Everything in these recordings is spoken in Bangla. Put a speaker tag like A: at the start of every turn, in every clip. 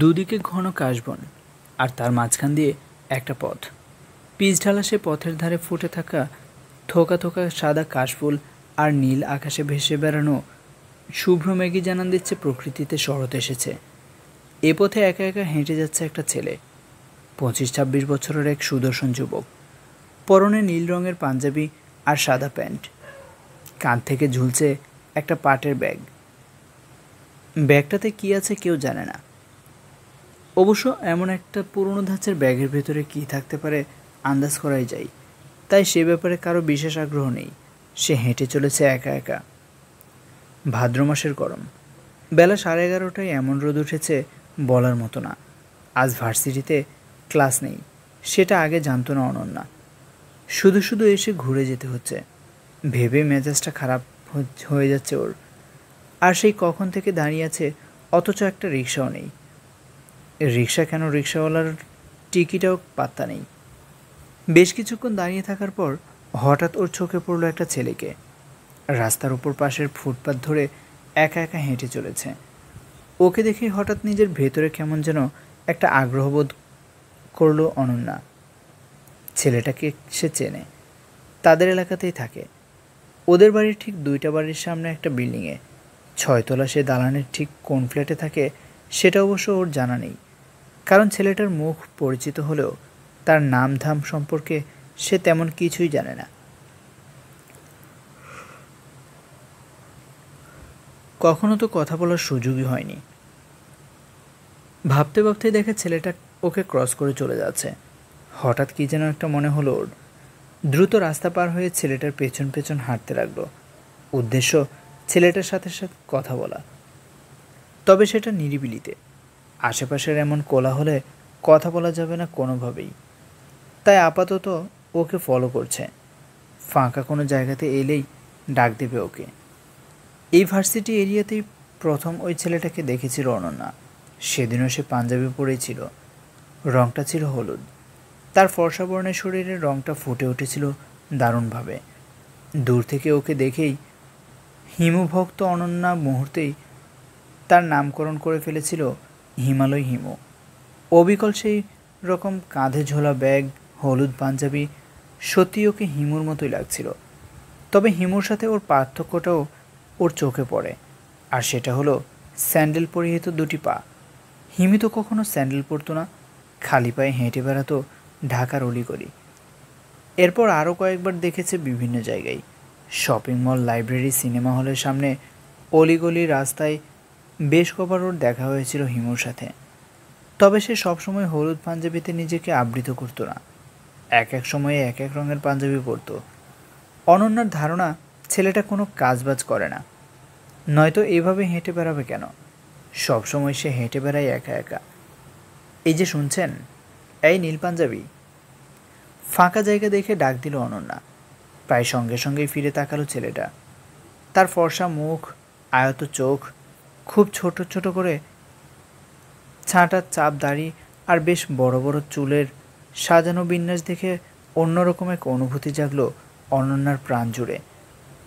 A: দুদিকে ঘন কাশবন আর তার মাঝখান দিয়ে একটা পথ পিচ ঢালা সে পথের ধারে ফুটে থাকা থোকা থোকা সাদা কাশফুল আর নীল আকাশে ভেসে বেড়ানো শুভ্র মেঘি জানান দিচ্ছে প্রকৃতিতে শরৎ এসেছে এ পথে একা একা হেঁটে যাচ্ছে একটা ছেলে পঁচিশ ছাব্বিশ বছরের এক সুদর্শন যুবক পরনে নীল রঙের পাঞ্জাবি আর সাদা প্যান্ট কাঁধ থেকে ঝুলছে একটা পাটের ব্যাগ ব্যাগটাতে কী আছে কেউ জানে না অবশ্য এমন একটা পুরনো ধাঁচের ব্যাগের ভেতরে কী থাকতে পারে আন্দাজ করাই যায় তাই সে ব্যাপারে কারো বিশেষ আগ্রহ নেই সে হেঁটে চলেছে একা একা ভাদ্র মাসের গরম বেলা সাড়ে এগারোটায় এমন রোদ উঠেছে বলার মতো না আজ ভার্সিটিতে ক্লাস নেই সেটা আগে জানতো না অনন্যা শুধু শুধু এসে ঘুরে যেতে হচ্ছে ভেবে মেজাজটা খারাপ হয়ে যাচ্ছে ওর আর সেই কখন থেকে দাঁড়িয়ে আছে অথচ একটা রিক্সাও নেই রিক্সা কেন রিক্সাওয়ালার টিকিটাও পাত্তা নেই বেশ কিছুক্ষণ দাঁড়িয়ে থাকার পর হঠাৎ ওর চোখে পড়লো একটা ছেলেকে রাস্তার উপর পাশের ফুটপাত ধরে একা একা হেঁটে চলেছে ওকে দেখে হঠাৎ নিজের ভেতরে কেমন যেন একটা আগ্রহবোধ করলো অনন্যা ছেলেটাকে সে চেনে তাদের এলাকাতেই থাকে ওদের বাড়ির ঠিক দুইটা বাড়ির সামনে একটা বিল্ডিংয়ে ছয়তলা সে দালানের ঠিক কোন ফ্ল্যাটে থাকে সেটা অবশ্য ওর জানা নেই কারণ ছেলেটার মুখ পরিচিত হলেও তার নাম ধাম সম্পর্কে সে তেমন কিছুই জানে না কখনো তো কথা বলার সুযোগই হয়নি ভাবতে ভাবতে দেখে ছেলেটা ওকে ক্রস করে চলে যাচ্ছে হঠাৎ কি যেন একটা মনে হলো ওর দ্রুত রাস্তা পার হয়ে ছেলেটার পেছন পেছন হাঁটতে লাগলো উদ্দেশ্য ছেলেটার সাথে সাথে কথা বলা তবে সেটা নিরিবিলিতে আশেপাশের এমন কোলাহলে কথা বলা যাবে না কোনোভাবেই তাই আপাতত ওকে ফলো করছে ফাঁকা কোনো জায়গাতে এলেই ডাক দেবে ওকে এই ভার্সিটি এরিয়াতেই প্রথম ওই ছেলেটাকে দেখেছিল অনন্যা সেদিনও সে পাঞ্জাবি পরেছিল রংটা ছিল হলুদ তার ফর্সা বর্ণের শরীরে রংটা ফুটে উঠেছিল দারুণভাবে দূর থেকে ওকে দেখেই হিমুভক্ত অনন্যা মুহূর্তেই তার নামকরণ করে ফেলেছিল হিমালয় হিম অবিকল সেই রকম কাঁধে ঝোলা ব্যাগ হলুদ পাঞ্জাবি সত্যি ওকে হিমুর মতোই লাগছিল তবে হিমুর সাথে ওর পার্থক্যটাও ওর চোখে পড়ে আর সেটা হলো স্যান্ডেল পরিহিত দুটি পা হিমি তো কখনো স্যান্ডেল পরতো না খালি পায়ে হেঁটে বেড়াতো ঢাকার অলিগলি এরপর আরও কয়েকবার দেখেছে বিভিন্ন জায়গায় শপিং মল লাইব্রেরি সিনেমা হলের সামনে অলিগলি রাস্তায় বেশ কবার ওর দেখা হয়েছিল হিমুর সাথে তবে সে সবসময় হলুদ পাঞ্জাবিতে নিজেকে আবৃত করতো না এক এক সময়ে এক এক রঙের পাঞ্জাবি পরত অনন্যার ধারণা ছেলেটা কোনো কাজবাজ করে না নয়তো এভাবে হেঁটে বেড়াবে কেন সবসময় সে হেঁটে বেড়ায় একা একা এই যে শুনছেন এই নীল পাঞ্জাবি ফাঁকা জায়গা দেখে ডাক দিল অনন্যা প্রায় সঙ্গে সঙ্গেই ফিরে তাকালো ছেলেটা তার ফর্সা মুখ আয়ত চোখ খুব ছোট ছোট করে ছাঁটা চাপ দাড়ি আর বেশ বড় বড় চুলের সাজানো বিন্যাস দেখে অন্যরকম এক অনুভূতি জাগলো অনন্যার প্রাণ জুড়ে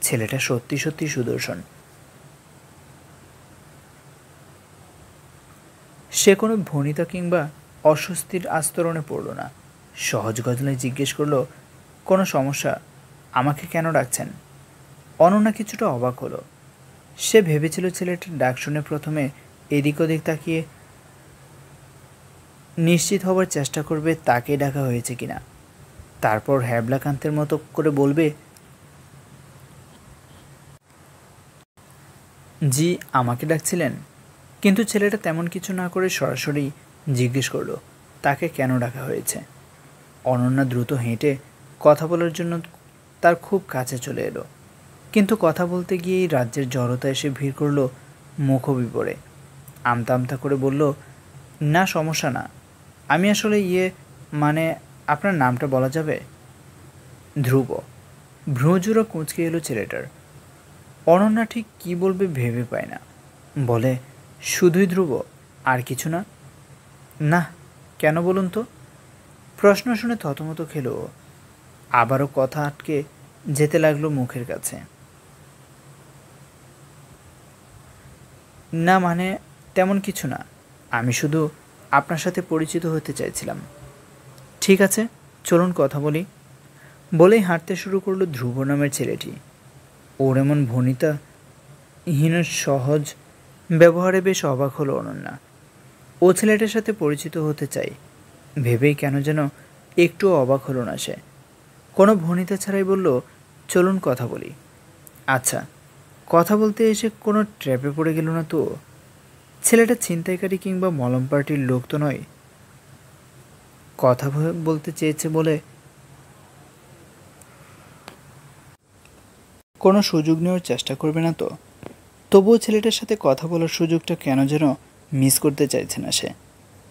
A: ছেলেটা সত্যি সত্যি সুদর্শন সে কোনো ভনিতা কিংবা অস্বস্তির আস্তরণে পড়ল না সহজ গজলে জিজ্ঞেস করলো কোনো সমস্যা আমাকে কেন ডাকছেন অনন্যা কিছুটা অবাক হলো সে ভেবেছিল ছেলেটার ডাক শুনে প্রথমে এদিক ওদিক তাকিয়ে নিশ্চিত হবার চেষ্টা করবে তাকে ডাকা হয়েছে কিনা তারপর হ্যাবলাকান্তের মতো করে বলবে জি আমাকে ডাকছিলেন কিন্তু ছেলেটা তেমন কিছু না করে সরাসরি জিজ্ঞেস করলো তাকে কেন ডাকা হয়েছে অনন্যা দ্রুত হেঁটে কথা বলার জন্য তার খুব কাছে চলে এলো কিন্তু কথা বলতে গিয়েই রাজ্যের জড়তা এসে ভিড় করল মুখবিপরে আমতা আমতা করে বলল না সমস্যা না আমি আসলে ইয়ে মানে আপনার নামটা বলা যাবে ধ্রুব ভ্রুজুরা কুঁচকে এলো ছেলেটার অরণ্যা ঠিক কী বলবে ভেবে পায় না বলে শুধুই ধ্রুব আর কিছু না না কেন বলুন তো প্রশ্ন শুনে থতমত খেলো আবারও কথা আটকে যেতে লাগলো মুখের কাছে না মানে তেমন কিছু না আমি শুধু আপনার সাথে পরিচিত হতে চাইছিলাম ঠিক আছে চলুন কথা বলি বলেই হাঁটতে শুরু করলো ধ্রুব নামের ছেলেটি ওর এমন ভনিতা হীন সহজ ব্যবহারে বেশ অবাক হলো অনন্যা ও ছেলেটার সাথে পরিচিত হতে চাই ভেবেই কেন যেন একটু অবাক হলো না সে কোনো ভনিতা ছাড়াই বলল চলুন কথা বলি আচ্ছা কথা বলতে এসে কোনো ট্র্যাপে পড়ে গেল না তো ছেলেটা ছিনতাইকারী কিংবা মলম পার্টির লোক তো নয় কথা বলতে চেয়েছে বলে কোনো সুযোগ নেওয়ার চেষ্টা করবে না তো তবুও ছেলেটার সাথে কথা বলার সুযোগটা কেন যেন মিস করতে চাইছে না সে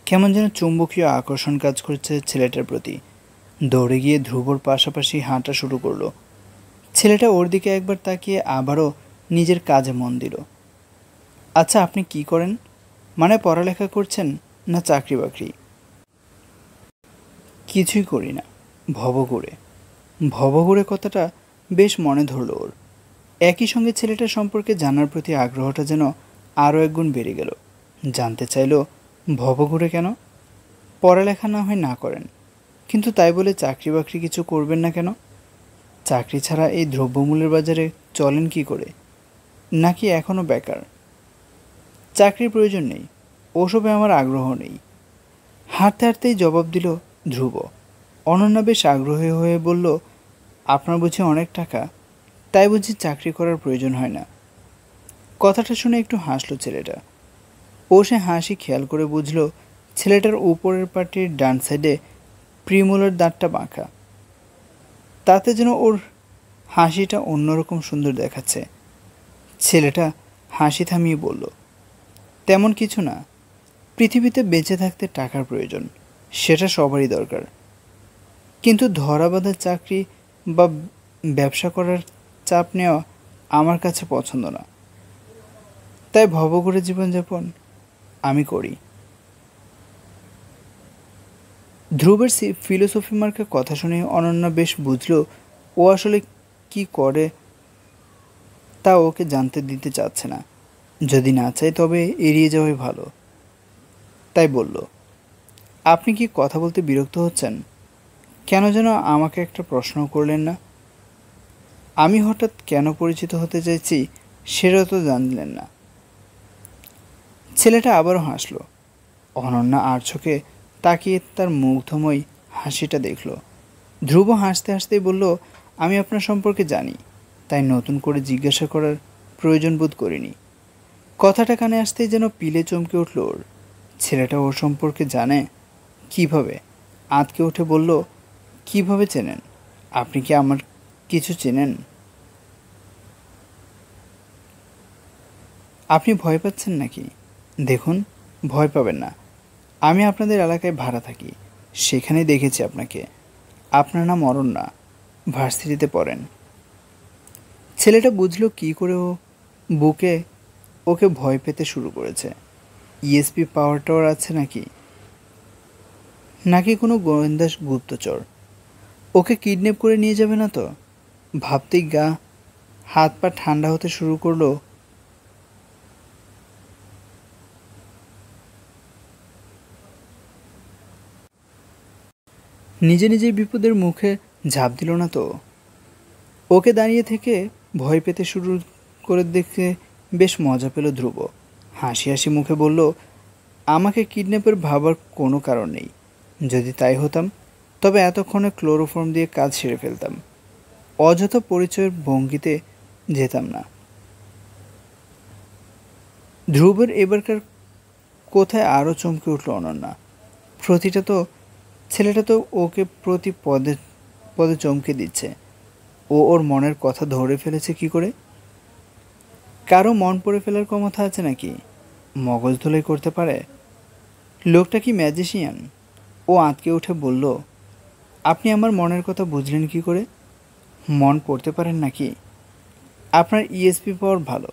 A: কেমন যেন চুম্বকীয় আকর্ষণ কাজ করছে ছেলেটার প্রতি দৌড়ে গিয়ে ধ্রুবর পাশাপাশি হাঁটা শুরু করলো ছেলেটা ওর দিকে একবার তাকিয়ে আবারও নিজের কাজে মন দিল আচ্ছা আপনি কি করেন মানে পড়ালেখা করছেন না চাকরি বাকরি কিছুই করি না ভবঘুরে ভবঘুরে কথাটা বেশ মনে ধরল ওর একই সঙ্গে ছেলেটার সম্পর্কে জানার প্রতি আগ্রহটা যেন আরও একগুণ বেড়ে গেল জানতে চাইল ভবঘুরে কেন পড়ালেখা না হয় না করেন কিন্তু তাই বলে চাকরি বাকরি কিছু করবেন না কেন চাকরি ছাড়া এই দ্রব্যমূল্যের বাজারে চলেন কি করে নাকি এখনও বেকার চাকরির প্রয়োজন নেই ওসবে আমার আগ্রহ নেই হাঁটতে হাঁটতেই জবাব দিল ধ্রুব অনন্যা বেশ আগ্রহী হয়ে বলল আপনার বুঝি অনেক টাকা তাই বুঝি চাকরি করার প্রয়োজন হয় না কথাটা শুনে একটু হাসলো ছেলেটা ও সে হাসি খেয়াল করে বুঝল ছেলেটার উপরের পাটির ডান সাইডে প্রিমুলার দাঁতটা বাঁকা তাতে যেন ওর হাসিটা অন্যরকম সুন্দর দেখাচ্ছে ছেলেটা হাসি থামিয়ে বলল তেমন কিছু না পৃথিবীতে বেঁচে থাকতে টাকার প্রয়োজন সেটা সবারই দরকার কিন্তু ধরা চাকরি বা ব্যবসা করার চাপ নেওয়া আমার কাছে পছন্দ না তাই ভব করে জীবনযাপন আমি করি ধ্রুবের সি ফিলোসফি মার্কের কথা শুনে অনন্য বেশ বুঝল ও আসলে কি করে তা ওকে জানতে দিতে চাচ্ছে না যদি না চাই তবে এড়িয়ে যাওয়াই ভালো তাই বলল আপনি কি কথা বলতে বিরক্ত হচ্ছেন কেন যেন আমাকে একটা প্রশ্ন করলেন না আমি হঠাৎ কেন পরিচিত হতে চাইছি সেটা তো জানলেন না ছেলেটা আবারও হাসল অনন্যা আর চোখে তাকিয়ে তার মুগ্ধময় হাসিটা দেখল ধ্রুব হাসতে হাসতেই বলল আমি আপনার সম্পর্কে জানি তাই নতুন করে জিজ্ঞাসা করার প্রয়োজন বোধ করিনি কথাটা কানে আসতেই যেন পিলে চমকে উঠল ওর ছেলেটা ওর সম্পর্কে জানে কিভাবে আঁতকে উঠে বলল কিভাবে চেনেন আপনি কি আমার কিছু চেনেন আপনি ভয় পাচ্ছেন নাকি দেখুন ভয় পাবেন না আমি আপনাদের এলাকায় ভাড়া থাকি সেখানে দেখেছি আপনাকে আপনার নাম অরণ্যা ভার্সিটিতে পড়েন ছেলেটা বুঝলো কি করে ও বুকে ওকে ভয় পেতে শুরু করেছে ইএসপি পাওয়ার টাওয়ার আছে নাকি নাকি কোনো গোয়েন্দা গুপ্তচর ওকে কিডন্যাপ করে নিয়ে যাবে না তো ভাবতেই গা হাত পা ঠান্ডা হতে শুরু করলো নিজে নিজেই বিপদের মুখে ঝাঁপ দিল না তো ওকে দাঁড়িয়ে থেকে ভয় পেতে শুরু করে দেখে বেশ মজা পেল ধ্রুব হাসি হাসি মুখে বলল আমাকে কিডন্যাপের ভাবার কোনো কারণ নেই যদি তাই হতাম তবে এতক্ষণে ক্লোরোফর্ম দিয়ে কাজ সেরে ফেলতাম অযথা পরিচয়ের ভঙ্গিতে যেতাম না ধ্রুবের এবারকার কোথায় আরও চমকে উঠল অনন্যা প্রতিটা তো ছেলেটা তো ওকে প্রতি পদে পদে চমকে দিচ্ছে ও ওর মনের কথা ধরে ফেলেছে কি করে কারো মন পড়ে ফেলার ক্ষমতা আছে নাকি মগজ ধুলাই করতে পারে লোকটা কি ম্যাজিশিয়ান ও আঁতকে উঠে বলল আপনি আমার মনের কথা বুঝলেন কি করে মন পড়তে পারেন নাকি আপনার ইএসপি e পাওয়ার ভালো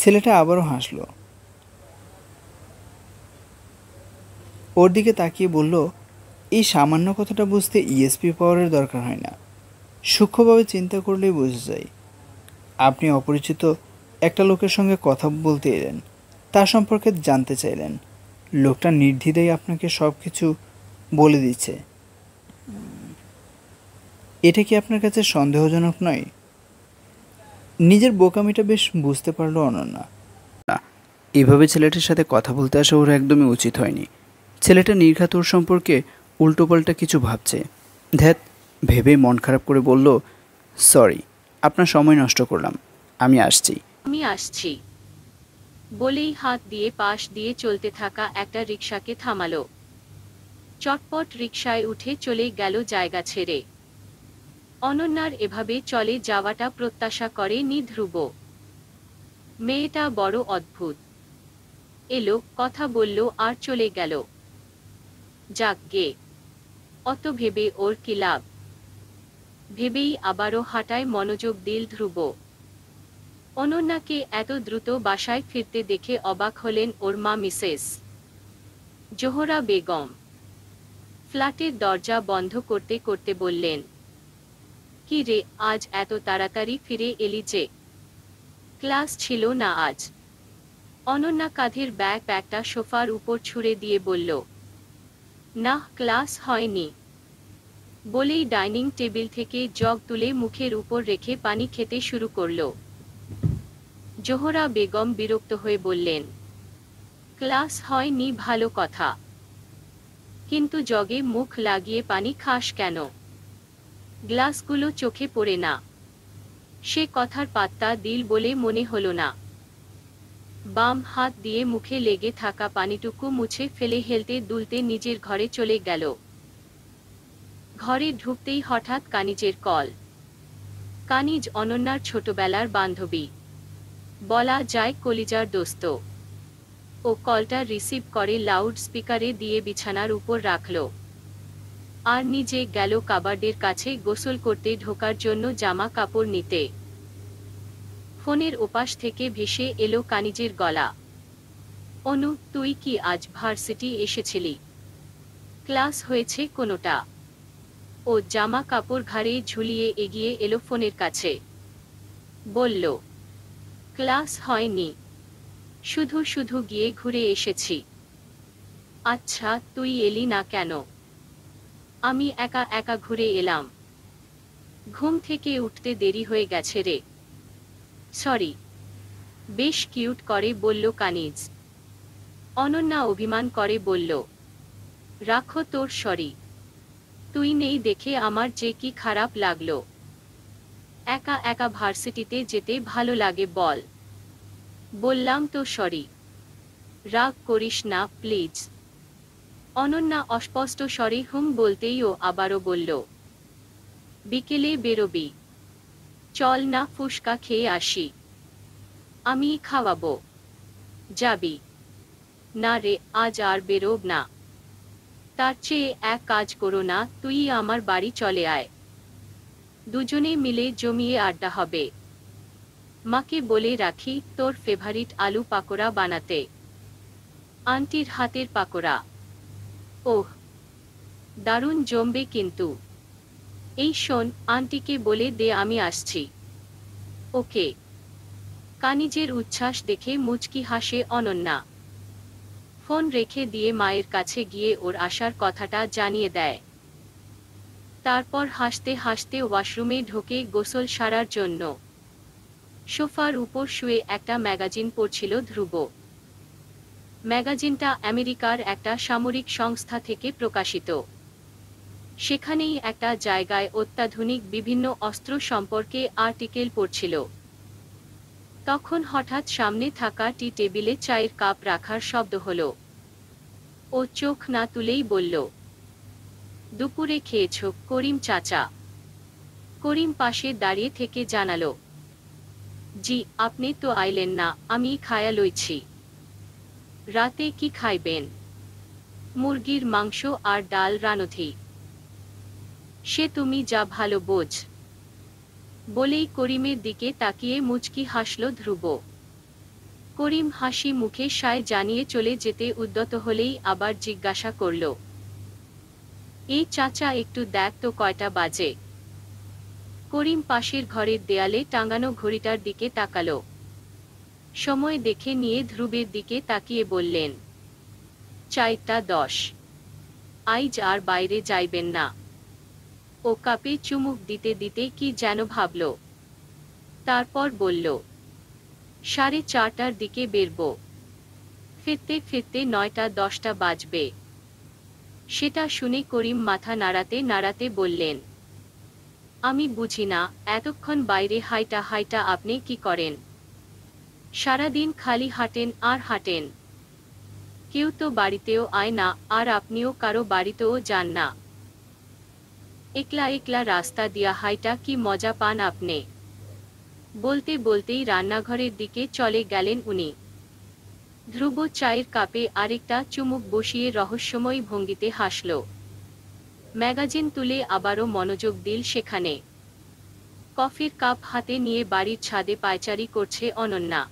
A: ছেলেটা আবারও হাসলো ওর দিকে তাকিয়ে বলল এই সামান্য কথাটা বুঝতে ইএসপি e পাওয়ারের দরকার হয় না সূক্ষ্মভাবে চিন্তা করলেই বোঝা যায় আপনি অপরিচিত একটা লোকের সঙ্গে কথা বলতে এলেন তার সম্পর্কে জানতে চাইলেন লোকটা নির্দ্বিধায় আপনাকে সব কিছু বলে দিচ্ছে এটা কি আপনার কাছে সন্দেহজনক নয় নিজের বোকামিটা বেশ বুঝতে পারল অনন্যা এভাবে ছেলেটির সাথে কথা বলতে আসা ওর একদমই উচিত হয়নি ছেলেটা নির্ঘাত ওর সম্পর্কে উল্টোপাল্টা কিছু ভাবছে ধ্যাত ভেবে মন খারাপ করে বলল সরি আপনার সময় নষ্ট করলাম আমি আসছি
B: আমি আসছি বলেই হাত দিয়ে পাশ দিয়ে চলতে থাকা একটা রিক্সাকে থামালো চটপট রিক্সায় উঠে চলে গেল জায়গা ছেড়ে অনন্যার এভাবে চলে যাওয়াটা প্রত্যাশা করে নিধ্রুব মেয়েটা বড় অদ্ভুত এলো কথা বলল আর চলে গেল যাক গে অত ভেবে ওর কি লাভ ভেবেই আবারও হাঁটায় মনোযোগ দিল ধ্রুব অনন্যাকে এত দ্রুত বাসায় ফিরতে দেখে অবাক হলেন ওর মা মিসেস জোহরা বেগম ফ্ল্যাটের দরজা বন্ধ করতে করতে বললেন কি রে আজ এত তাড়াতাড়ি ফিরে এলি যে ক্লাস ছিল না আজ অনন্যা কাঁধের ব্যাগ ব্যাগটা সোফার উপর ছুঁড়ে দিয়ে বলল না ক্লাস হয়নি বলেই ডাইনিং টেবিল থেকে জগ তুলে মুখের উপর রেখে পানি খেতে শুরু করল জোহরা বেগম বিরক্ত হয়ে বললেন ক্লাস হয়নি ভালো কথা কিন্তু জগে মুখ লাগিয়ে পানি খাস কেন গ্লাসগুলো চোখে পড়ে না সে কথার পাত্তা দিল বলে মনে হলো না বাম হাত দিয়ে মুখে লেগে থাকা পানিটুকু মুছে ফেলে হেলতে দুলতে নিজের ঘরে চলে গেল ঘরে ঢুকতেই হঠাৎ কানিজের কল কানিজ অনন্যার ছোটবেলার বান্ধবী বলা যায় কলিজার দোস্ত ও কলটা রিসিভ করে লাউড স্পিকারে দিয়ে বিছানার উপর রাখল আর নিজে গেল কাবার্ডের কাছে গোসল করতে ঢোকার জন্য জামা কাপড় নিতে ফোনের ওপাশ থেকে ভেসে এলো কানিজের গলা অনু তুই কি আজ ভার্সিটি এসেছিলি ক্লাস হয়েছে কোনোটা ও জামা কাপড় ঘাড়ে ঝুলিয়ে এগিয়ে এলো ফোনের কাছে বলল ক্লাস হয়নি শুধু শুধু গিয়ে ঘুরে এসেছি আচ্ছা তুই এলি না কেন আমি একা একা ঘুরে এলাম ঘুম থেকে উঠতে দেরি হয়ে গেছে রে সরি বেশ কিউট করে বলল কানিজ অনন্যা অভিমান করে বলল রাখো তোর সরি তুই নেই দেখে আমার যে কি খারাপ লাগলো একা একা ভার্সিটিতে যেতে ভালো লাগে বল বললাম তো সরি রাগ করিস না প্লিজ অনন্যা অস্পষ্ট স্বরে হুম বলতেই ও আবারও বলল বিকেলে বেরোবি চল না ফুসকা খেয়ে আসি আমি খাওয়াবো যাবি না রে আজ আর বেরোব না তার চেয়ে এক কাজ করো না তুই আমার বাড়ি চলে আয় দুজনে মিলে জমিয়ে আড্ডা হবে মাকে বলে রাখি তোর ফেভারিট আলু পাকোড়া বানাতে আন্টির হাতের পাকোড়া ওহ দারুণ জমবে কিন্তু এই শোন আন্টিকে বলে দে আমি আসছি ওকে কানিজের উচ্ছ্বাস দেখে মুচকি হাসে অনন্যা ফোন রেখে দিয়ে মায়ের কাছে গিয়ে ওর আসার কথাটা জানিয়ে দেয় তারপর হাসতে হাসতে ওয়াশরুমে ঢোকে গোসল সারার জন্য সোফার উপর শুয়ে একটা ম্যাগাজিন পড়ছিল ধ্রুব ম্যাগাজিনটা আমেরিকার একটা সামরিক সংস্থা থেকে প্রকাশিত সেখানেই একটা জায়গায় অত্যাধুনিক বিভিন্ন অস্ত্র সম্পর্কে আর্টিকেল পড়ছিল তখন হঠাৎ সামনে থাকা টি টেবিলে চায়ের কাপ রাখার শব্দ হল ও চোখ না তুলেই বলল দুপুরে খেয়েছ করিম চাচা করিম পাশে দাঁড়িয়ে থেকে জানালো জি আপনি তো আইলেন না আমি খায়া লইছি রাতে কি খাইবেন মুরগির মাংস আর ডাল রানধি সে তুমি যা ভালো বোঝ বলেই করিমের দিকে তাকিয়ে মুচকি হাসল ধ্রুব করিম হাসি মুখে সায় জানিয়ে চলে যেতে উদ্যত হলেই আবার জিজ্ঞাসা করল এই চাচা একটু দেখ তো কয়টা বাজে করিম পাশের ঘরের দেয়ালে টাঙানো ঘড়িটার দিকে তাকালো সময় দেখে নিয়ে ধ্রুবের দিকে তাকিয়ে বললেন চাইটা দশ আইজ আর বাইরে যাইবেন না ও কাপে চুমুক দিতে দিতে কি যেন ভাবল তারপর বলল সাড়ে চারটার দিকে বেরব ফিরতে ফিরতে নয়টা দশটা বাজবে সেটা শুনে করিম মাথা নাড়াতে নাড়াতে বললেন আমি বুঝি না এতক্ষণ বাইরে হাইটা হাইটা আপনি কি করেন সারাদিন খালি হাঁটেন আর হাঁটেন কেউ তো বাড়িতেও আয় না আর আপনিও কারো বাড়িতেও যান না একলা একলা রাস্তা দিয়া হাইটা কি মজা পান আপনি বলতে বলতেই রান্নাঘরের দিকে চলে গেলেন উনি ধ্রুব চায়ের কাপে আরেকটা চুমুক বসিয়ে রহস্যময় ভঙ্গিতে হাসল ম্যাগাজিন তুলে আবারও মনোযোগ দিল সেখানে কফির কাপ হাতে নিয়ে বাড়ির ছাদে পায়চারি করছে অনন্যা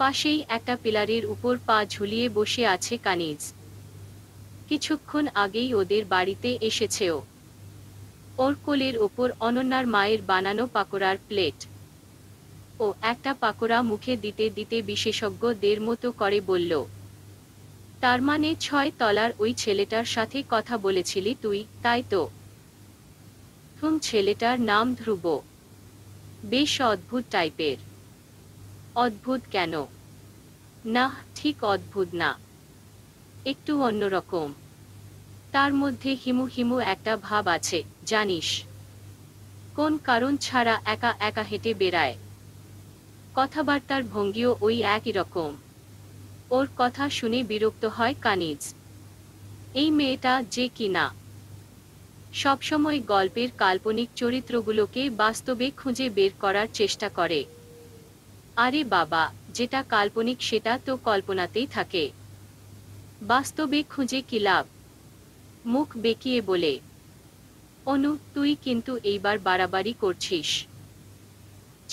B: পাশেই একটা পিলারের উপর পা ঝুলিয়ে বসে আছে কানিজ কিছুক্ষণ আগেই ওদের বাড়িতে এসেছেও ওর কোলের ওপর অনন্যার মায়ের বানানো পাকোড়ার প্লেট ও একটা পাকোড়া মুখে দিতে দিতে বিশেষজ্ঞদের মতো করে বলল তার মানে ছয় তলার ওই ছেলেটার সাথে কথা বলেছিলি তুই তাই তো প্রথম ছেলেটার নাম ধ্রুব বেশ অদ্ভুত টাইপের অদ্ভুত কেন না ঠিক অদ্ভুত না একটু অন্যরকম তার মধ্যে হিমু হিমু একটা ভাব আছে জানিস কোন কারণ ছাড়া একা একা হেঁটে বেড়ায় কথাবার্তার ভঙ্গিও ওই একই রকম ওর কথা শুনে বিরক্ত হয় কানিজ এই মেয়েটা যে কিনা সবসময় গল্পের কাল্পনিক চরিত্রগুলোকে বাস্তবে খুঁজে বের করার চেষ্টা করে আরে বাবা যেটা কাল্পনিক সেটা তো কল্পনাতেই থাকে বাস্তবে খুঁজে কি লাভ মুখ বেঁকিয়ে বলে অনু তুই কিন্তু এইবার বাড়াবাড়ি করছিস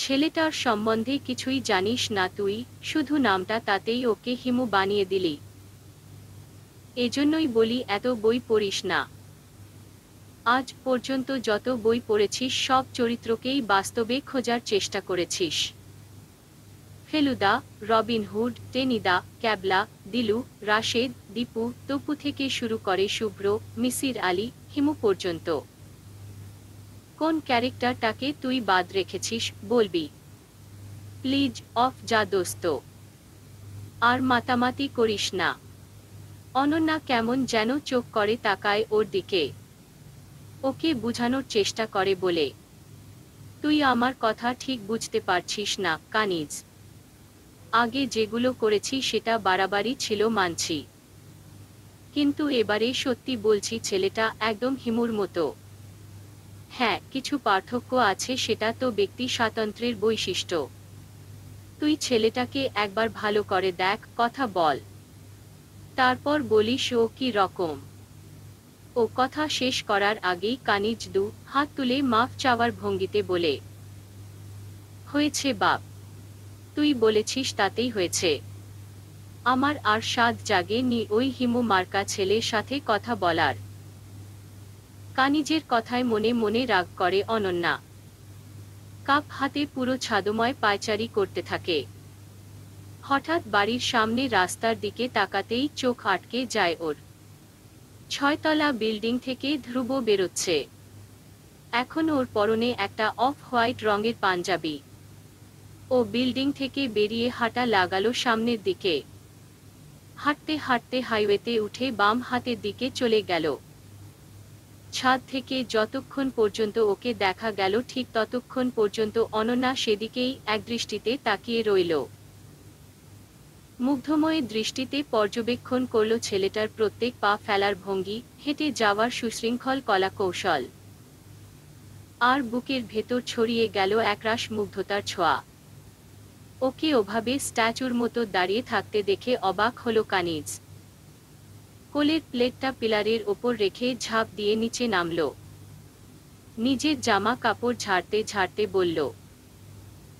B: ছেলেটার সম্বন্ধে কিছুই জানিস না তুই শুধু নামটা তাতেই ওকে হিমু বানিয়ে দিলি এজন্যই বলি এত বই পড়িস না আজ পর্যন্ত যত বই পড়েছিস সব চরিত্রকেই বাস্তবে খোঁজার চেষ্টা করেছিস ফেলুদা রবিনহুড টেনিদা ক্যাবলা দিলু রাশেদ দীপু তপু থেকে শুরু করে শুভ্র মিসির আলী হিমু পর্যন্ত কোন ক্যারেক্টারটাকে তুই বাদ রেখেছিস বলবি প্লিজ অফ যা দোস্ত আর মাতামাতি করিস না অনন্যা কেমন যেন চোখ করে তাকায় ওর দিকে ওকে বুঝানোর চেষ্টা করে বলে তুই আমার কথা ঠিক বুঝতে পারছিস না কানিজ আগে যেগুলো করেছি সেটা বাড়াবাড়ি ছিল মানছি কিন্তু এবারে সত্যি বলছি ছেলেটা একদম হিমুর মতো হ্যাঁ কিছু পার্থক্য আছে সেটা তো ব্যক্তি স্বাতন্ত্রের বৈশিষ্ট্য তুই ছেলেটাকে একবার ভালো করে দেখ কথা বল তারপর বলিস ও কি রকম ও কথা শেষ করার আগেই কানিজ দু হাত তুলে মাফ চাওয়ার ভঙ্গিতে বলে হয়েছে বাপ তুই বলেছিস তাতেই হয়েছে আমার আর সাদ জাগে নি ওই হিমু মার্কা ছেলের সাথে কথা বলার কানিজের কথায় মনে মনে রাগ করে অনন্যা কাপ হাতে পুরো ছাদময় পায়চারি করতে থাকে হঠাৎ বাড়ির সামনে রাস্তার দিকে তাকাতেই চোখ আটকে যায় ওর ছয়তলা বিল্ডিং থেকে ধ্রুব বেরোচ্ছে এখন ওর পরনে একটা অফ হোয়াইট রঙের পাঞ্জাবি ও বিল্ডিং থেকে বেরিয়ে হাঁটা লাগালো সামনের দিকে হাঁটতে হাঁটতে হাইওয়েতে উঠে বাম হাতের দিকে চলে গেল ছাদ থেকে যতক্ষণ পর্যন্ত ওকে দেখা গেল ঠিক ততক্ষণ পর্যন্ত অনন্যা সেদিকেই একদৃষ্টিতে তাকিয়ে রইল মুগ্ধময় দৃষ্টিতে পর্যবেক্ষণ করল ছেলেটার প্রত্যেক পা ফেলার ভঙ্গি হেঁটে যাওয়ার সুশৃঙ্খল কলাকৌশল আর বুকের ভেতর ছড়িয়ে গেল একরাশ মুগ্ধতার ছোঁয়া ওকে ওভাবে স্ট্যাচুর মতো দাঁড়িয়ে থাকতে দেখে অবাক হল কানিজ কোলের প্লেটটা পিলারের ওপর রেখে ঝাঁপ দিয়ে নিচে নামল নিজের জামা কাপড় ঝাড়তে ঝাড়তে বলল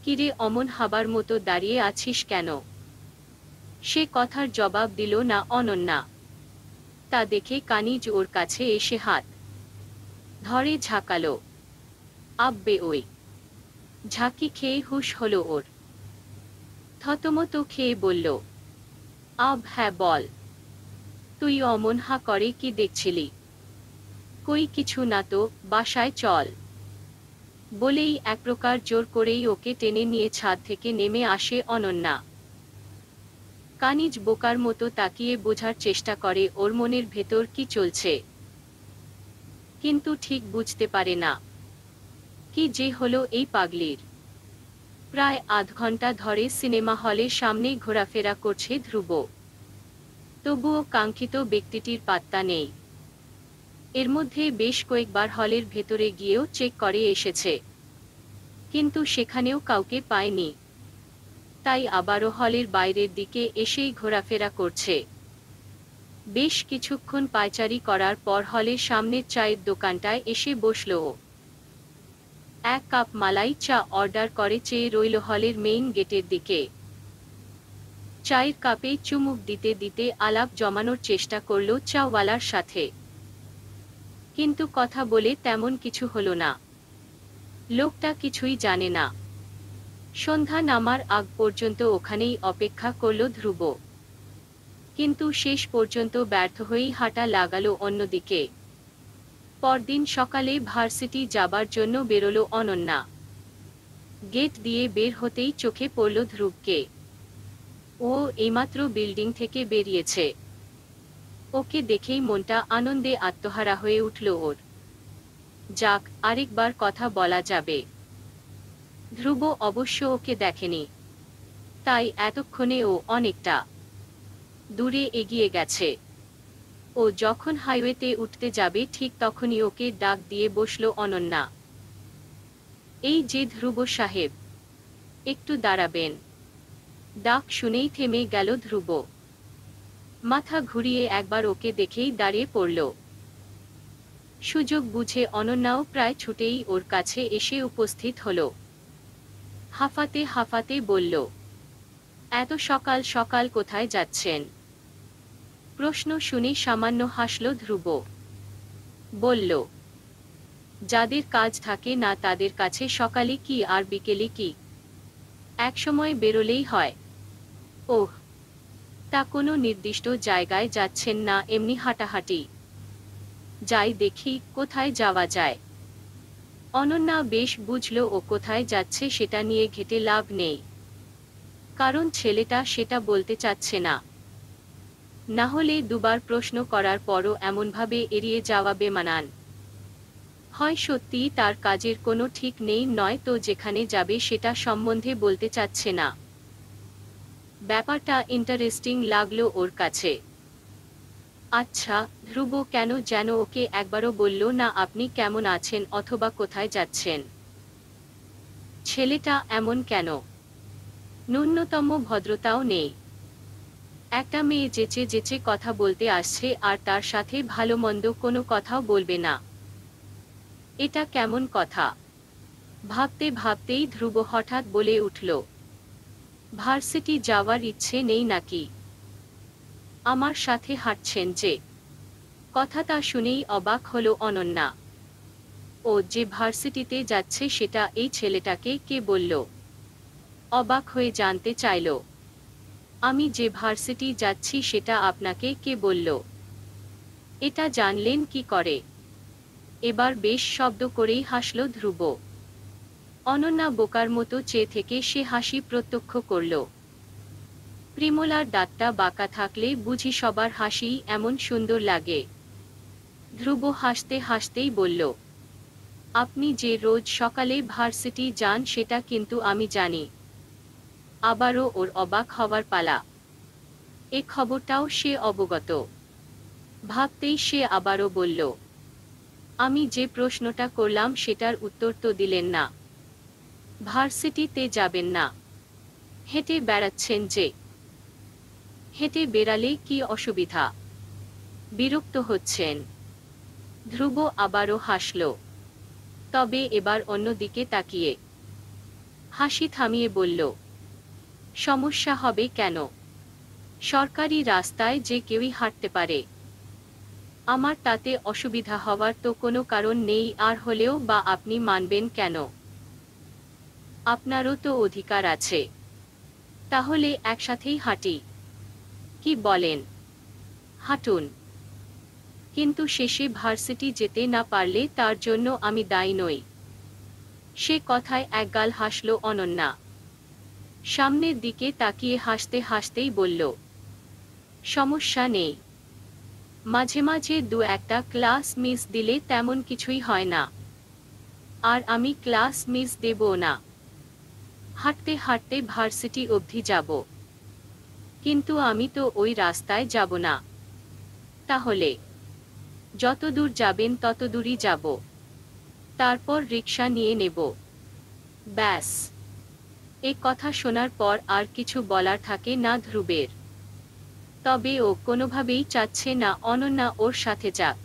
B: কিরে অমন হাবার মতো দাঁড়িয়ে আছিস কেন সে কথার জবাব দিল না অনন্যা তা দেখে কানিজ ওর কাছে এসে হাত ধরে ঝাঁকালো আব্বে ওই ঝাঁকি খেয়ে হুশ হলো ওর থতমত খেয়ে বলল আব হ্যাঁ বল তুই অমন হা করে কি দেখছিলি কই কিছু না তো বাসায় চল বলেই এক প্রকার জোর করেই ওকে টেনে নিয়ে ছাদ থেকে নেমে আসে অনন্যা কানিজ বোকার মতো তাকিয়ে বোঝার চেষ্টা করে ওর মনের ভেতর কি চলছে কিন্তু ঠিক বুঝতে পারে না কি যে হলো এই পাগলির প্রায় আধ ঘন্টা ধরে সিনেমা হলের সামনেই ঘোরাফেরা করছে ধ্রুব তবুও কাঙ্ক্ষিত ব্যক্তিটির পাত্তা নেই এর মধ্যে বেশ কয়েকবার হলের ভেতরে গিয়েও চেক করে এসেছে কিন্তু সেখানেও কাউকে পায়নি তাই আবারও হলের বাইরের দিকে এসেই ঘোরাফেরা করছে বেশ কিছুক্ষণ পায়চারি করার পর হলের সামনের চায়ের দোকানটায় এসে বসল এক কাপ মালাই চা অর্ডার করে চেয়ে রইল হলের মেইন গেটের দিকে চায়ের কাপে চুমুক দিতে দিতে আলাপ জমানোর চেষ্টা করল চাওয়ালার সাথে কিন্তু কথা বলে তেমন কিছু হল না লোকটা কিছুই জানে না সন্ধ্যা নামার আগ পর্যন্ত ওখানেই অপেক্ষা করল ধ্রুব কিন্তু শেষ পর্যন্ত ব্যর্থ হয়েই হাঁটা লাগালো অন্যদিকে পরদিন সকালে ভার্সিটি যাবার জন্য বেরোল অনন্যা গেট দিয়ে বের হতেই চোখে পড়ল ধ্রুবকে ও এইমাত্র বিল্ডিং থেকে বেরিয়েছে ওকে দেখেই মনটা আনন্দে আত্মহারা হয়ে উঠল ওর যাক আরেকবার কথা বলা যাবে ধ্রুব অবশ্য ওকে দেখেনি তাই এতক্ষণে ও অনেকটা দূরে এগিয়ে গেছে ও যখন হাইওয়েতে উঠতে যাবে ঠিক তখনই ওকে ডাক দিয়ে বসল অনন্যা এই যে ধ্রুব সাহেব একটু দাঁড়াবেন ডাক শুনেই থেমে গেল ধ্রুব মাথা ঘুরিয়ে একবার ওকে দেখেই দাঁড়িয়ে পড়ল সুযোগ বুঝে অনন্যাও প্রায় ছুটেই ওর কাছে এসে উপস্থিত হল হাফাতে হাফাতে বলল এত সকাল সকাল কোথায় যাচ্ছেন প্রশ্ন শুনে সামান্য হাসল ধ্রুব বলল যাদের কাজ থাকে না তাদের কাছে সকালে কি আর বিকেলে কি একসময় বেরোলেই হয় ওহ তা কোনো নির্দিষ্ট জায়গায় যাচ্ছেন না এমনি হাঁটাহাঁটি যাই দেখি কোথায় যাওয়া যায় অনন্যা বেশ বুঝল ও কোথায় যাচ্ছে সেটা নিয়ে ঘেটে লাভ নেই কারণ ছেলেটা সেটা বলতে চাচ্ছে না না হলে দুবার প্রশ্ন করার পরও এমনভাবে এড়িয়ে যাওয়া বেমানান হয় সত্যি তার কাজের কোনো ঠিক নেই নয় তো যেখানে যাবে সেটা সম্বন্ধে বলতে চাচ্ছে না ব্যাপারটা ইন্টারেস্টিং লাগলো ওর কাছে আচ্ছা ধ্রুব কেন যেন ওকে একবারও বলল না আপনি কেমন আছেন অথবা কোথায় যাচ্ছেন ছেলেটা এমন কেন ন্যূনতম ভদ্রতাও নেই একটা মেয়ে যেচে যেচে কথা বলতে আসছে আর তার সাথে ভালো মন্দ কোনো কথাও বলবে না এটা কেমন কথা ভাবতে ভাবতেই ধ্রুব হঠাৎ বলে উঠল ভার্সিটি যাওয়ার ইচ্ছে নেই নাকি আমার সাথে হাঁটছেন যে কথা তা শুনেই অবাক হল অনন্যা ও যে ভার্সিটিতে যাচ্ছে সেটা এই ছেলেটাকে কে বলল অবাক হয়ে জানতে চাইল আমি যে ভার্সিটি যাচ্ছি সেটা আপনাকে কে বলল এটা জানলেন কি করে এবার বেশ শব্দ করেই হাসল ধ্রুব অনন্যা বোকার মতো চেয়ে থেকে সে হাসি প্রত্যক্ষ করল প্রিমলার দাঁতটা বাঁকা থাকলে বুঝি সবার হাসি এমন সুন্দর লাগে ধ্রুব হাসতে হাসতেই বলল আপনি যে রোজ সকালে ভার্সিটি যান সেটা কিন্তু আমি জানি আবারও ওর অবাক হওয়ার পালা এ খবরটাও সে অবগত ভাবতেই সে আবারও বলল আমি যে প্রশ্নটা করলাম সেটার উত্তর তো দিলেন না ভার্সিটিতে যাবেন না হেঁটে বেড়াচ্ছেন যে হেঁটে বেড়ালে কি অসুবিধা বিরক্ত হচ্ছেন ধ্রুব আবারও হাসল তবে এবার অন্যদিকে তাকিয়ে হাসি থামিয়ে বলল সমস্যা হবে কেন সরকারি রাস্তায় যে কেউই হাঁটতে পারে আমার তাতে অসুবিধা হওয়ার তো কোনো কারণ নেই আর হলেও বা আপনি মানবেন কেন আপনারও তো অধিকার আছে তাহলে একসাথেই হাঁটি কি বলেন হাঁটুন কিন্তু শেষে ভার্সিটি যেতে না পারলে তার জন্য আমি দায়ী নই সে কথায় একগাল হাসল অনন্যা সামনের দিকে তাকিয়ে হাসতে হাসতেই বলল সমস্যা নেই মাঝে মাঝে দু একটা ক্লাস মিস দিলে তেমন কিছুই হয় না আর আমি ক্লাস মিস দেব না হাঁটতে হাঁটতে ভার্সিটি অবধি যাব কিন্তু আমি তো ওই রাস্তায় যাব না তাহলে যত দূর যাবেন তত দূরই যাব তারপর রিক্সা নিয়ে নেব ব্যাস এ কথা শোনার পর আর কিছু বলার থাকে না ধ্রুবের তবে ও কোনোভাবেই চাচ্ছে না অনন্যা ওর সাথে যাক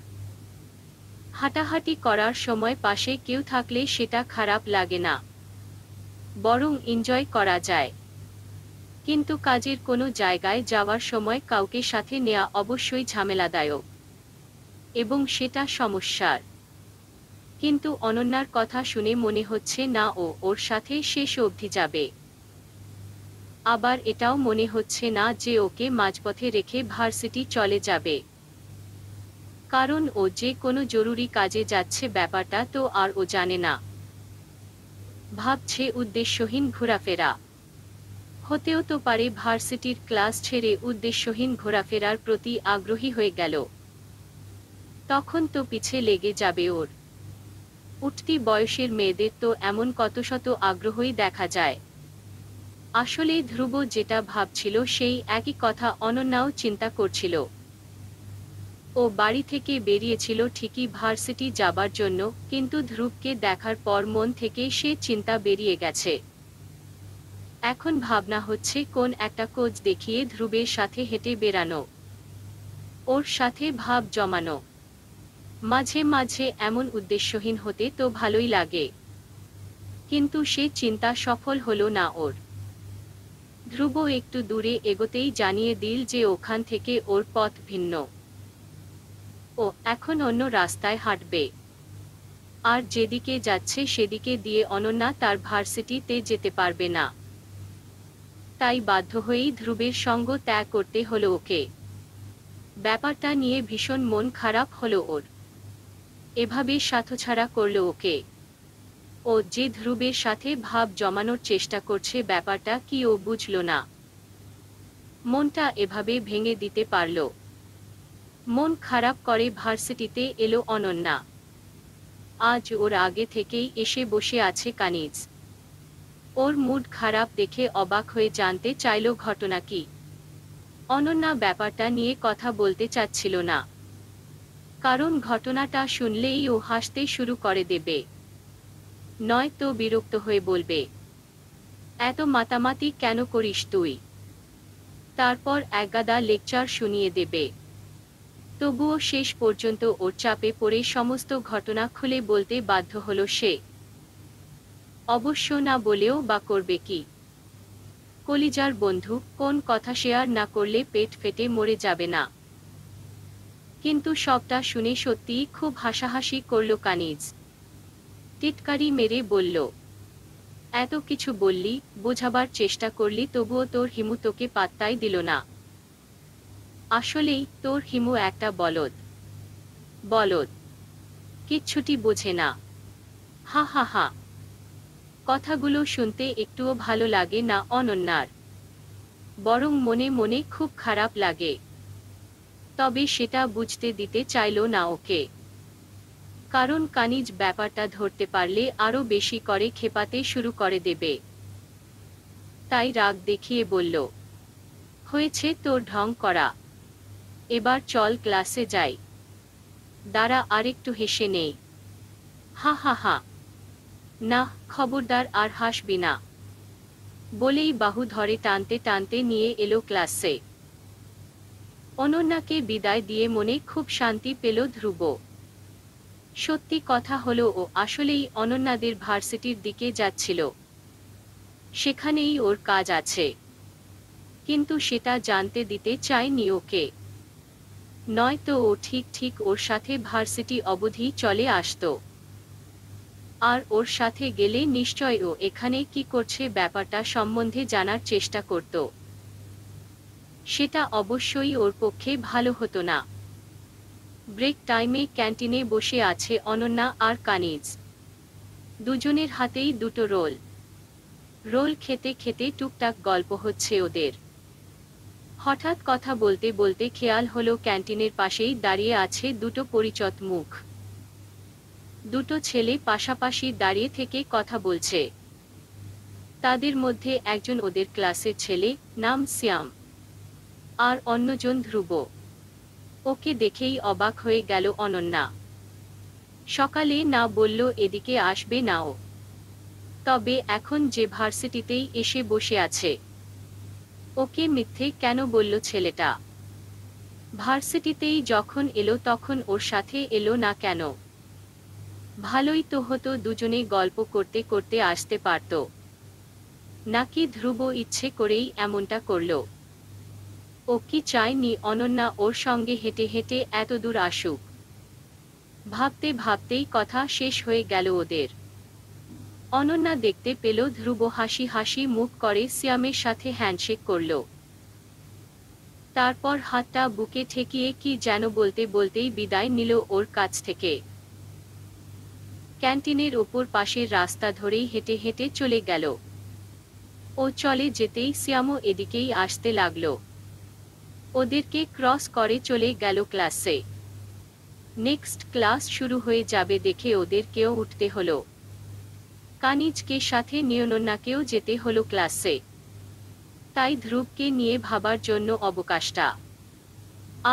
B: হাঁটাহাঁটি করার সময় পাশে কেউ থাকলে সেটা খারাপ লাগে না বরং এনজয় করা যায় কিন্তু কাজের কোনো জায়গায় যাওয়ার সময় কাউকে সাথে নেয়া অবশ্যই ঝামেলাদায়ক এবং সেটা সমস্যার কিন্তু অনন্যার কথা শুনে মনে হচ্ছে না ও ওর সাথে শেষ অবধি যাবে আবার এটাও মনে হচ্ছে না যে ওকে মাঝপথে রেখে ভার্সিটি চলে যাবে কারণ ও যে কোনো জরুরি কাজে যাচ্ছে ব্যাপারটা তো আর ও জানে না ভাবছে উদ্দেশ্যহীন ঘোরাফেরা হতেও তো পারে ভার্সিটির ক্লাস ছেড়ে উদ্দেশ্যহীন ঘোরাফেরার প্রতি আগ্রহী হয়ে গেল তখন তো পিছে লেগে যাবে ওর উঠতি বয়সের মেয়েদের তো এমন কত শত আগ্রহই দেখা যায় আসলে ধ্রুব যেটা ভাবছিল সেই একই কথা অনন্যাও চিন্তা করছিল ও বাড়ি থেকে বেরিয়েছিল ঠিকই ভার্সিটি যাবার জন্য কিন্তু ধ্রুবকে দেখার পর মন থেকে সে চিন্তা বেরিয়ে গেছে এখন ভাবনা হচ্ছে কোন একটা কোচ দেখিয়ে ধ্রুবের সাথে হেঁটে বেড়ানো ওর সাথে ভাব জমানো মাঝে মাঝে এমন উদ্দেশ্যহীন হতে তো ভালোই লাগে কিন্তু সে চিন্তা সফল হলো না ওর ধ্রুব একটু দূরে এগোতেই জানিয়ে দিল যে ওখান থেকে ওর পথ ভিন্ন ও এখন অন্য রাস্তায় হাঁটবে আর যেদিকে যাচ্ছে সেদিকে দিয়ে অনন্যা তার ভার্সিটিতে যেতে পারবে না তাই বাধ্য হয়েই ধ্রুবের সঙ্গ ত্যাগ করতে হলো ওকে ব্যাপারটা নিয়ে ভীষণ মন খারাপ হলো ওর এভাবে সাথছাড়া করল ওকে ও যে ধ্রুবের সাথে ভাব জমানোর চেষ্টা করছে ব্যাপারটা কি ও বুঝল না মনটা এভাবে ভেঙে দিতে পারল মন খারাপ করে ভার্সিটিতে এলো অনন্যা আজ ওর আগে থেকেই এসে বসে আছে কানিজ ওর মুড খারাপ দেখে অবাক হয়ে জানতে চাইল ঘটনা কি অনন্যা ব্যাপারটা নিয়ে কথা বলতে চাচ্ছিল না কারণ ঘটনাটা শুনলেই ও হাসতে শুরু করে দেবে নয় তো বিরক্ত হয়ে বলবে এত মাতামাতি কেন করিস তুই তারপর একগাদা লেকচার শুনিয়ে দেবে তবুও শেষ পর্যন্ত ওর চাপে পড়ে সমস্ত ঘটনা খুলে বলতে বাধ্য হলো সে অবশ্য না বলেও বা করবে কি কলিজার বন্ধু কোন কথা শেয়ার না করলে পেট ফেটে মরে যাবে না কিন্তু সবটা শুনে সত্যিই খুব হাসাহাসি করল কানিজ টিটকারি মেরে বলল এত কিছু বললি বোঝাবার চেষ্টা করলি তবুও তোর হিমু তোকে পাত্তাই দিল না আসলেই তোর হিমু একটা বলদ বলদ কিচ্ছুটি বোঝে না হা হা হা কথাগুলো শুনতে একটুও ভালো লাগে না অনন্যার বরং মনে মনে খুব খারাপ লাগে তবে সেটা বুঝতে দিতে চাইল না ওকে কারণ কানিজ ব্যাপারটা ধরতে পারলে আরও বেশি করে খেপাতে শুরু করে দেবে তাই রাগ দেখিয়ে বলল হয়েছে তোর ঢং করা এবার চল ক্লাসে যাই দাঁড়া আরেকটু হেসে নেই হা হা হা না খবরদার আর হাসবি না বলেই বাহু ধরে টানতে টানতে নিয়ে এলো ক্লাসে অনন্যাকে বিদায় দিয়ে মনে খুব শান্তি পেল ধ্রুব সত্যি কথা হলো ও আসলেই অনন্যাদের ভার্সিটির দিকে যাচ্ছিল সেখানেই ওর কাজ আছে কিন্তু সেটা জানতে দিতে চায়নি ওকে নয়তো ও ঠিক ঠিক ওর সাথে ভার্সিটি অবধি চলে আসত আর ওর সাথে গেলে নিশ্চয় ও এখানে কি করছে ব্যাপারটা সম্বন্ধে জানার চেষ্টা করত সেটা অবশ্যই ওর পক্ষে ভালো হতো না ব্রেক টাইমে ক্যান্টিনে বসে আছে অনন্যা আর কানিজ দুজনের হাতেই দুটো রোল রোল খেতে খেতে টুকটাক গল্প হচ্ছে ওদের হঠাৎ কথা বলতে বলতে খেয়াল হলো ক্যান্টিনের পাশেই দাঁড়িয়ে আছে দুটো পরিচত মুখ দুটো ছেলে পাশাপাশি দাঁড়িয়ে থেকে কথা বলছে তাদের মধ্যে একজন ওদের ক্লাসের ছেলে নাম শ্যাম আর অন্যজন ধ্রুব ওকে দেখেই অবাক হয়ে গেল অনন্যা সকালে না বলল এদিকে আসবে নাও তবে এখন যে ভার্সিটিতেই এসে বসে আছে ওকে মিথ্যে কেন বলল ছেলেটা ভার্সিটিতেই যখন এলো তখন ওর সাথে এলো না কেন ভালোই তো হতো দুজনে গল্প করতে করতে আসতে পারত নাকি ধ্রুব ইচ্ছে করেই এমনটা করলো ও কি চায়নি অনন্যা ওর সঙ্গে হেঁটে হেঁটে এত দূর আসুক ভাবতে ভাবতেই কথা শেষ হয়ে গেল ওদের অনন্যা দেখতে পেল ধ্রুব হাসি হাসি মুখ করে সিয়ামের সাথে হ্যান্ডশেক করল তারপর হাতটা বুকে ঠেকিয়ে কি যেন বলতে বলতেই বিদায় নিল ওর কাছ থেকে ক্যান্টিনের ওপর পাশের রাস্তা ধরেই হেঁটে হেঁটে চলে গেল ও চলে যেতেই সিয়ামও এদিকেই আসতে লাগলো ওদেরকে ক্রস করে চলে গেল ক্লাসে নেক্সট ক্লাস শুরু হয়ে যাবে দেখে ওদেরকেও উঠতে হলো কানিজকে সাথে নিয়নন্যাকেও যেতে হলো ক্লাসে তাই ধ্রুবকে নিয়ে ভাবার জন্য অবকাশটা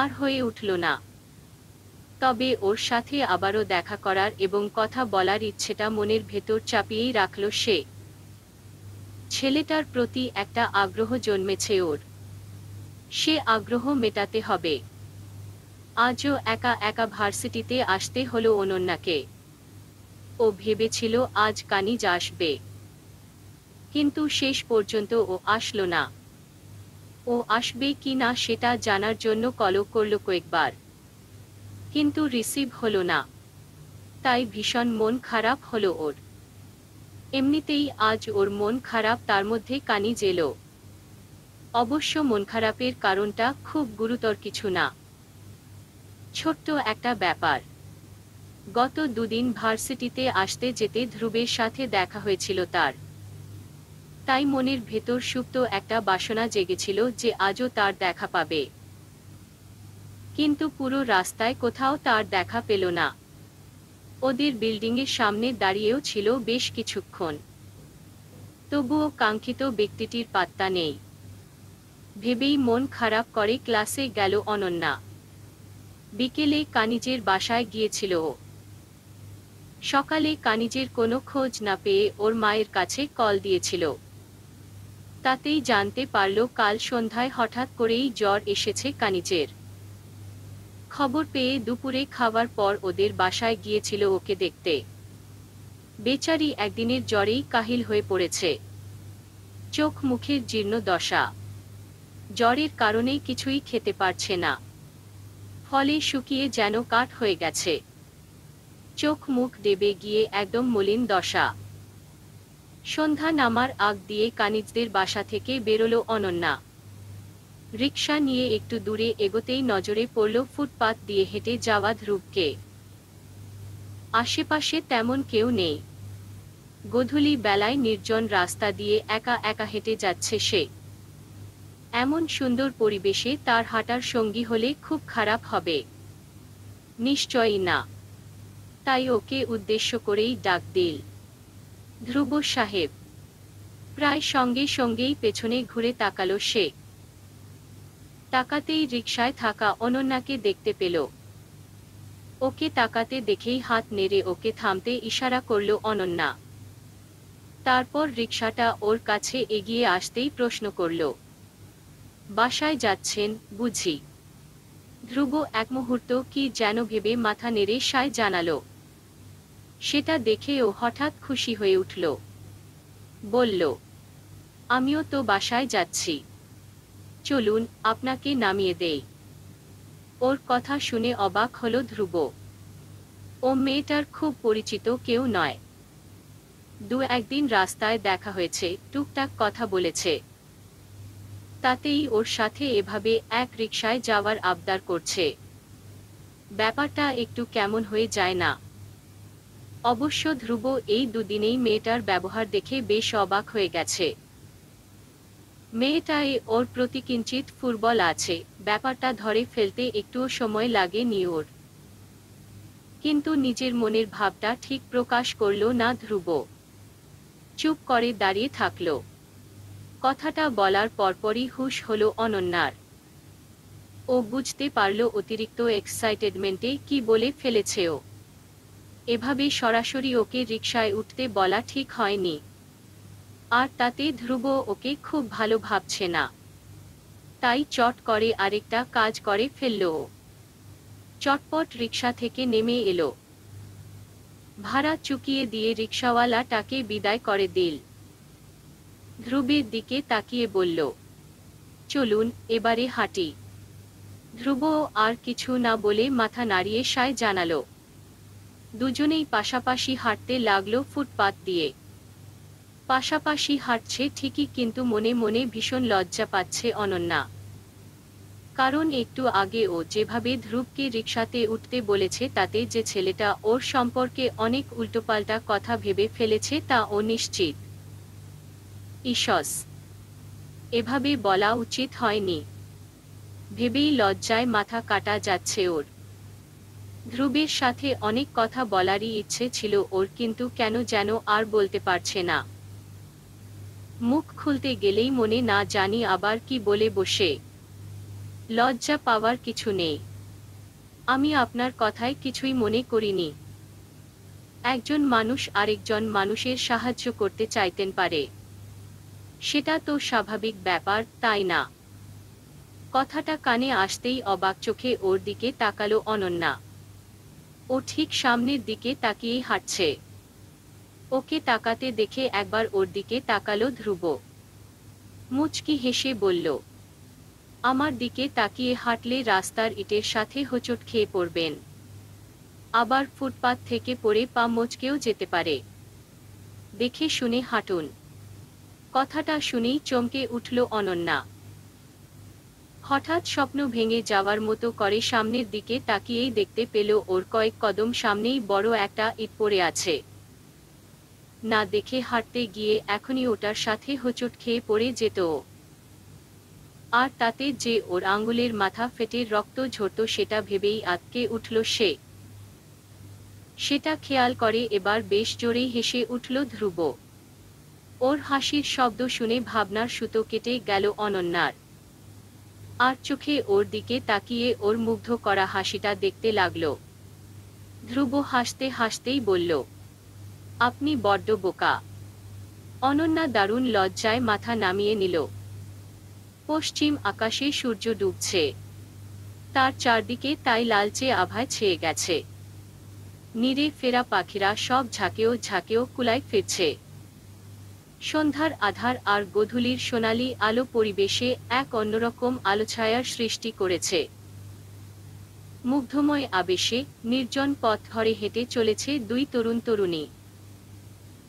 B: আর হয়ে উঠল না তবে ওর সাথে আবারও দেখা করার এবং কথা বলার ইচ্ছেটা মনের ভেতর চাপিয়েই রাখল সে ছেলেটার প্রতি একটা আগ্রহ জন্মেছে ওর সে আগ্রহ মেটাতে হবে আজও একা একা ভার্সিটিতে আসতে হলো অনন্যাকে ও ভেবেছিল আজ কানিজ আসবে কিন্তু শেষ পর্যন্ত ও আসল না ও আসবে কি না সেটা জানার জন্য কল করল কয়েকবার কিন্তু রিসিভ হলো না তাই ভীষণ মন খারাপ হলো ওর এমনিতেই আজ ওর মন খারাপ তার মধ্যে কানিজ এলো অবশ্য মন খারাপের কারণটা খুব গুরুতর কিছু না ছোট্ট একটা ব্যাপার গত দুদিন ভার্সিটিতে আসতে যেতে ধ্রুবের সাথে দেখা হয়েছিল তার তাই মনের ভেতর সুপ্ত একটা বাসনা জেগেছিল যে আজও তার দেখা পাবে কিন্তু পুরো রাস্তায় কোথাও তার দেখা পেল না ওদের বিল্ডিংয়ের সামনে দাঁড়িয়েও ছিল বেশ কিছুক্ষণ তবুও কাঙ্ক্ষিত ব্যক্তিটির পাত্তা নেই ভেবেই মন খারাপ করে ক্লাসে গেল অনন্যা বিকেলে কানিজের বাসায় গিয়েছিল ও সকালে কানিজের কোনো খোঁজ না পেয়ে ওর মায়ের কাছে কল দিয়েছিল তাতেই জানতে পারল কাল সন্ধ্যায় হঠাৎ করেই জ্বর এসেছে কানিজের খবর পেয়ে দুপুরে খাওয়ার পর ওদের বাসায় গিয়েছিল ওকে দেখতে বেচারি একদিনের জ্বরেই কাহিল হয়ে পড়েছে চোখ মুখের জীর্ণ দশা জ্বরের কারণেই কিছুই খেতে পারছে না ফলে শুকিয়ে যেন কাঠ হয়ে গেছে চোখ মুখ দেবে গিয়ে একদম মলিন দশা সন্ধ্যা নামার আগ দিয়ে কানিজদের বাসা থেকে বেরোলো অনন্যা রিক্সা নিয়ে একটু দূরে এগোতেই নজরে পড়ল ফুটপাত দিয়ে হেঁটে যাওয়া ধ্রুবকে আশেপাশে তেমন কেউ নেই গধুলি বেলায় নির্জন রাস্তা দিয়ে একা একা হেঁটে যাচ্ছে সে এমন সুন্দর পরিবেশে তার হাঁটার সঙ্গী হলে খুব খারাপ হবে নিশ্চয়ই না তাই ওকে উদ্দেশ্য করেই ডাক দিল ধ্রুব সাহেব প্রায় সঙ্গে সঙ্গেই পেছনে ঘুরে তাকালো সে তাকাতেই রিকশায় থাকা অনন্যাকে দেখতে পেল ওকে তাকাতে দেখেই হাত নেড়ে ওকে থামতে ইশারা করল অনন্যা তারপর রিক্সাটা ওর কাছে এগিয়ে আসতেই প্রশ্ন করল বাসায় যাচ্ছেন বুঝি ধ্রুব এক মুহূর্ত কি যেন ভেবে মাথা নেড়ে সায় জানাল সেটা দেখেও হঠাৎ খুশি হয়ে উঠল বলল আমিও তো বাসায় যাচ্ছি চলুন আপনাকে নামিয়ে দেই ওর কথা শুনে অবাক হল ধ্রুব ও মেয়েটার খুব পরিচিত কেউ নয় দু একদিন রাস্তায় দেখা হয়েছে টুকটাক কথা বলেছে তাতেই ওর সাথে এভাবে এক রিকশায় যাওয়ার আবদার করছে ব্যাপারটা একটু কেমন হয়ে যায় না অবশ্য ধ্রুব এই দুদিনেই মেয়েটার ব্যবহার দেখে বেশ অবাক হয়ে গেছে মেয়েটায় ওর প্রতি কিঞ্চিত ফুটবল আছে ব্যাপারটা ধরে ফেলতে একটুও সময় লাগে নিওর কিন্তু নিজের মনের ভাবটা ঠিক প্রকাশ করল না ধ্রুব চুপ করে দাঁড়িয়ে থাকলো কথাটা বলার পরপরই হুশ হলো অনন্যার ও বুঝতে পারল অতিরিক্ত এক্সাইটেডমেন্টে কি বলে ফেলেছে ও এভাবে সরাসরি ওকে রিকশায় উঠতে বলা ঠিক হয়নি আর তাতে ধ্রুব ওকে খুব ভালো ভাবছে না তাই চট করে আরেকটা কাজ করে ফেলল চটপট রিক্সা থেকে নেমে এলো ভাড়া চুকিয়ে দিয়ে তাকে বিদায় করে দিল ধ্রুবের দিকে তাকিয়ে বলল চলুন এবারে হাঁটি ধ্রুব আর কিছু না বলে মাথা নাড়িয়ে সায় জানালো দুজনেই পাশাপাশি হাঁটতে লাগলো ফুটপাত দিয়ে পাশাপাশি হাঁটছে ঠিকই কিন্তু মনে মনে ভীষণ লজ্জা পাচ্ছে অনন্যা কারণ একটু আগে ও যেভাবে ধ্রুবকে রিক্সাতে উঠতে বলেছে তাতে যে ছেলেটা ওর সম্পর্কে অনেক উল্টোপাল্টা কথা ভেবে ফেলেছে তা ও নিশ্চিত ঈশস এভাবে বলা উচিত হয়নি ভেবেই লজ্জায় মাথা কাটা যাচ্ছে ওর ধ্রুবের সাথে অনেক কথা বলারই ইচ্ছে ছিল ওর কিন্তু কেন যেন আর বলতে পারছে না মুখ খুলতে গেলেই মনে না জানি আবার কি বলে বসে লজ্জা পাওয়ার কিছু নেই আমি আপনার কথায় কিছুই মনে করিনি একজন মানুষ আরেকজন মানুষের সাহায্য করতে চাইতেন পারে সেটা তো স্বাভাবিক ব্যাপার তাই না কথাটা কানে আসতেই অবাক চোখে ওর দিকে তাকালো অনন্যা ও ঠিক সামনের দিকে তাকিয়ে হাঁটছে ওকে তাকাতে দেখে একবার ওর দিকে তাকালো ধ্রুব মুচকি হেসে বলল আমার দিকে তাকিয়ে হাঁটলে রাস্তার ইটের সাথে হোঁচট খেয়ে পড়বেন আবার ফুটপাত থেকে পড়ে পা মোচকেও যেতে পারে দেখে শুনে হাঁটুন কথাটা শুনেই চমকে উঠল অনন্যা হঠাৎ স্বপ্ন ভেঙে যাওয়ার মতো করে সামনের দিকে তাকিয়েই দেখতে পেল ওর কয়েক কদম সামনেই বড় একটা ইট পড়ে আছে না দেখে হাঁটতে গিয়ে এখনই ওটার সাথে হোঁচট খেয়ে পড়ে যেত আর তাতে যে ওর আঙ্গুলের মাথা ফেটে রক্ত ঝরত সেটা ভেবেই আতকে উঠল সে সেটা খেয়াল করে এবার বেশ জোরেই হেসে উঠল ধ্রুব ওর হাসির শব্দ শুনে ভাবনার সুতো কেটে গেল অনন্যার আর চোখে ওর দিকে তাকিয়ে ওর মুগ্ধ করা হাসিটা দেখতে লাগল ধ্রুব হাসতে হাসতেই বলল আপনি বড্ড বোকা অনন্যা দারুণ লজ্জায় মাথা নামিয়ে নিল পশ্চিম আকাশে সূর্য ডুবছে তার চারদিকে তাই লালচে আভায় ছেয়ে গেছে নিরে ফেরা পাখিরা সব ঝাঁকেও ঝাঁকেও কুলায় ফিরছে সন্ধ্যার আধার আর গধূলির সোনালি আলো পরিবেশে এক অন্যরকম আলোছায়ার সৃষ্টি করেছে মুগ্ধময় আবেশে নির্জন পথ ধরে হেঁটে চলেছে দুই তরুণ তরুণী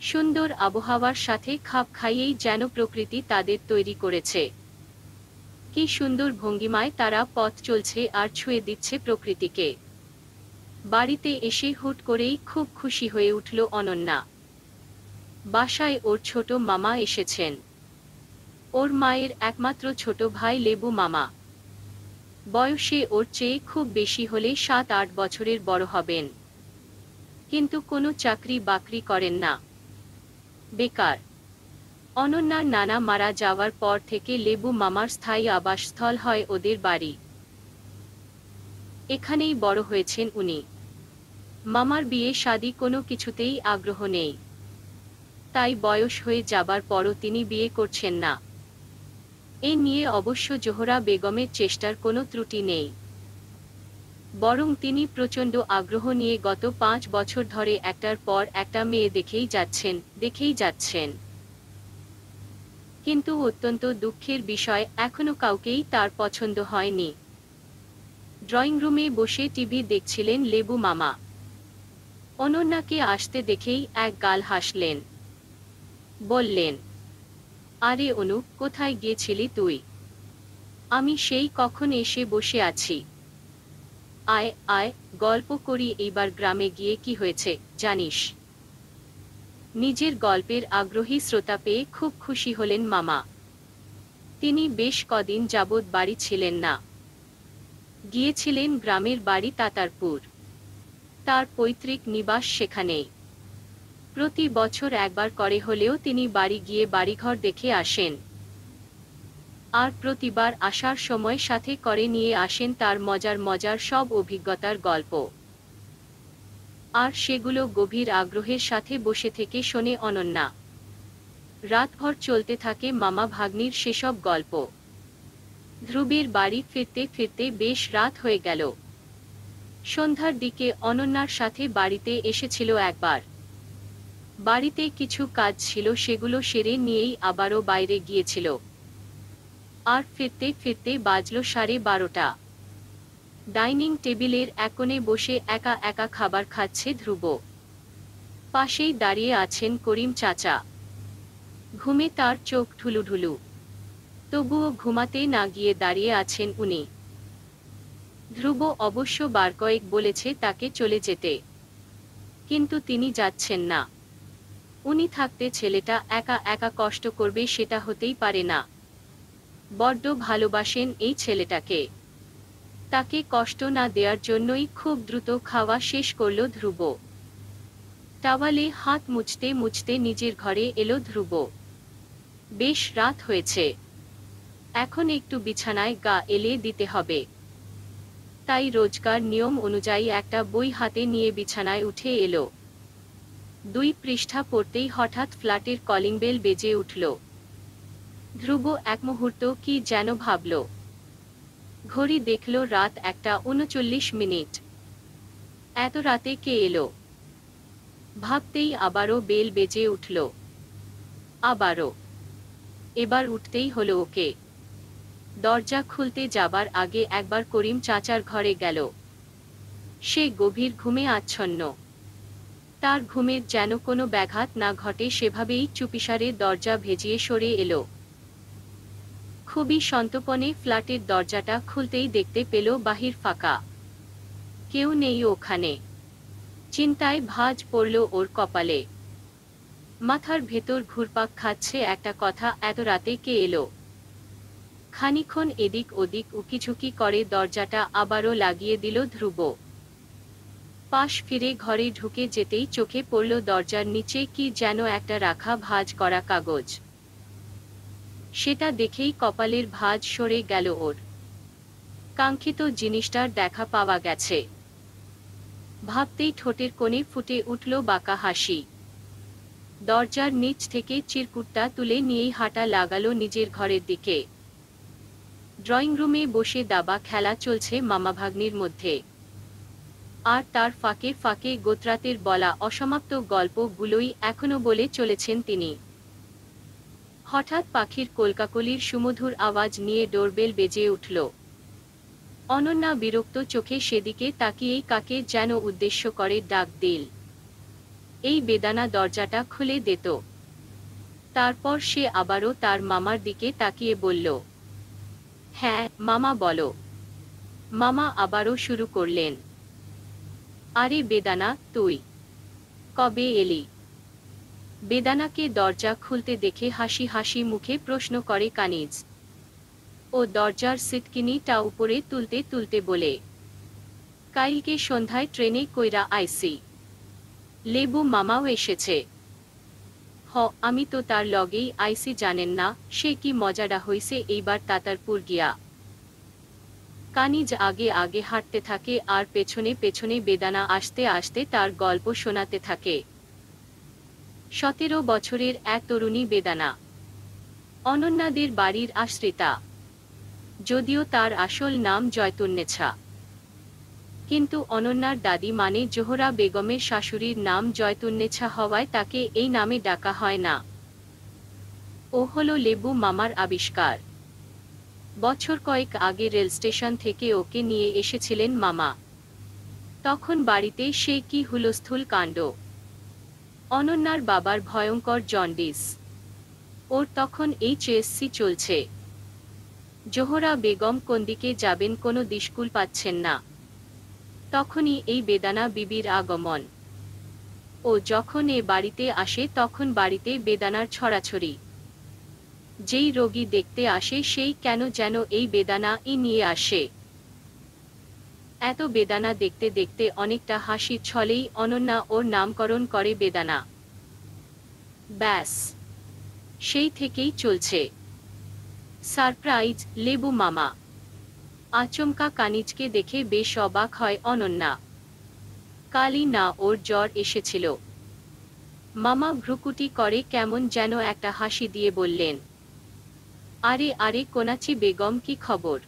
B: সুন্দর আবহাওয়ার সাথে খাপ খাইয়েই যেন প্রকৃতি তাদের তৈরি করেছে কি সুন্দর ভঙ্গিমায় তারা পথ চলছে আর ছুঁয়ে দিচ্ছে প্রকৃতিকে বাড়িতে এসে হুট করেই খুব খুশি হয়ে উঠল অনন্যা বাসায় ওর ছোট মামা এসেছেন ওর মায়ের একমাত্র ছোট ভাই লেবু মামা বয়সে ওর চেয়ে খুব বেশি হলে সাত আট বছরের বড় হবেন কিন্তু কোনো চাকরি বাকরি করেন না বেকার অনন্যার নানা মারা যাওয়ার পর থেকে লেবু মামার স্থায়ী আবাসস্থল হয় ওদের বাড়ি এখানেই বড় হয়েছেন উনি মামার বিয়ে শাদী কোনো কিছুতেই আগ্রহ নেই তাই বয়স হয়ে যাবার পরও তিনি বিয়ে করছেন না এ নিয়ে অবশ্য জোহরা বেগমের চেষ্টার কোনো ত্রুটি নেই বরং তিনি প্রচণ্ড আগ্রহ নিয়ে গত পাঁচ বছর ধরে একটার পর একটা মেয়ে দেখেই যাচ্ছেন দেখেই যাচ্ছেন কিন্তু অত্যন্ত দুঃখের বিষয় এখনো কাউকেই তার পছন্দ হয়নি ড্রয়িং রুমে বসে টিভি দেখছিলেন লেবু মামা অনন্যাকে আসতে দেখেই এক গাল হাসলেন বললেন আরে অনু কোথায় গিয়েছিলি তুই আমি সেই কখন এসে বসে আছি আয় আয় গল্প করি এইবার গ্রামে গিয়ে কি হয়েছে জানিস নিজের গল্পের আগ্রহী শ্রোতা পেয়ে খুব খুশি হলেন মামা তিনি বেশ কদিন যাবৎ বাড়ি ছিলেন না গিয়েছিলেন গ্রামের বাড়ি তাতারপুর তার পৈতৃক নিবাস সেখানেই প্রতি বছর একবার করে হলেও তিনি বাড়ি গিয়ে বাড়িঘর দেখে আসেন আর প্রতিবার আসার সময় সাথে করে নিয়ে আসেন তার মজার মজার সব অভিজ্ঞতার গল্প আর সেগুলো গভীর আগ্রহের সাথে বসে থেকে শোনে অনন্যা রাতভর চলতে থাকে মামা ভাগ্নির সেসব গল্প ধ্রুবের বাড়ি ফিরতে ফিরতে বেশ রাত হয়ে গেল সন্ধ্যার দিকে অনন্যার সাথে বাড়িতে এসেছিল একবার বাড়িতে কিছু কাজ ছিল সেগুলো সেরে নিয়েই আবারও বাইরে গিয়েছিল আর ফিরতে ফিরতে বাজল সাড়ে বারোটা ডাইনিং টেবিলের একনে বসে একা একা খাবার খাচ্ছে ধ্রুব পাশেই দাঁড়িয়ে আছেন করিম চাচা ঘুমে তার চোখ ঢুলুঢুলু তবুও ঘুমাতে না গিয়ে দাঁড়িয়ে আছেন উনি ধ্রুব অবশ্য বার কয়েক বলেছে তাকে চলে যেতে কিন্তু তিনি যাচ্ছেন না উনি থাকতে ছেলেটা একা একা কষ্ট করবে সেটা হতেই পারে না বড্ড ভালোবাসেন এই ছেলেটাকে তাকে কষ্ট না দেওয়ার জন্যই খুব দ্রুত খাওয়া শেষ করল ধ্রুব টাওয়ালে হাত মুছতে মুছতে নিজের ঘরে এলো ধ্রুব বেশ রাত হয়েছে এখন একটু বিছানায় গা এলে দিতে হবে তাই রোজকার নিয়ম অনুযায়ী একটা বই হাতে নিয়ে বিছানায় উঠে এলো দুই পৃষ্ঠা পড়তেই হঠাৎ ফ্ল্যাটের কলিং বেল বেজে উঠল ধ্রুব এক মুহূর্ত কি যেন ভাবল ঘড়ি দেখল রাত একটা উনচল্লিশ মিনিট এত রাতে কে এলো ভাবতেই আবারও বেল বেজে উঠল আবারও এবার উঠতেই হলো ওকে দরজা খুলতে যাবার আগে একবার করিম চাচার ঘরে গেল সে গভীর ঘুমে আচ্ছন্ন তার ঘুমের যেন কোনো ব্যাঘাত না ঘটে সেভাবেই চুপিসারে দরজা ভেজিয়ে সরে এলো খুবই সন্তপনে ফ্ল্যাটের দরজাটা খুলতেই দেখতে পেল বাহির ফাঁকা কেউ নেই ওখানে চিন্তায় ভাজ পড়ল ওর কপালে মাথার ভেতর ঘুরপাক খাচ্ছে একটা কথা এত রাতে কে এলো খানিক্ষণ এদিক ওদিক উকিঝুঁকি করে দরজাটা আবারও লাগিয়ে দিল ধ্রুব পাশ ফিরে ঘরে ঢুকে যেতেই চোখে পড়ল দরজার নিচে কি যেন একটা রাখা ভাজ করা কাগজ সেটা দেখেই কপালের ভাজ সরে গেল ওর কাঙ্ক্ষিত জিনিসটার দেখা পাওয়া গেছে ভাবতেই ঠোঁটের কোণে ফুটে উঠল বাঁকা হাসি দরজার নিচ থেকে চিরকুটটা তুলে নিয়েই হাঁটা লাগালো নিজের ঘরের দিকে ড্রয়িং রুমে বসে দাবা খেলা চলছে মামাভাগ্নির মধ্যে আর তার ফাঁকে ফাঁকে গোত্রাতের বলা অসমাপ্ত গল্পগুলোই এখনো বলে চলেছেন তিনি হঠাৎ পাখির কলকাকলির সুমধুর আওয়াজ নিয়ে ডোরবেল বেজে উঠল অনন্যা বিরক্ত চোখে সেদিকে তাকিয়েই কাকে যেন উদ্দেশ্য করে ডাক দিল এই বেদানা দরজাটা খুলে দিত তারপর সে আবারও তার মামার দিকে তাকিয়ে বলল হ্যাঁ মামা বলো মামা আবারও শুরু করলেন আরে বেদানা তুই কবে এলি বেদানাকে দরজা খুলতে দেখে হাসি হাসি মুখে প্রশ্ন করে কানিজ ও দরজার সিটকিনিটা উপরে তুলতে তুলতে বলে কাইলকে সন্ধ্যায় ট্রেনে কইরা আইসি লেবু মামাও এসেছে হ আমি তো তার লগেই আইসি জানেন না সে কি মজাডা হইছে এইবার তাতারপুর গিয়া কানিজ আগে আগে হাঁটতে থাকে আর পেছনে পেছনে বেদানা আসতে আসতে তার গল্প শোনাতে থাকে সতেরো বছরের এক তরুণী বেদানা অনন্যাদের বাড়ির আশ্রিতা যদিও তার আসল নাম জয়তুন্নেছা কিন্তু অনন্যার দাদি মানে জোহরা বেগমের শাশুড়ির নাম জয়তুন্নেছা হওয়ায় তাকে এই নামে ডাকা হয় না ও হলো লেবু মামার আবিষ্কার বছর কয়েক আগে রেল স্টেশন থেকে ওকে নিয়ে এসেছিলেন মামা তখন বাড়িতে সে কি হুলস্থুল কাণ্ড অনন্যার বাবার ভয়ঙ্কর জন্ডিস ওর তখন এইচএসসি চলছে জোহরা বেগম কোন দিকে যাবেন কোনো দিশকুল পাচ্ছেন না তখনই এই বেদানা বিবির আগমন ও যখন এ বাড়িতে আসে তখন বাড়িতে বেদানার ছড়াছড়ি যেই রোগী দেখতে আসে সেই কেন যেন এই বেদানা ই নিয়ে আসে এত বেদানা দেখতে দেখতে অনেকটা হাসি ছলেই অনন্যা ওর নামকরণ করে বেদানা ব্যাস সেই থেকেই চলছে সারপ্রাইজ লেবু মামা আচমকা কানিজকে দেখে বেশ অবাক হয় অনন্যা কালি না ওর জ্বর এসেছিল মামা ভ্রুকুটি করে কেমন যেন একটা হাসি দিয়ে বললেন আরে আরে কোনাচি বেগম কি খবর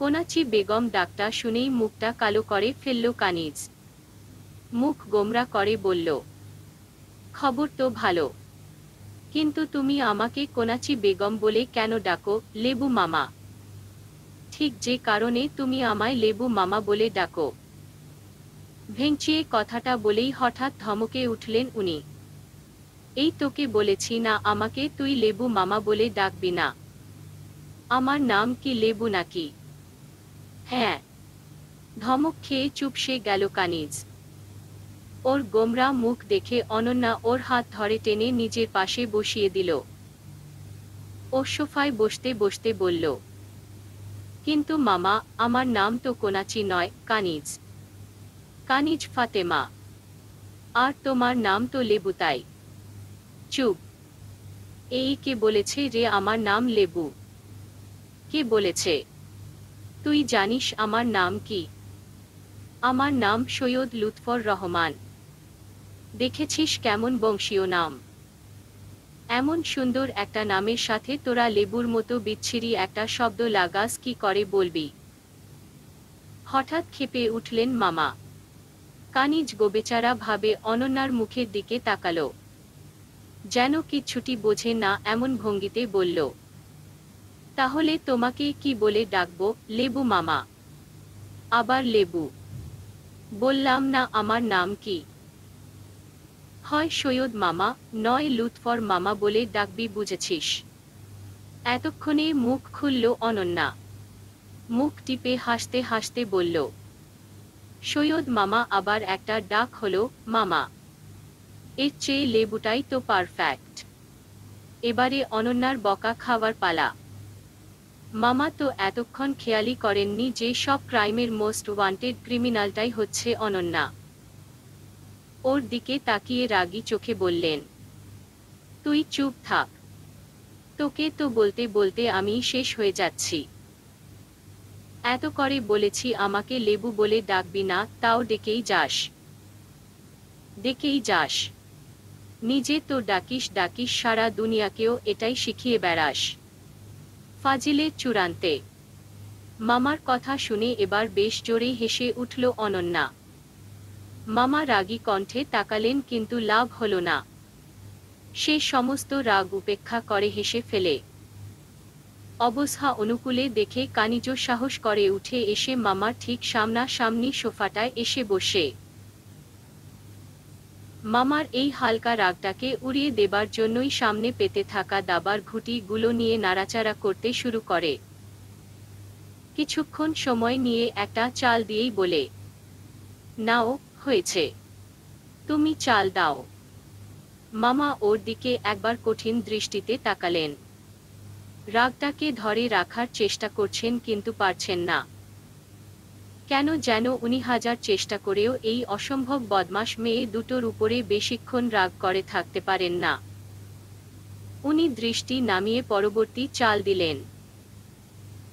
B: কোনাচি বেগম ডাকটা শুনেই মুখটা কালো করে ফেলল কানিজ মুখ গোমরা করে বলল খবর তো ভালো কিন্তু তুমি আমাকে কোনাচি বেগম বলে কেন ডাকো লেবু মামা ঠিক যে কারণে তুমি আমায় লেবু মামা বলে ডাকো ভেঞ্চিয়ে কথাটা বলেই হঠাৎ ধমকে উঠলেন উনি এই তোকে বলেছি না আমাকে তুই লেবু মামা বলে ডাকবি না আমার নাম কি লেবু নাকি হ্যাঁ ধমক খেয়ে চুপসে গেল কানিজ ওর গোমরা মুখ দেখে অনন্যা ওর হাত ধরে টেনে নিজের পাশে বসিয়ে দিল ও সোফায় বসতে বসতে বলল কিন্তু মামা আমার নাম তো কোনাচি নয় কানিজ কানিজ ফাতেমা আর তোমার নাম তো লেবুতাই চুপ এই কে বলেছে রে আমার নাম লেবু কে বলেছে তুই জানিস আমার নাম কি আমার নাম সৈয়দ লুৎফর রহমান দেখেছিস কেমন বংশীয় নাম এমন সুন্দর একটা নামের সাথে তোরা লেবুর মতো বিচ্ছিরি একটা শব্দ লাগাস কি করে বলবি হঠাৎ খেপে উঠলেন মামা কানিজ গোবেচারা ভাবে অনন্যার মুখের দিকে তাকালো যেন কিচ্ছুটি বোঝে না এমন ভঙ্গিতে বলল তাহলে তোমাকে কি বলে ডাকবো লেবু মামা আবার লেবু বললাম না আমার নাম কি হয় সৈয়দ মামা নয় লুৎফর মামা বলে ডাকবি বুঝেছিস এতক্ষণে মুখ খুলল অনন্যা মুখ টিপে হাসতে হাসতে বলল সৈয়দ মামা আবার একটা ডাক হলো মামা এর চেয়ে লেবুটাই তো পারফেক্ট এবারে অনন্যার বকা খাওয়ার পালা মামা তো এতক্ষণ খেয়ালি করেননি যে সব ক্রাইমের মোস্ট ওয়ান্টেড ক্রিমিনালটাই হচ্ছে অনন্যা ওর দিকে তাকিয়ে রাগি চোখে বললেন তুই চুপ থাক তোকে তো বলতে বলতে আমি শেষ হয়ে যাচ্ছি এত করে বলেছি আমাকে লেবু বলে ডাকবি না তাও ডেকেই যাস ডেকেই যাস নিজে তো ডাকিস ডাকিস সারা দুনিয়াকেও এটাই শিখিয়ে বেড়াস ফাজিলে চূড়ান্তে মামার কথা শুনে এবার বেশ জোরে হেসে উঠল অনন্যা মামা রাগী কণ্ঠে তাকালেন কিন্তু লাভ হল না সে সমস্ত রাগ উপেক্ষা করে হেসে ফেলে অবস্থা অনুকূলে দেখে কানিজ সাহস করে উঠে এসে মামার ঠিক সামনাসামনি সোফাটায় এসে বসে মামার এই হালকা রাগটাকে উড়িয়ে দেবার জন্যই সামনে পেতে থাকা দাবার ঘুঁটিগুলো নিয়ে নাড়াচাড়া করতে শুরু করে কিছুক্ষণ সময় নিয়ে একটা চাল দিয়েই বলে নাও হয়েছে তুমি চাল দাও মামা ওর দিকে একবার কঠিন দৃষ্টিতে তাকালেন রাগটাকে ধরে রাখার চেষ্টা করছেন কিন্তু পারছেন না কেন যেন উনি হাজার চেষ্টা করেও এই অসম্ভব বদমাস মেয়ে দুটোর উপরে বেশিক্ষণ রাগ করে থাকতে পারেন না উনি দৃষ্টি নামিয়ে পরবর্তী চাল দিলেন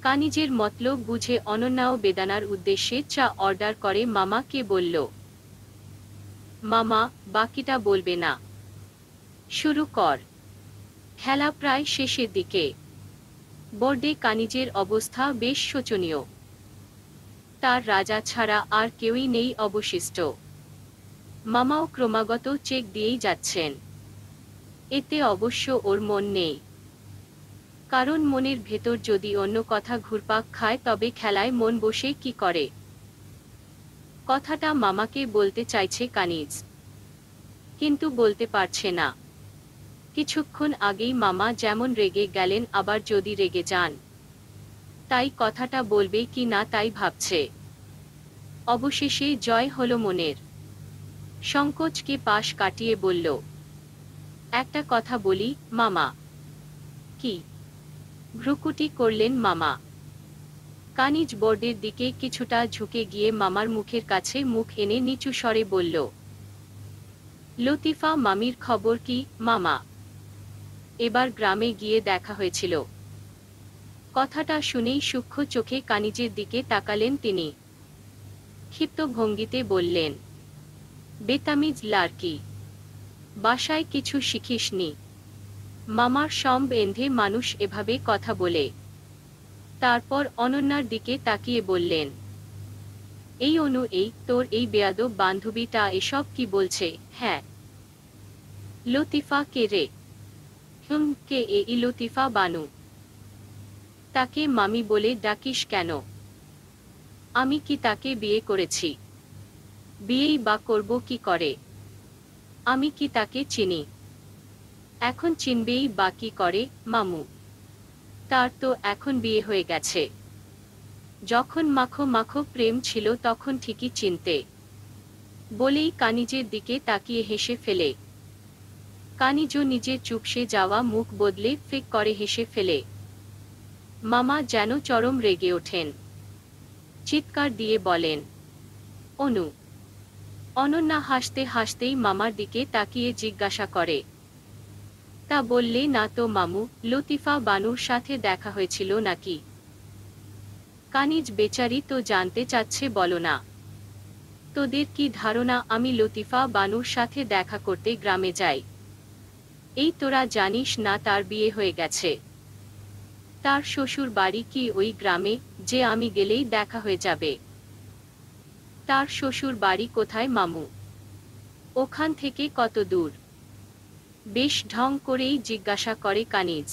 B: কানিজের মতলব বুঝে অনন্যাও বেদানার উদ্দেশ্যে চা অর্ডার করে মামাকে বলল মামা বাকিটা বলবে না শুরু কর খেলা প্রায় শেষের দিকে বোর্ডে কানিজের অবস্থা বেশ শোচনীয় তার রাজা ছাড়া আর কেউই নেই অবশিষ্ট মামাও ক্রমাগত চেক দিয়েই যাচ্ছেন এতে অবশ্য ওর মন নেই কারণ মনের ভেতর যদি অন্য কথা ঘুরপাক খায় তবে খেলায় মন বসে কি করে কথাটা মামাকে বলতে চাইছে কানিজ কিন্তু বলতে পারছে না কিছুক্ষণ আগেই মামা যেমন রেগে গেলেন আবার যদি রেগে যান তাই কথাটা বলবে কি না তাই ভাবছে অবশেষে জয় হল মনের সংকোচকে পাশ কাটিয়ে বলল একটা কথা বলি মামা কি ভ্রুকুটি করলেন মামা কানিজ বোর্ডের দিকে কিছুটা ঝুঁকে গিয়ে মামার মুখের কাছে মুখ এনে নিচু স্বরে বলল লতিফা মামির খবর কি মামা এবার গ্রামে গিয়ে দেখা হয়েছিল কথাটা শুনেই সূক্ষ্ম চোখে কানিজের দিকে তাকালেন তিনি ক্ষিপ্ত ভঙ্গিতে বললেন বেতামিজ লার্কি বাসায় কিছু শিখিসনি মামার সম বেঁধে মানুষ এভাবে কথা বলে তারপর অনন্যার দিকে তাকিয়ে বললেন এই অনু এই তোর এই বেয়াদ বান্ধবীটা এসব কি বলছে হ্যাঁ লতিফা কে রে হুম কে এই লতিফা বানু তাকে মামি বলে ডাকিস কেন আমি কি তাকে বিয়ে করেছি বিয়েই বা করব কি করে আমি কি তাকে চিনি এখন চিনবেই বা কি করে মামু তার তো এখন বিয়ে হয়ে গেছে যখন মাখো মাখো প্রেম ছিল তখন ঠিকই চিনতে বলেই কানিজের দিকে তাকিয়ে হেসে ফেলে কানিজও নিজের চুপসে যাওয়া মুখ বদলে ফেক করে হেসে ফেলে মামা যেন চরম রেগে ওঠেন চিৎকার দিয়ে বলেন অনু অনন্যা হাসতে হাসতেই মামার দিকে তাকিয়ে জিজ্ঞাসা করে তা বললে না তো মামু লতিফা বানুর সাথে দেখা হয়েছিল নাকি কানিজ বেচারি তো জানতে চাচ্ছে বলো না তোদের কি ধারণা আমি লতিফা বানুর সাথে দেখা করতে গ্রামে যাই এই তোরা জানিস না তার বিয়ে হয়ে গেছে তার শ্বশুর বাড়ি কি ওই গ্রামে যে আমি গেলেই দেখা হয়ে যাবে তার শ্বশুর বাড়ি কোথায় মামু ওখান থেকে কত দূর বেশ ঢং করেই জিজ্ঞাসা করে কানিজ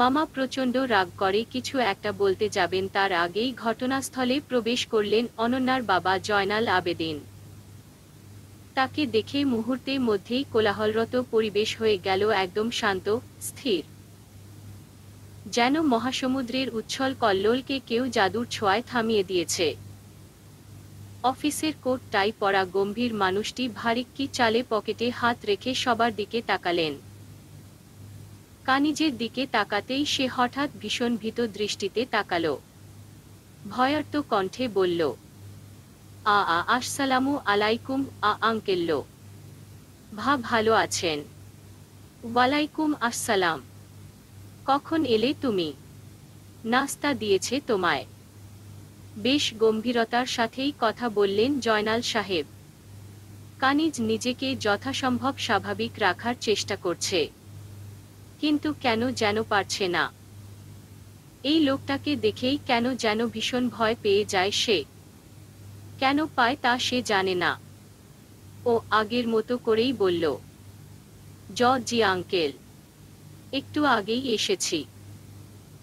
B: মামা প্রচণ্ড রাগ করে কিছু একটা বলতে যাবেন তার আগেই ঘটনাস্থলে প্রবেশ করলেন অনন্যার বাবা জয়নাল আবেদিন তাকে দেখে মুহূর্তের মধ্যেই কোলাহলরত পরিবেশ হয়ে গেল একদম শান্ত স্থির যেন মহাসমুদ্রের উচ্ছল কল্লোলকে কেউ জাদুর ছোঁয়ায় থামিয়ে দিয়েছে অফিসের কোট টাই পরা গম্ভীর মানুষটি ভারিক্কি চালে পকেটে হাত রেখে সবার দিকে তাকালেন কানিজের দিকে তাকাতেই সে হঠাৎ ভীষণ ভীত দৃষ্টিতে তাকালো ভয়ার্ত কণ্ঠে বলল আ আ আসসালামু আলাইকুম আ আঙ্কেল্ল ভা ভালো আছেন ওয়ালাইকুম আসসালাম কখন এলে তুমি নাস্তা দিয়েছে তোমায় বেশ গম্ভীরতার সাথেই কথা বললেন জয়নাল সাহেব কানিজ নিজেকে যথাসম্ভব স্বাভাবিক রাখার চেষ্টা করছে কিন্তু কেন যেন পারছে না এই লোকটাকে দেখেই কেন যেন ভীষণ ভয় পেয়ে যায় সে কেন পায় তা সে জানে না ও আগের মতো করেই বলল জি আঙ্কেল একটু আগেই এসেছি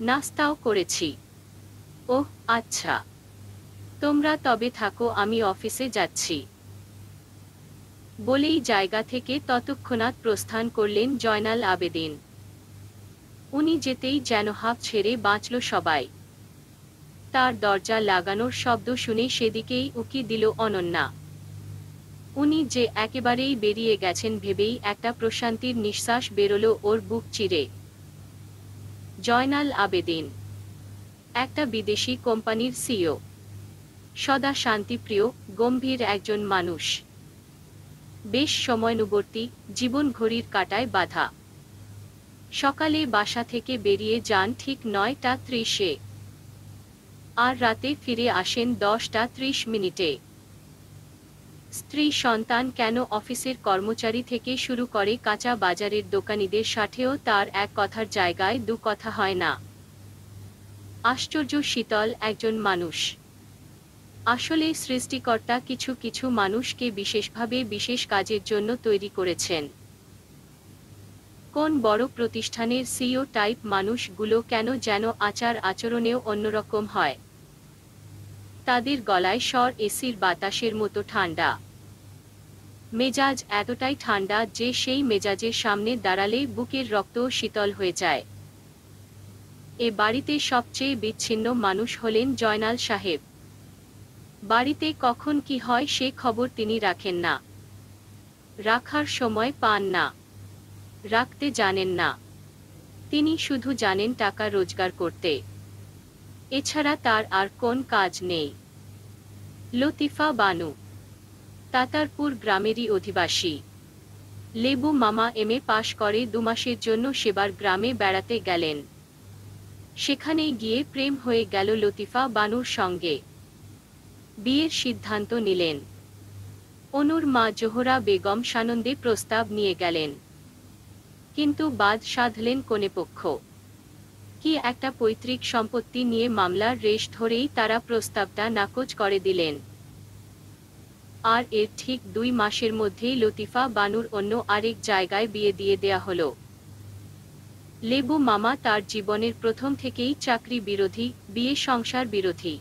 B: নাস্তাও করেছি ও আচ্ছা তোমরা তবে থাকো আমি অফিসে যাচ্ছি বলেই জায়গা থেকে ততক্ষণাৎ প্রস্থান করলেন জয়নাল আবেদিন উনি যেতেই যেন হাফ ছেড়ে বাঁচল সবাই তার দরজা লাগানোর শব্দ শুনে সেদিকেই উকি দিল অনন্যা উনি যে একেবারেই বেরিয়ে গেছেন ভেবেই একটা প্রশান্তির নিঃশ্বাস বেরোলো ওর বুক চিরে জয়নাল আবেদিন একটা বিদেশি কোম্পানির সিও সদা শান্তিপ্রিয় গম্ভীর একজন মানুষ বেশ সময়নুবর্তী জীবন ঘড়ির কাটায় বাধা সকালে বাসা থেকে বেরিয়ে যান ঠিক নয়টা ত্রিশে আর রাতে ফিরে আসেন দশটা ত্রিশ মিনিটে স্ত্রী সন্তান কেন অফিসের কর্মচারী থেকে শুরু করে কাঁচা বাজারের দোকানিদের সাথেও তার এক কথার জায়গায় দু কথা হয় না আশ্চর্য শীতল একজন মানুষ আসলে সৃষ্টিকর্তা কিছু কিছু মানুষকে বিশেষভাবে বিশেষ কাজের জন্য তৈরি করেছেন কোন বড় প্রতিষ্ঠানের সিও টাইপ মানুষগুলো কেন যেন আচার আচরণেও অন্যরকম হয় তাদের গলায় স্বর এসির বাতাসের মতো ঠান্ডা মেজাজ এতটাই ঠান্ডা যে সেই মেজাজের সামনে দাঁড়ালে বুকের রক্ত শীতল হয়ে যায় এ বাড়িতে সবচেয়ে বিচ্ছিন্ন মানুষ হলেন জয়নাল সাহেব বাড়িতে কখন কি হয় সে খবর তিনি রাখেন না রাখার সময় পান না রাখতে জানেন না তিনি শুধু জানেন টাকা রোজগার করতে এছাড়া তার আর কোন কাজ নেই লতিফা বানু তাতারপুর গ্রামেরই অধিবাসী লেবু মামা এম এ পাশ করে দুমাসের জন্য সেবার গ্রামে বেড়াতে গেলেন সেখানে গিয়ে প্রেম হয়ে গেল লতিফা বানুর সঙ্গে বিয়ের সিদ্ধান্ত নিলেন অনুর মা জোহরা বেগম সানন্দে প্রস্তাব নিয়ে গেলেন কিন্তু বাদ সাধলেন কোনেপক্ষ পক্ষ এমনকি একটা পৈতৃক সম্পত্তি নিয়ে মামলার রেশ ধরেই তারা প্রস্তাবটা নাকচ করে দিলেন আর এর ঠিক দুই মাসের মধ্যেই লতিফা বানুর অন্য আরেক জায়গায় বিয়ে দিয়ে দেয়া হলো লেবু মামা তার জীবনের প্রথম থেকেই চাকরি বিরোধী বিয়ে সংসার বিরোধী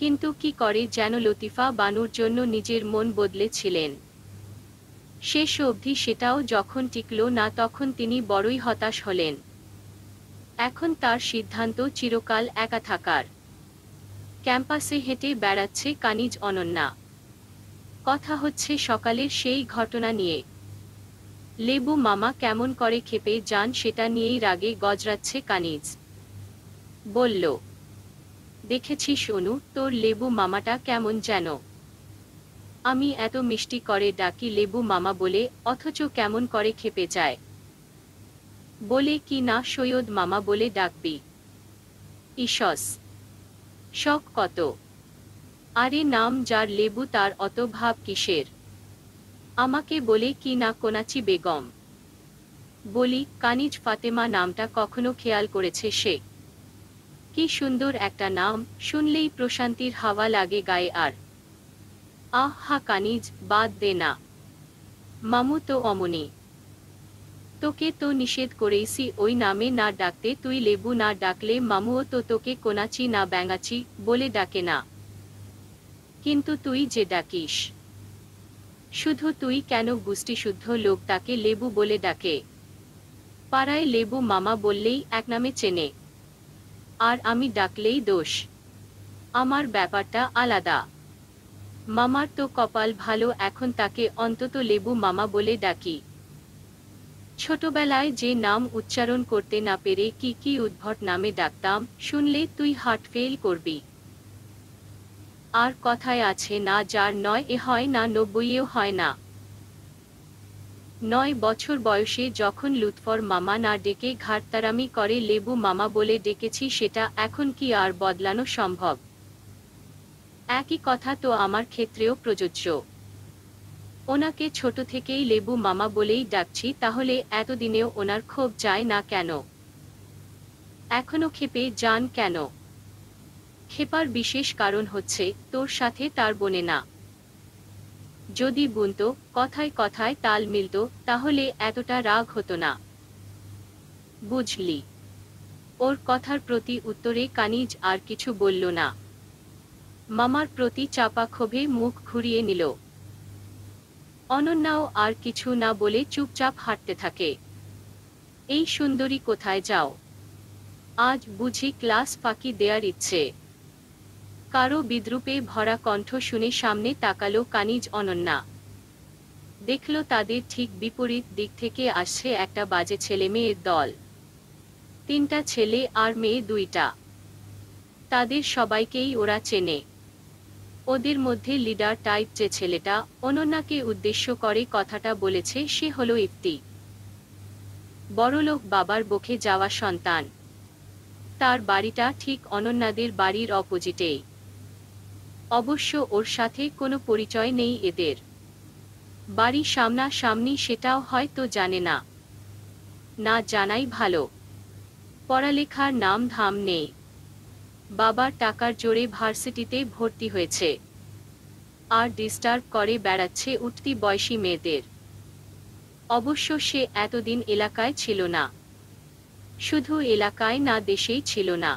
B: কিন্তু কি করে যেন লতিফা বানুর জন্য নিজের মন বদলেছিলেন শেষ অবধি সেটাও যখন টিকল না তখন তিনি বড়ই হতাশ হলেন এখন তার সিদ্ধান্ত চিরকাল একা থাকার ক্যাম্পাসে হেঁটে বেড়াচ্ছে কানিজ অনন্যা কথা হচ্ছে সকালের সেই ঘটনা নিয়ে লেবু মামা কেমন করে খেপে যান সেটা নিয়েই রাগে গজরাচ্ছে কানিজ বলল দেখেছিস অনু তোর লেবু মামাটা কেমন যেন আমি এত মিষ্টি করে ডাকি লেবু মামা বলে অথচ কেমন করে খেপে যায় বলে কি না সৈয়দ মামা বলে ডাকবি ঈশস শখ কত আরে নাম যার লেবু তার অত ভাব কিসের আমাকে বলে কি না কোনাচি বেগম বলি কানিজ ফাতেমা নামটা কখনো খেয়াল করেছে সে কি সুন্দর একটা নাম শুনলেই প্রশান্তির হাওয়া লাগে গায়ে আর আহ হা কানিজ বাদ দে না মামু তো অমনি তোকে তো নিষেধ করেইছি ওই নামে না ডাকতে তুই লেবু না ডাকলে মামুও তো তোকে কোনাচি না ব্যাঙাচি বলে ডাকে না কিন্তু তুই যে ডাকিস শুধু তুই কেন গুষ্টিশুদ্ধ লোক তাকে লেবু বলে ডাকে পাড়ায় লেবু মামা বললেই এক নামে চেনে আর আমি ডাকলেই দোষ আমার ব্যাপারটা আলাদা মামার তো কপাল ভালো এখন তাকে অন্তত লেবু মামা বলে ডাকি ছোটবেলায় যে নাম উচ্চারণ করতে না পেরে কি কি উদ্ভট নামে ডাকতাম শুনলে তুই হার্ট ফেল করবি আর কথায় আছে না যার নয় এ হয় না নব্বইয়েও হয় না নয় বছর বয়সে যখন লুৎফর মামা না ডেকে ঘাটতারামি করে লেবু মামা বলে ডেকেছি সেটা এখন কি আর বদলানো সম্ভব একই কথা তো আমার ক্ষেত্রেও প্রযোজ্য ওনাকে ছোট থেকেই লেবু মামা বলেই ডাকছি তাহলে এতদিনেও ওনার ক্ষোভ যায় না কেন এখনো খেপে যান কেন খেপার বিশেষ কারণ হচ্ছে তোর সাথে তার বনে না যদি বুনত কথায় কথায় তাল মিলত তাহলে এতটা রাগ হতো না বুঝলি ওর কথার প্রতি উত্তরে কানিজ আর কিছু বলল না মামার প্রতি চাপা ক্ষোভে মুখ ঘুরিয়ে নিল অনন্যাও আর কিছু না বলে চুপচাপ হাঁটতে থাকে এই সুন্দরী কোথায় যাও আজ বুঝি ক্লাস ফাঁকি দেয়ার ইচ্ছে কারো বিদ্রুপে ভরা কণ্ঠ শুনে সামনে তাকালো কানিজ অনন্যা দেখল তাদের ঠিক বিপরীত দিক থেকে আসছে একটা বাজে ছেলে মেয়ের দল তিনটা ছেলে আর মেয়ে দুইটা তাদের সবাইকেই ওরা চেনে ওদের মধ্যে লিডার টাইপ যে ছেলেটা অনন্যাকে উদ্দেশ্য করে কথাটা বলেছে সে হল ইপ্তি বড়লোক বাবার বখে যাওয়া সন্তান তার বাড়িটা ঠিক অনন্যাদের বাড়ির অপোজিটেই অবশ্য ওর সাথে কোনো পরিচয় নেই এদের বাড়ি সামনাসামনি সেটাও হয়তো জানে না না জানাই ভালো পড়ালেখার নাম ধাম নেই বাবা টাকার জোরে ভার্সিটিতে ভর্তি হয়েছে আর ডিস্টার্ব করে বেড়াচ্ছে উঠতি বয়সী মেয়েদের অবশ্য সে এতদিন এলাকায় ছিল না শুধু এলাকায় না দেশেই ছিল না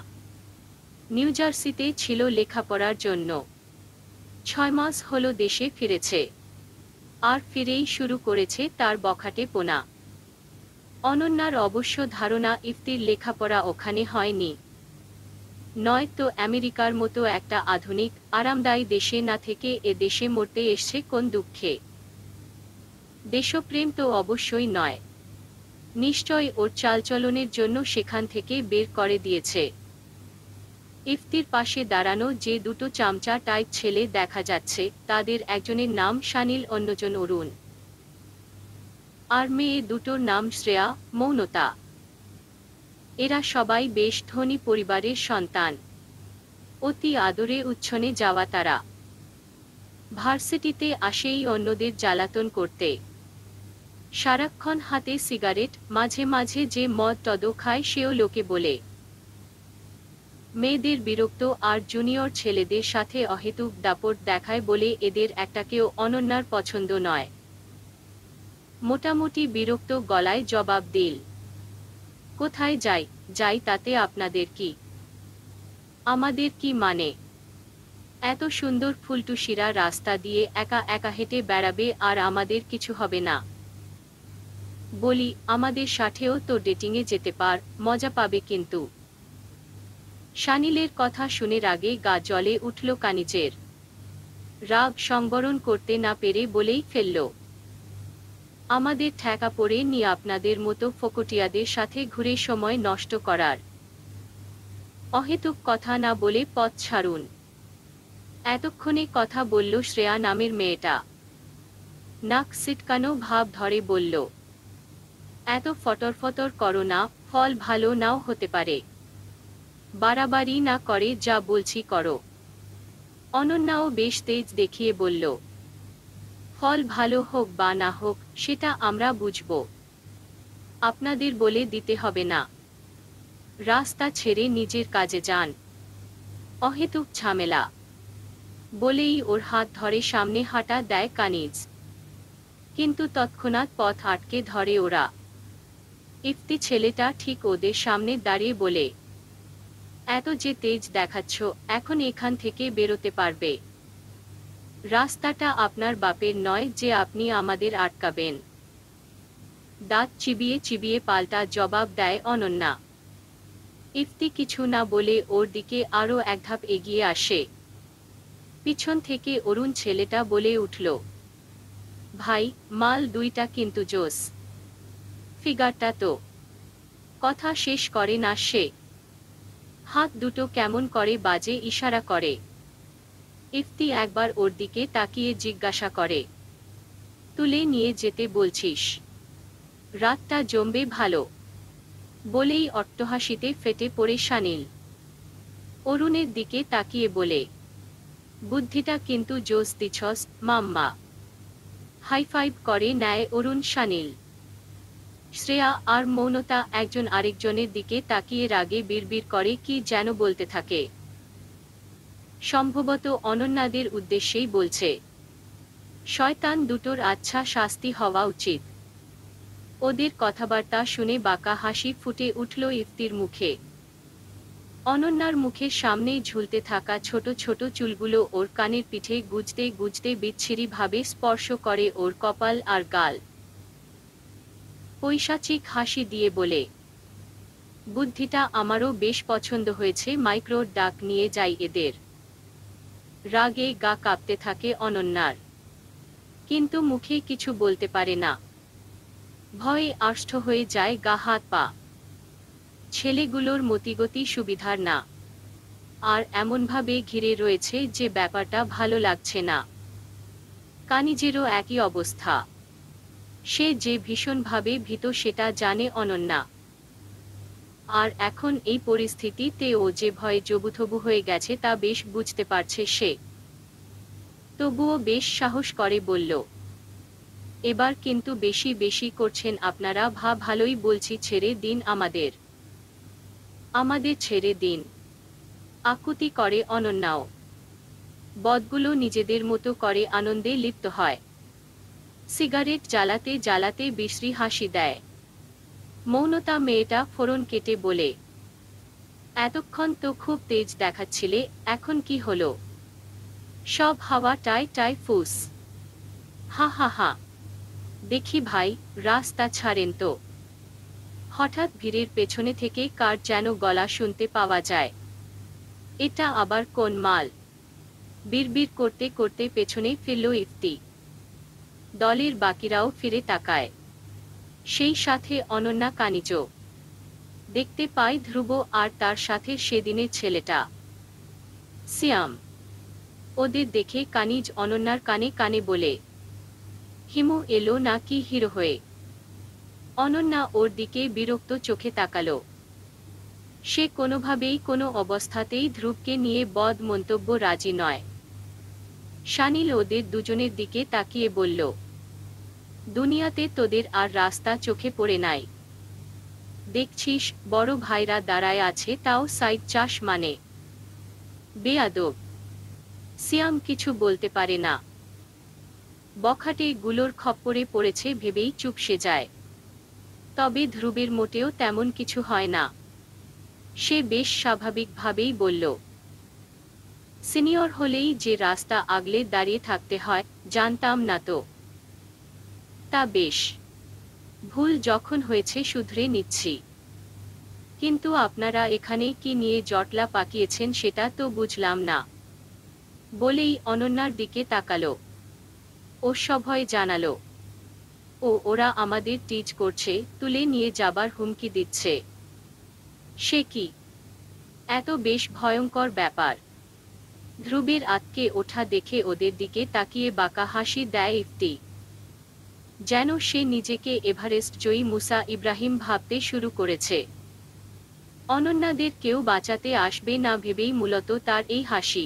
B: নিউ জার্সিতে ছিল লেখাপড়ার জন্য ছয় মাস হলো দেশে ফিরেছে আর ফিরেই শুরু করেছে তার বখাটে পোনা অনন্যার অবশ্য ধারণা ইফতির লেখাপড়া ওখানে হয়নি নয় তো আমেরিকার মতো একটা আধুনিক আরামদায়ী দেশে না থেকে এ দেশে মরতে এসছে কোন দুঃখে দেশপ্রেম তো অবশ্যই নয় নিশ্চয় ওর চালচলনের জন্য সেখান থেকে বের করে দিয়েছে ইফতির পাশে দাঁড়ানো যে দুটো চামচা টাইপ ছেলে দেখা যাচ্ছে তাদের একজনের নাম সানিল অন্যজন অরুণ আর মেয়ে দুটোর নাম শ্রেয়া মৌনতা এরা সবাই বেশ ধনী পরিবারের সন্তান অতি আদরে উচ্ছনে যাওয়া তারা ভার্সিটিতে আসেই অন্যদের জ্বালাতন করতে সারাক্ষণ হাতে সিগারেট মাঝে মাঝে যে মদ তদ খায় সেও লোকে বলে মেয়েদের বিরক্ত আর জুনিয়র ছেলেদের সাথে অহেতুক দাপট দেখায় বলে এদের একটাকেও অনন্যার পছন্দ নয় মোটামুটি বিরক্ত গলায় জবাব দিল কোথায় যাই যাই তাতে আপনাদের কি আমাদের কি মানে এত সুন্দর ফুলটুসিরা রাস্তা দিয়ে একা একা হেঁটে বেড়াবে আর আমাদের কিছু হবে না বলি আমাদের সাথেও তো ডেটিংয়ে যেতে পার মজা পাবে কিন্তু সানিলের কথা শুনে রাগে গা জলে উঠল কানিজের রাগ সংবরণ করতে না পেরে বলেই ফেলল আমাদের ঠেকা পড়ে নিয়ে আপনাদের মতো ফকটিয়াদের সাথে ঘুরে সময় নষ্ট করার অহেতুক কথা না বলে পথ ছাড়ুন এতক্ষণে কথা বলল শ্রেয়া নামের মেয়েটা নাক সিটকানো ভাব ধরে বলল এত ফটর করো না ফল ভালো নাও হতে পারে বাড়াবাড়ি না করে যা বলছি করো অনন্যাও বেশ তেজ দেখিয়ে বলল ফল ভালো হোক বা না হোক সেটা আমরা বুঝব আপনাদের বলে দিতে হবে না রাস্তা ছেড়ে নিজের কাজে যান অহেতুক ঝামেলা বলেই ওর হাত ধরে সামনে হাঁটা দেয় কানিজ কিন্তু তৎক্ষণাৎ পথ আটকে ধরে ওরা ইফতি ছেলেটা ঠিক ওদের সামনে দাঁড়িয়ে বলে এত যে তেজ দেখাচ্ছ এখন এখান থেকে বেরোতে পারবে রাস্তাটা আপনার বাপের নয় যে আপনি আমাদের আটকাবেন দাঁত চিবিয়ে চিবিয়ে পাল্টা জবাব দেয় অনন্যা ইফতি কিছু না বলে ওর দিকে আরও এক ধাপ এগিয়ে আসে পিছন থেকে অরুণ ছেলেটা বলে উঠল ভাই মাল দুইটা কিন্তু জোস ফিগারটা তো কথা শেষ করে না সে হাত দুটো কেমন করে বাজে ইশারা করে ইফতি একবার ওর দিকে তাকিয়ে জিজ্ঞাসা করে তুলে নিয়ে যেতে বলছিস রাতটা জমবে ভালো বলেই অট্টহাসিতে ফেটে পড়ে সানিল অরুণের দিকে তাকিয়ে বলে বুদ্ধিটা কিন্তু জোস দিছস মাম্মা হাই ফাইভ করে নেয় অরুণ সানিল শ্রেয়া আর মৌনতা একজন আরেকজনের দিকে তাকিয়ে রাগে বিড়বিড় করে কি যেন বলতে থাকে সম্ভবত অনন্যাদের উদ্দেশ্যেই বলছে শয়তান দুটোর আচ্ছা শাস্তি হওয়া উচিত ওদের কথাবার্তা শুনে বাঁকা হাসি ফুটে উঠল ইফতির মুখে অনন্যার মুখের সামনেই ঝুলতে থাকা ছোট ছোট চুলগুলো ওর কানের পিঠে গুজতে গুজতে বিচ্ছিরিভাবে স্পর্শ করে ওর কপাল আর গাল পৈশাচিক হাসি দিয়ে বলে বুদ্ধিটা আমারও বেশ পছন্দ হয়েছে মাইক্রোর ডাক নিয়ে যাই এদের রাগে গা কাঁপতে থাকে অনন্যার কিন্তু মুখে কিছু বলতে পারে না ভয়ে আষ্ট হয়ে যায় গা হাত পা ছেলেগুলোর মতিগতি সুবিধার না আর এমনভাবে ঘিরে রয়েছে যে ব্যাপারটা ভালো লাগছে না কানিজেরও একই অবস্থা সে যে ভীষণভাবে ভীত সেটা জানে অনন্যা আর এখন এই পরিস্থিতিতে ও যে ভয়ে জবুথবু হয়ে গেছে তা বেশ বুঝতে পারছে সে তবুও বেশ সাহস করে বলল এবার কিন্তু বেশি বেশি করছেন আপনারা ভা ভালোই বলছি ছেড়ে দিন আমাদের আমাদের ছেড়ে দিন আকুতি করে অনন্যাও বদগুলো নিজেদের মতো করে আনন্দে লিপ্ত হয় সিগারেট জ্বালাতে জ্বালাতে বিশ্রী হাসি দেয় মৌনতা মেয়েটা ফোরন কেটে বলে এতক্ষণ তো খুব তেজ দেখাচ্ছিলে এখন কি হলো সব হাওয়া টাই টাই ফুস হা হা হা দেখি ভাই রাস্তা ছাড়েন তো হঠাৎ ভিড়ের পেছনে থেকে কার যেন গলা শুনতে পাওয়া যায় এটা আবার কোন মাল বিড়বিড় করতে করতে পেছনে ফিরল ইফতি দলের বাকিরাও ফিরে তাকায় সেই সাথে অনন্যা কানিজ দেখতে পাই ধ্রুব আর তার সাথে সেদিনের ছেলেটা সিয়াম ওদের দেখে কানিজ অনন্যার কানে কানে বলে হিমু এলো না কি হিরো হয়ে অনন্যা ওর দিকে বিরক্ত চোখে তাকালো সে কোনোভাবেই কোনো অবস্থাতেই ধ্রুবকে নিয়ে বদ মন্তব্য রাজি নয় সানিল ওদের দুজনের দিকে তাকিয়ে বলল দুনিয়াতে তোদের আর রাস্তা চোখে পড়ে নাই দেখছিস বড় ভাইরা দাঁড়ায় আছে তাও সাইড চাষ মানে বেয়াদব সিয়াম কিছু বলতে পারে না বখাটে গুলোর খপ্পরে পড়েছে ভেবেই চুপ সে যায় তবে ধ্রুবের মোটেও তেমন কিছু হয় না সে বেশ স্বাভাবিকভাবেই বলল সিনিয়র হলেই যে রাস্তা আগলে দাঁড়িয়ে থাকতে হয় জানতাম না তো তা বেশ ভুল যখন হয়েছে শুধরে নিচ্ছি কিন্তু আপনারা এখানে কি নিয়ে জটলা পাকিয়েছেন সেটা তো বুঝলাম না বলেই অনন্যার দিকে তাকালো ও সভয় জানালো ও ওরা আমাদের টিজ করছে তুলে নিয়ে যাবার হুমকি দিচ্ছে সে কি এত বেশ ভয়ঙ্কর ব্যাপার ধ্রুবের আতকে ওঠা দেখে ওদের দিকে তাকিয়ে বাঁকা হাসি দেয় ইফতি যেন সে নিজেকে এভারেস্ট জয়ী মুসা ইব্রাহিম ভাবতে শুরু করেছে অনন্যাদের কেউ বাঁচাতে আসবে না ভেবেই মূলত তার এই হাসি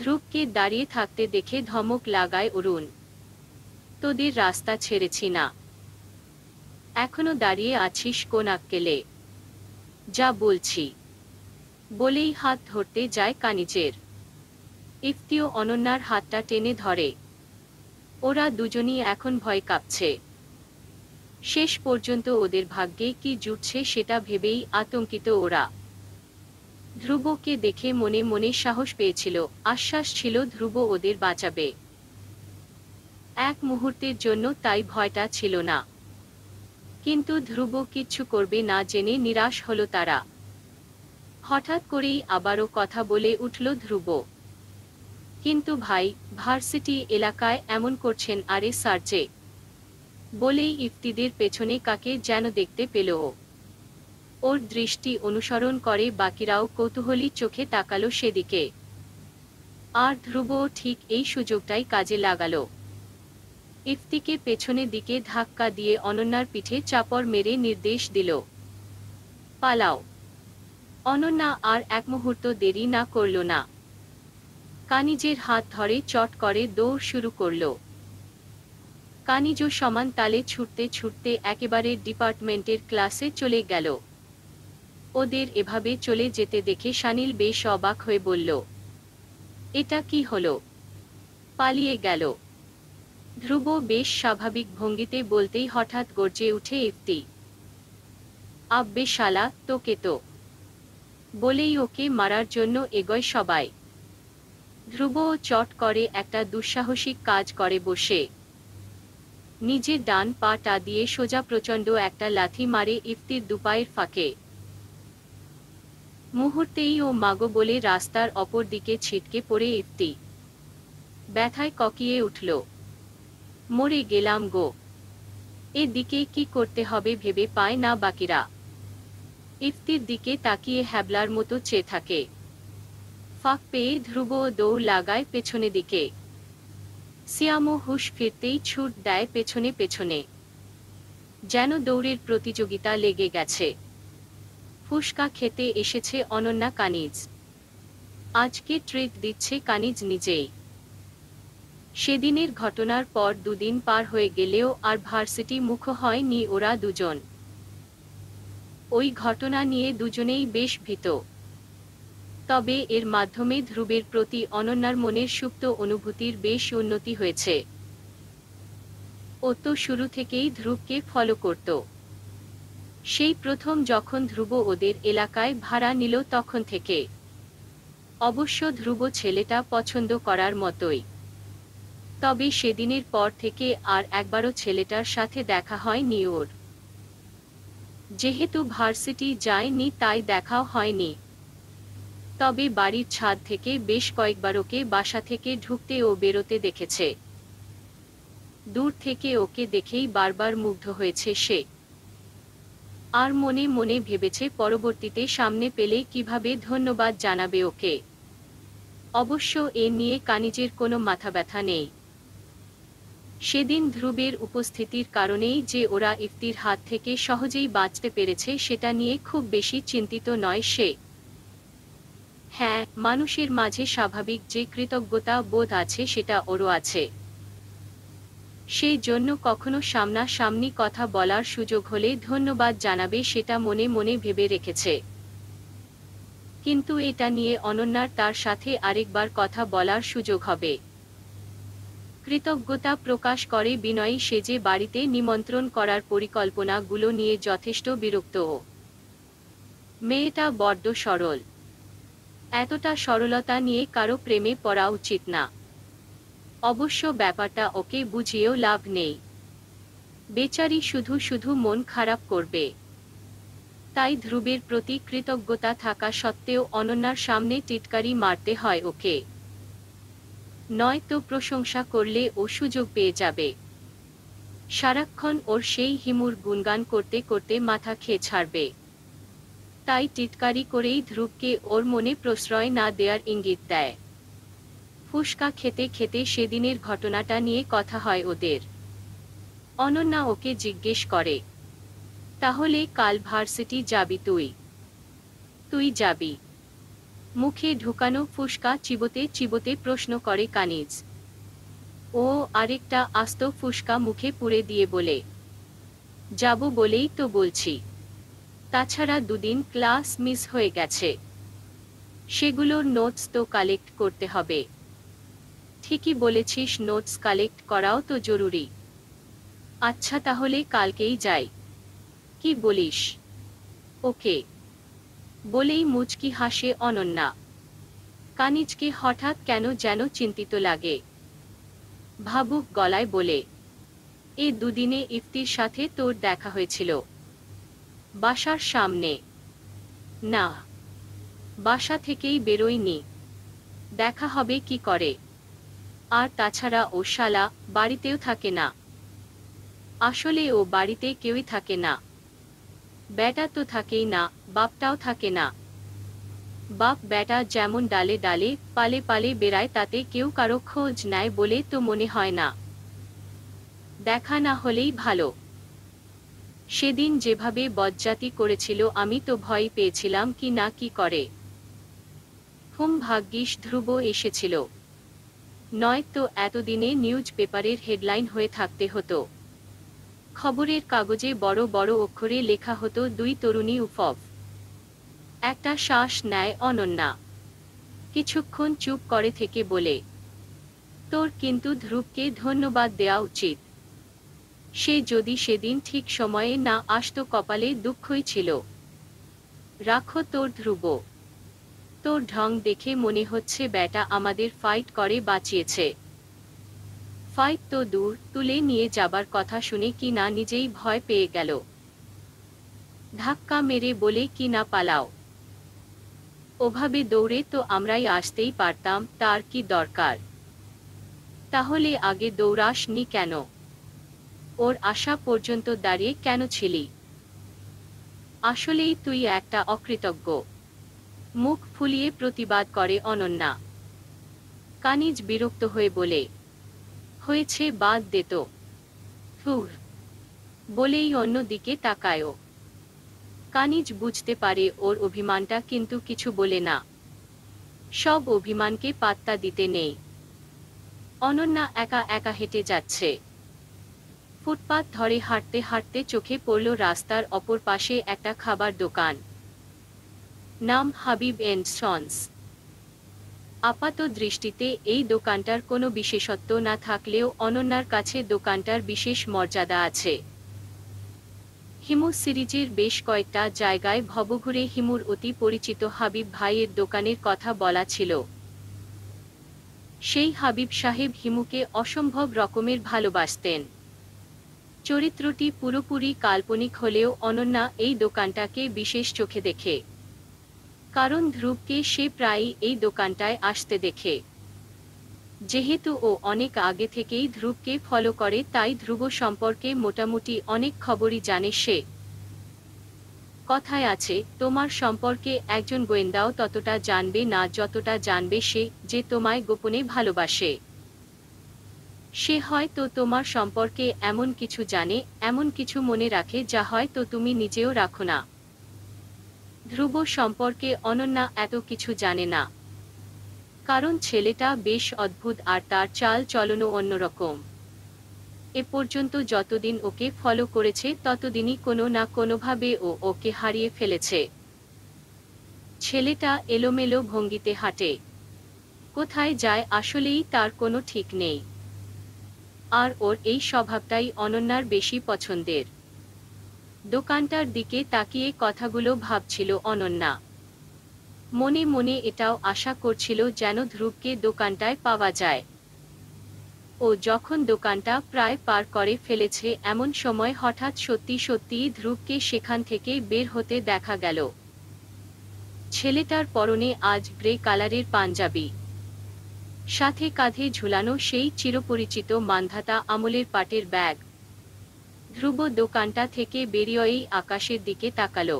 B: ধ্রুবকে দাঁড়িয়ে থাকতে দেখে ধমক লাগায় অরুণ তোদের রাস্তা ছেড়েছি না এখনো দাঁড়িয়ে আছিস কোন আক্কেলে যা বলছি বলেই হাত ধরতে যায় কানিজের ইফতিও অনন্যার হাতটা টেনে ধরে ওরা দুজনই এখন ভয় কাঁপছে শেষ পর্যন্ত ওদের ভাগ্যে কি জুটছে সেটা ভেবেই আতঙ্কিত ওরা ধ্রুবকে দেখে মনে মনে সাহস পেয়েছিল আশ্বাস ছিল ধ্রুব ওদের বাঁচাবে এক মুহূর্তের জন্য তাই ভয়টা ছিল না কিন্তু ধ্রুব কিচ্ছু করবে না জেনে নিরাশ হলো তারা হঠাৎ করেই আবারও কথা বলে উঠল ধ্রুব কিন্তু ভাই ভার্সিটি এলাকায় এমন করছেন আরে সার্জে বলেই ইফতিদের পেছনে কাকে যেন দেখতে পেল ওর দৃষ্টি অনুসরণ করে বাকিরাও কৌতূহলী চোখে তাকালো সেদিকে আর ধ্রুব ঠিক এই সুযোগটাই কাজে লাগালো ইফতিকে পেছনে দিকে ধাক্কা দিয়ে অনন্যার পিঠে চাপড় মেরে নির্দেশ দিল পালাও অনন্যা আর এক মুহূর্ত দেরি না করল না কানিজের হাত ধরে চট করে দৌড় শুরু করল কানিজও সমান তালে ছুটতে ছুটতে একেবারে ডিপার্টমেন্টের ক্লাসে চলে গেল ওদের এভাবে চলে যেতে দেখে সানিল বেশ অবাক হয়ে বলল এটা কি হল পালিয়ে গেল ধ্রুব বেশ স্বাভাবিক ভঙ্গিতে বলতেই হঠাৎ গর্জে উঠে একটি আব্বে শালা তোকে তো বলেই ওকে মারার জন্য এগোয় সবাই ধ্রুবও চট করে একটা দুঃসাহসিক কাজ করে বসে নিজে ডান পা টা দিয়ে সোজা প্রচণ্ড একটা লাথি মারে ইফতির দুপায়ের ফাঁকে মুহূর্তেই ও মাগো বলে রাস্তার অপর দিকে ছিটকে পড়ে ইফতি ব্যথায় ককিয়ে উঠল মরে গেলাম গো এদিকে কি করতে হবে ভেবে পায় না বাকিরা ইফতির দিকে তাকিয়ে হ্যাবলার মতো চেয়ে থাকে ফাঁক পেয়ে ধ্রুব দৌড় লাগায় পেছনে দিকে সিয়ামো হুশ ফিরতেই ছুট দেয় পেছনে পেছনে যেন দৌড়ের প্রতিযোগিতা লেগে গেছে ফুসকা খেতে এসেছে অনন্যা কানিজ আজকে ট্রিট দিচ্ছে কানিজ নিজেই সেদিনের ঘটনার পর দুদিন পার হয়ে গেলেও আর ভার্সিটি মুখ হয়নি ওরা দুজন ওই ঘটনা নিয়ে দুজনেই বেশ ভীত তবে এর মাধ্যমে ধ্রুবের প্রতি অনন্যার মনের সুপ্ত অনুভূতির বেশ উন্নতি হয়েছে ও তো শুরু থেকেই ধ্রুবকে ফলো করত সেই প্রথম যখন ধ্রুব ওদের এলাকায় ভাড়া নিল তখন থেকে অবশ্য ধ্রুব ছেলেটা পছন্দ করার মতোই তবে সেদিনের পর থেকে আর একবারও ছেলেটার সাথে দেখা হয় নিউর যেহেতু ভার্সিটি যায়নি তাই দেখাও হয়নি তবে বাড়ির ছাদ থেকে বেশ কয়েকবার ওকে বাসা থেকে ঢুকতে ও বেরোতে দেখেছে দূর থেকে ওকে দেখেই বারবার মুগ্ধ হয়েছে সে আর মনে মনে ভেবেছে পরবর্তীতে সামনে পেলে কিভাবে ধন্যবাদ জানাবে ওকে অবশ্য এ নিয়ে কানিজের কোনো মাথা ব্যথা নেই সেদিন ধ্রুবের উপস্থিতির কারণেই যে ওরা ইফতির হাত থেকে সহজেই বাঁচতে পেরেছে সেটা নিয়ে খুব বেশি চিন্তিত নয় সে হ্যাঁ মানুষের মাঝে স্বাভাবিক যে কৃতজ্ঞতা বোধ আছে সেটা ওরও আছে সেই জন্য কখনো সামনাসামনি কথা বলার সুযোগ হলে ধন্যবাদ জানাবে সেটা মনে মনে ভেবে রেখেছে কিন্তু এটা নিয়ে অনন্যার তার সাথে আরেকবার কথা বলার সুযোগ হবে কৃতজ্ঞতা প্রকাশ করে বিনয়ী সে যে বাড়িতে নিমন্ত্রণ করার পরিকল্পনাগুলো নিয়ে যথেষ্ট বিরক্ত মেয়েটা বড্ড সরল এতটা সরলতা নিয়ে কারো প্রেমে পড়া উচিত না অবশ্য ব্যাপারটা ওকে বুঝিয়েও লাভ নেই বেচারি শুধু শুধু মন খারাপ করবে তাই ধ্রুবের প্রতি কৃতজ্ঞতা থাকা সত্ত্বেও অনন্যার সামনে টিটকারি মারতে হয় ওকে নয়তো প্রশংসা করলে ও সুযোগ পেয়ে যাবে সারাক্ষণ ওর সেই হিমুর গুণগান করতে করতে মাথা খেয়ে ছাড়বে তাই টিটকারি করেই ধ্রুবকে ওর মনে প্রশ্রয় না দেয়ার ইঙ্গিত দেয় ফুসকা খেতে খেতে সেদিনের ঘটনাটা নিয়ে কথা হয় ওদের অনন্যা ওকে জিজ্ঞেস করে তাহলে কাল ভার্সিটি যাবি তুই তুই যাবি মুখে ঢুকানো ফুসকা চিবোতে চিবোতে প্রশ্ন করে কানিজ ও আরেকটা আস্ত ফুসকা মুখে পুড়ে দিয়ে বলে যাব বলেই তো বলছি তাছাড়া দুদিন ক্লাস মিস হয়ে গেছে সেগুলোর নোটস তো কালেক্ট করতে হবে ঠিকই বলেছিস নোটস কালেক্ট করাও তো জরুরি আচ্ছা তাহলে কালকেই যাই কি বলিস ওকে বলেই মুচকি হাসে অনন্যা কানিজকে হঠাৎ কেন যেন চিন্তিত লাগে ভাবুক গলায় বলে এ দুদিনে ইফতির সাথে তোর দেখা হয়েছিল বাসার সামনে না বাসা থেকেই বেরোয়নি দেখা হবে কি করে আর তাছাড়া ও শালা বাড়িতেও থাকে না আসলে ও বাড়িতে কেউই থাকে না বেটা তো থাকেই না বাপটাও থাকে না বাপ বেটা যেমন ডালে ডালে পালে পালে বেড়ায় তাতে কেউ কারো খোঁজ নেয় বলে তো মনে হয় না দেখা না হলেই ভালো সেদিন যেভাবে বজ্জাতি করেছিল আমি তো ভয় পেয়েছিলাম কি না কি করে হুম ভাগ্যিস ধ্রুব এসেছিল নয় তো এতদিনে নিউজ পেপারের হেডলাইন হয়ে থাকতে হতো খবরের কাগজে বড় বড় অক্ষরে লেখা হতো দুই তরুণী উফব একটা শ্বাস নেয় অনন্যা কিছুক্ষণ চুপ করে থেকে বলে তোর কিন্তু ধ্রুবকে ধন্যবাদ দেওয়া উচিত সে যদি সেদিন ঠিক সময়ে না আসত কপালে দুঃখই ছিল রাখো তোর ধ্রুব তোর ঢং দেখে মনে হচ্ছে ব্যাটা আমাদের ফাইট করে বাঁচিয়েছে ফাইট তো দূর তুলে নিয়ে যাবার কথা শুনে কি না নিজেই ভয় পেয়ে গেল ধাক্কা মেরে বলে কি না পালাও ওভাবে দৌড়ে তো আমরাই আসতেই পারতাম তার কি দরকার তাহলে আগে দৌড়াসনি কেন ওর আশা পর্যন্ত দাঁড়িয়ে কেন ছিলি আসলেই তুই একটা অকৃতজ্ঞ মুখ ফুলিয়ে প্রতিবাদ করে অনন্যা কানিজ বিরক্ত হয়ে বলে হয়েছে বাদ দে তো হুর বলেই অন্যদিকে তাকায়ও কানিজ বুঝতে পারে ওর অভিমানটা কিন্তু কিছু বলে না সব অভিমানকে পাত্তা দিতে নেই অনন্যা একা একা হেঁটে যাচ্ছে ফুটপাত ধরে হাঁটতে হাঁটতে চোখে পড়ল রাস্তার অপর পাশে একটা খাবার দোকান নাম হাবিব এন্ড সন্স আপাত দৃষ্টিতে এই দোকানটার কোনো বিশেষত্ব না থাকলেও অনন্যার কাছে দোকানটার বিশেষ মর্যাদা আছে হিমু সিরিজের বেশ কয়েকটা জায়গায় ভবঘুরে হিমুর অতি পরিচিত হাবিব ভাইয়ের দোকানের কথা বলা ছিল সেই হাবিব সাহেব হিমুকে অসম্ভব রকমের ভালোবাসতেন চরিত্রটি পুরোপুরি কাল্পনিক হলেও অনন্যা এই দোকানটাকে বিশেষ চোখে দেখে কারণ ধ্রুবকে সে প্রায়ই এই দোকানটায় আসতে দেখে যেহেতু ও অনেক আগে থেকেই ধ্রুবকে ফলো করে তাই ধ্রুব সম্পর্কে মোটামুটি অনেক খবরই জানে সে কথায় আছে তোমার সম্পর্কে একজন গোয়েন্দাও ততটা জানবে না যতটা জানবে সে যে তোমায় গোপনে ভালোবাসে সে হয়তো তোমার সম্পর্কে এমন কিছু জানে এমন কিছু মনে রাখে যা হয়তো তুমি নিজেও রাখো না ধ্রুব সম্পর্কে অনন্যা এত কিছু জানে না কারণ ছেলেটা বেশ অদ্ভুত আর তার চাল চলনও অন্যরকম এ পর্যন্ত যতদিন ওকে ফলো করেছে ততদিনই কোনো না কোনোভাবে ও ওকে হারিয়ে ফেলেছে ছেলেটা এলোমেলো ভঙ্গিতে হাঁটে কোথায় যায় আসলেই তার কোনো ঠিক নেই আর ওর এই স্বভাবটাই অনন্যার বেশি পছন্দের দোকানটার দিকে তাকিয়ে কথাগুলো ভাবছিল অনন্যা মনে মনে এটাও আশা করছিল যেন ধ্রুবকে দোকানটায় পাওয়া যায় ও যখন দোকানটা প্রায় পার করে ফেলেছে এমন সময় হঠাৎ সত্যি সত্যিই ধ্রুবকে সেখান থেকে বের হতে দেখা গেল ছেলেটার পরনে আজ গ্রে কালারের পাঞ্জাবি সাথে কাঁধে ঝুলানো সেই চিরপরিচিত মান্ধাতা আমলের পাটের ব্যাগ ধ্রুব দোকানটা থেকে বেরিয়েই আকাশের দিকে তাকালো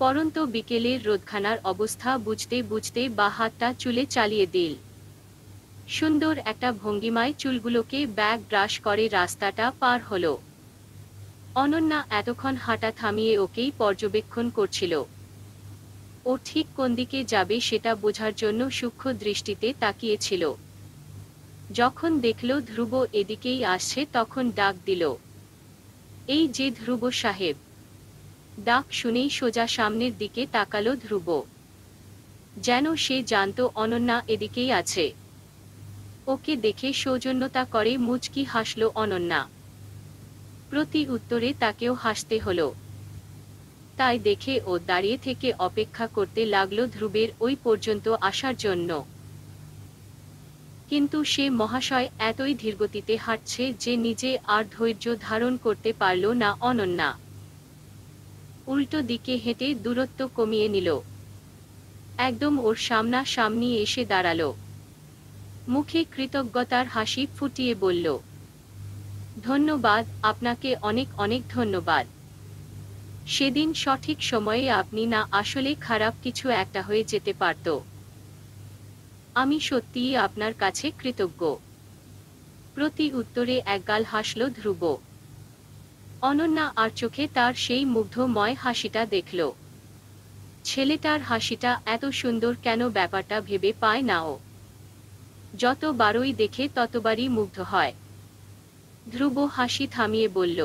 B: পরন্ত বিকেলের রোদখানার অবস্থা বুঝতে বুঝতে বা হাতটা চুলে চালিয়ে দিল সুন্দর একটা ভঙ্গিমায় চুলগুলোকে ব্যাগ ব্রাশ করে রাস্তাটা পার হলো অনন্যা এতক্ষণ হাঁটা থামিয়ে ওকেই পর্যবেক্ষণ করছিল ও ঠিক কোন দিকে যাবে সেটা বোঝার জন্য সূক্ষ্ম দৃষ্টিতে তাকিয়েছিল যখন দেখল ধ্রুব এদিকেই আসছে তখন ডাক দিল এই যে ধ্রুব সাহেব ডাক শুনেই সোজা সামনের দিকে তাকালো ধ্রুব যেন সে জানত অনন্যা এদিকেই আছে ওকে দেখে সৌজন্যতা করে মুচকি হাসল অনন্যা প্রতি উত্তরে তাকেও হাসতে হলো তাই দেখে ও দাঁড়িয়ে থেকে অপেক্ষা করতে লাগলো ধ্রুবের ওই পর্যন্ত আসার জন্য কিন্তু সে মহাশয় এতই ধীরগতিতে হাঁটছে যে নিজে আর ধৈর্য ধারণ করতে পারল না অনন্যা উল্টো দিকে হেঁটে দূরত্ব কমিয়ে নিল একদম ওর সামনা সামনি এসে দাঁড়াল মুখে কৃতজ্ঞতার হাসি ফুটিয়ে বলল ধন্যবাদ আপনাকে অনেক অনেক ধন্যবাদ সেদিন সঠিক সময়ে আপনি না আসলে খারাপ কিছু একটা হয়ে যেতে পারত আমি সত্যিই আপনার কাছে কৃতজ্ঞ প্রতি উত্তরে একগাল হাসল ধ্রুব অনন্যা আর চোখে তার সেই মুগ্ধময় হাসিটা দেখল ছেলেটার হাসিটা এত সুন্দর কেন ব্যাপারটা ভেবে পায় নাও যতবারই দেখে ততবারই মুগ্ধ হয় ধ্রুব হাসি থামিয়ে বলল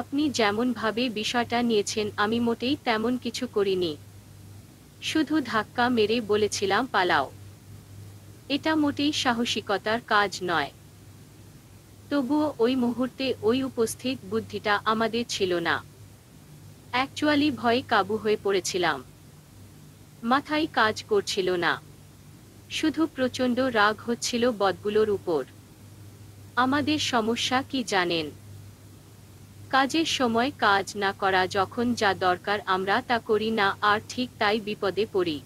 B: আপনি যেমনভাবে বিষয়টা নিয়েছেন আমি মোটেই তেমন কিছু করিনি শুধু ধাক্কা মেরে বলেছিলাম পালাও এটা মোটেই সাহসিকতার কাজ নয় তবুও ওই মুহূর্তে ওই উপস্থিত বুদ্ধিটা আমাদের ছিল না অ্যাকচুয়ালি ভয়ে কাবু হয়ে পড়েছিলাম মাথায় কাজ করছিল না শুধু প্রচণ্ড রাগ হচ্ছিল বদগুলোর উপর আমাদের সমস্যা কি জানেন কাজের সময় কাজ না করা যখন যা দরকার আমরা তা করি না আর ঠিক তাই বিপদে পড়ি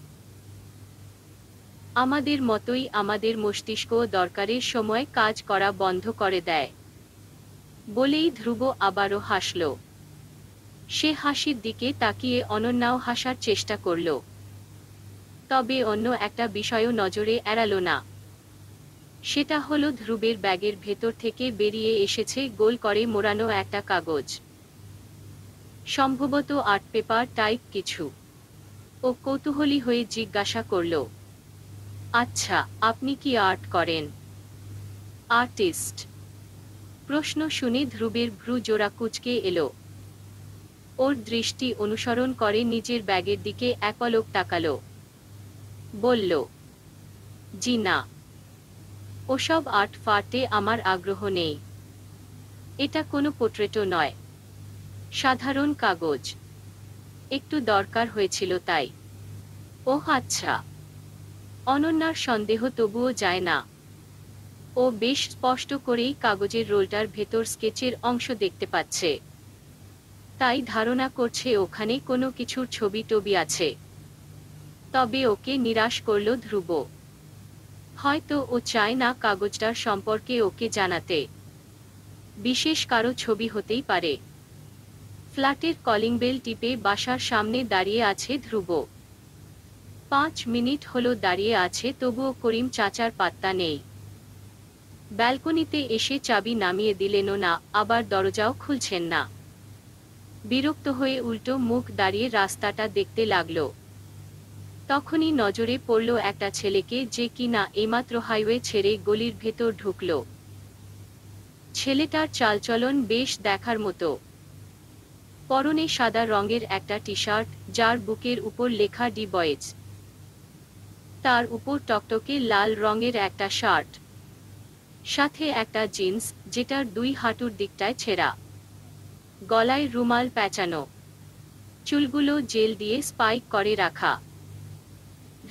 B: আমাদের মতোই আমাদের মস্তিষ্ক দরকারের সময় কাজ করা বন্ধ করে দেয় বলেই ধ্রুব আবারও হাসল সে হাসির দিকে তাকিয়ে অনন্যাও হাসার চেষ্টা করল তবে অন্য একটা বিষয়ও নজরে এড়াল না সেটা হলো ধ্রুবের ব্যাগের ভেতর থেকে বেরিয়ে এসেছে গোল করে মোড়ানো একটা কাগজ সম্ভবত আর্ট পেপার টাইপ কিছু ও কৌতূহলী হয়ে জিজ্ঞাসা করল আচ্ছা আপনি কি আর্ট করেন আর্টিস্ট প্রশ্ন শুনে ধ্রুবের ভ্রু জোড়া কুচকে এলো ওর দৃষ্টি অনুসরণ করে নিজের ব্যাগের দিকে একলক তাকালো বলল জি না ওসব আর্ট ফার্টে আমার আগ্রহ নেই এটা কোনো পোর্ট্রেটও নয় সাধারণ কাগজ একটু দরকার হয়েছিল তাই ও আচ্ছা অনন্যার সন্দেহ তবুও যায় না ও বেশ স্পষ্ট করেই কাগজের রোলটার ভেতর স্কেচের অংশ দেখতে পাচ্ছে তাই ধারণা করছে ওখানে কোনো কিছুর ছবি টবি আছে তবে ওকে নিরাশ করল ধ্রুব হয়তো ও চায় না কাগজটার সম্পর্কে ওকে জানাতে বিশেষ কারো ছবি হতেই পারে ফ্ল্যাটের কলিং বেল টিপে বাসার সামনে দাঁড়িয়ে আছে ধ্রুব পাঁচ মিনিট হলো দাঁড়িয়ে আছে তবুও করিম চাচার পাত্তা নেই ব্যালকনিতে এসে চাবি নামিয়ে দিলেনও না আবার দরজাও খুলছেন না বিরক্ত হয়ে উল্টো মুখ দাঁড়িয়ে রাস্তাটা দেখতে লাগলো তখনই নজরে পড়ল একটা ছেলেকে যে কিনা এমাত্র হাইওয়ে ছেড়ে গলির ভেতর ঢুকল ছেলেটার চালচলন বেশ দেখার মতো পরনে সাদা রঙের একটা টি শার্ট যার বুকের উপর লেখা ডি বয়েজ তার উপর টকটকে লাল রঙের একটা শার্ট সাথে একটা জিন্স যেটার দুই হাঁটুর দিকটায় ছেঁড়া গলায় রুমাল প্যাঁচানো চুলগুলো জেল দিয়ে স্পাইক করে রাখা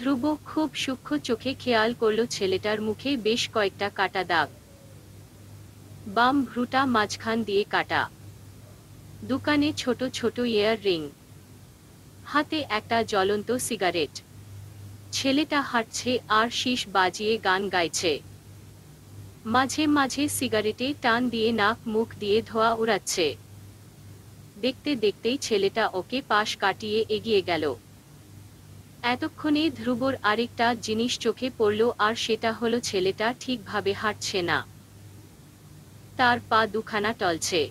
B: ধ্রুব খুব সূক্ষ্ম চোখে খেয়াল করল ছেলেটার মুখে বেশ কয়েকটা কাটা দাগ বাম ভ্রুটা মাঝখান দিয়ে কাটা দোকানে ছোট ছোট ইয়ার রিং হাতে একটা জ্বলন্ত সিগারেট ছেলেটা হাঁটছে আর শীষ বাজিয়ে গান গাইছে মাঝে মাঝে সিগারেটে টান দিয়ে নাক মুখ দিয়ে ধোয়া উড়াচ্ছে দেখতে দেখতেই ছেলেটা ওকে পাশ কাটিয়ে এগিয়ে গেল এতক্ষণে ধ্রুবর আরেকটা জিনিস চোখে পড়ল আর সেটা হলো ছেলেটা ঠিকভাবে হাঁটছে না তার পা দুখানা টলছে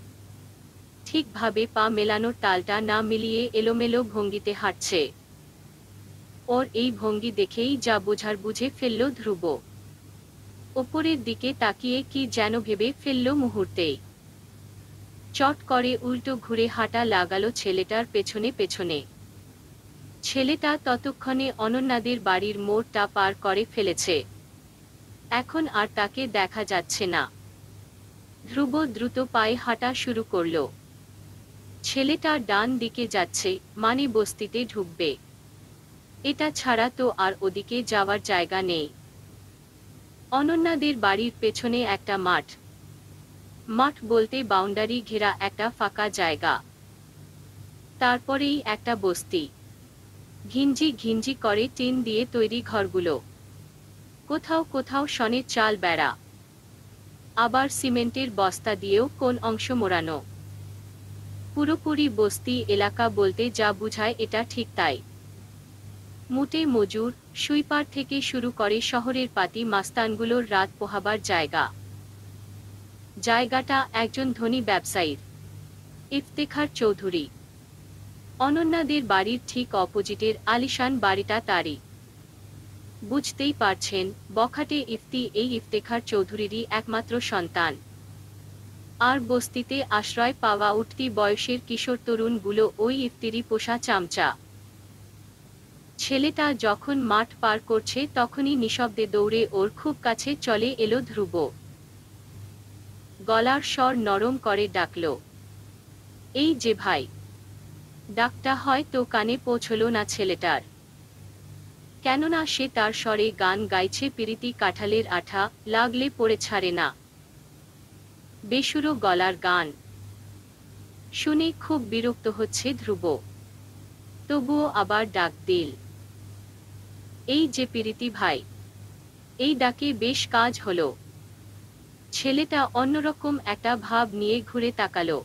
B: ঠিকভাবে পা মেলানোর তালটা না মিলিয়ে এলোমেলো ভঙ্গিতে হাঁটছে ওর এই ভঙ্গি দেখেই যা বোঝার বুঝে ফেলল ধ্রুব ওপরের দিকে তাকিয়ে কি যেন ভেবে ফেলল মুহূর্তেই চট করে উল্টো ঘুরে হাঁটা লাগালো ছেলেটার পেছনে পেছনে ছেলেটা ততক্ষণে অনন্যাদের বাড়ির মোড়টা পার করে ফেলেছে এখন আর তাকে দেখা যাচ্ছে না ধ্রুব দ্রুত পায়ে হাঁটা শুরু করল ছেলেটা ডান দিকে যাচ্ছে মানে বস্তিতে ঢুকবে এটা ছাড়া তো আর ওদিকে যাওয়ার জায়গা নেই অনন্যাদের বাড়ির পেছনে একটা মাঠ মাঠ বলতে বাউন্ডারি ঘেরা একটা ফাঁকা জায়গা তারপরেই একটা বস্তি ঘিঞ্জি ঘিঞ্জি করে টিন দিয়ে তৈরি ঘরগুলো কোথাও কোথাও শনে চাল বেড়া আবার সিমেন্টের বস্তা দিয়েও কোন অংশ মোড়ানো পুরোপুরি বস্তি এলাকা বলতে যা বুঝায় এটা ঠিক তাই মুটে মজুর সুইপার থেকে শুরু করে শহরের পাতি মাস্তানগুলোর রাত পোহাবার জায়গা জায়গাটা একজন ধনী ব্যবসায়ীর ইফতেখার চৌধুরী অনন্যাদের বাড়ির ঠিক অপোজিটের আলিশান বাড়িটা তারই বুঝতেই পারছেন বখাটে ইফতি এই ইফতেখার চৌধুরীরই একমাত্র সন্তান আর বস্তিতে আশ্রয় পাওয়া উঠতি বয়সের কিশোর তরুণগুলো ওই ইফতিরই পোষা চামচা ছেলেটা যখন মাঠ পার করছে তখনই নিশব্দে দৌড়ে ওর খুব কাছে চলে এলো ধ্রুব গলার স্বর নরম করে ডাকল এই যে ভাই ডাকটা হয়তো কানে পৌঁছল না ছেলেটার কেননা সে তার স্বরে গান গাইছে পিরিতি কাঁঠালের আঠা লাগলে পড়ে ছাড়ে না বেসুরো গলার গান শুনে খুব বিরক্ত হচ্ছে ধ্রুব তবুও আবার ডাক দিল এই যে পিরিতি ভাই এই ডাকে বেশ কাজ হলো ছেলেটা অন্যরকম একটা ভাব নিয়ে ঘুরে তাকালো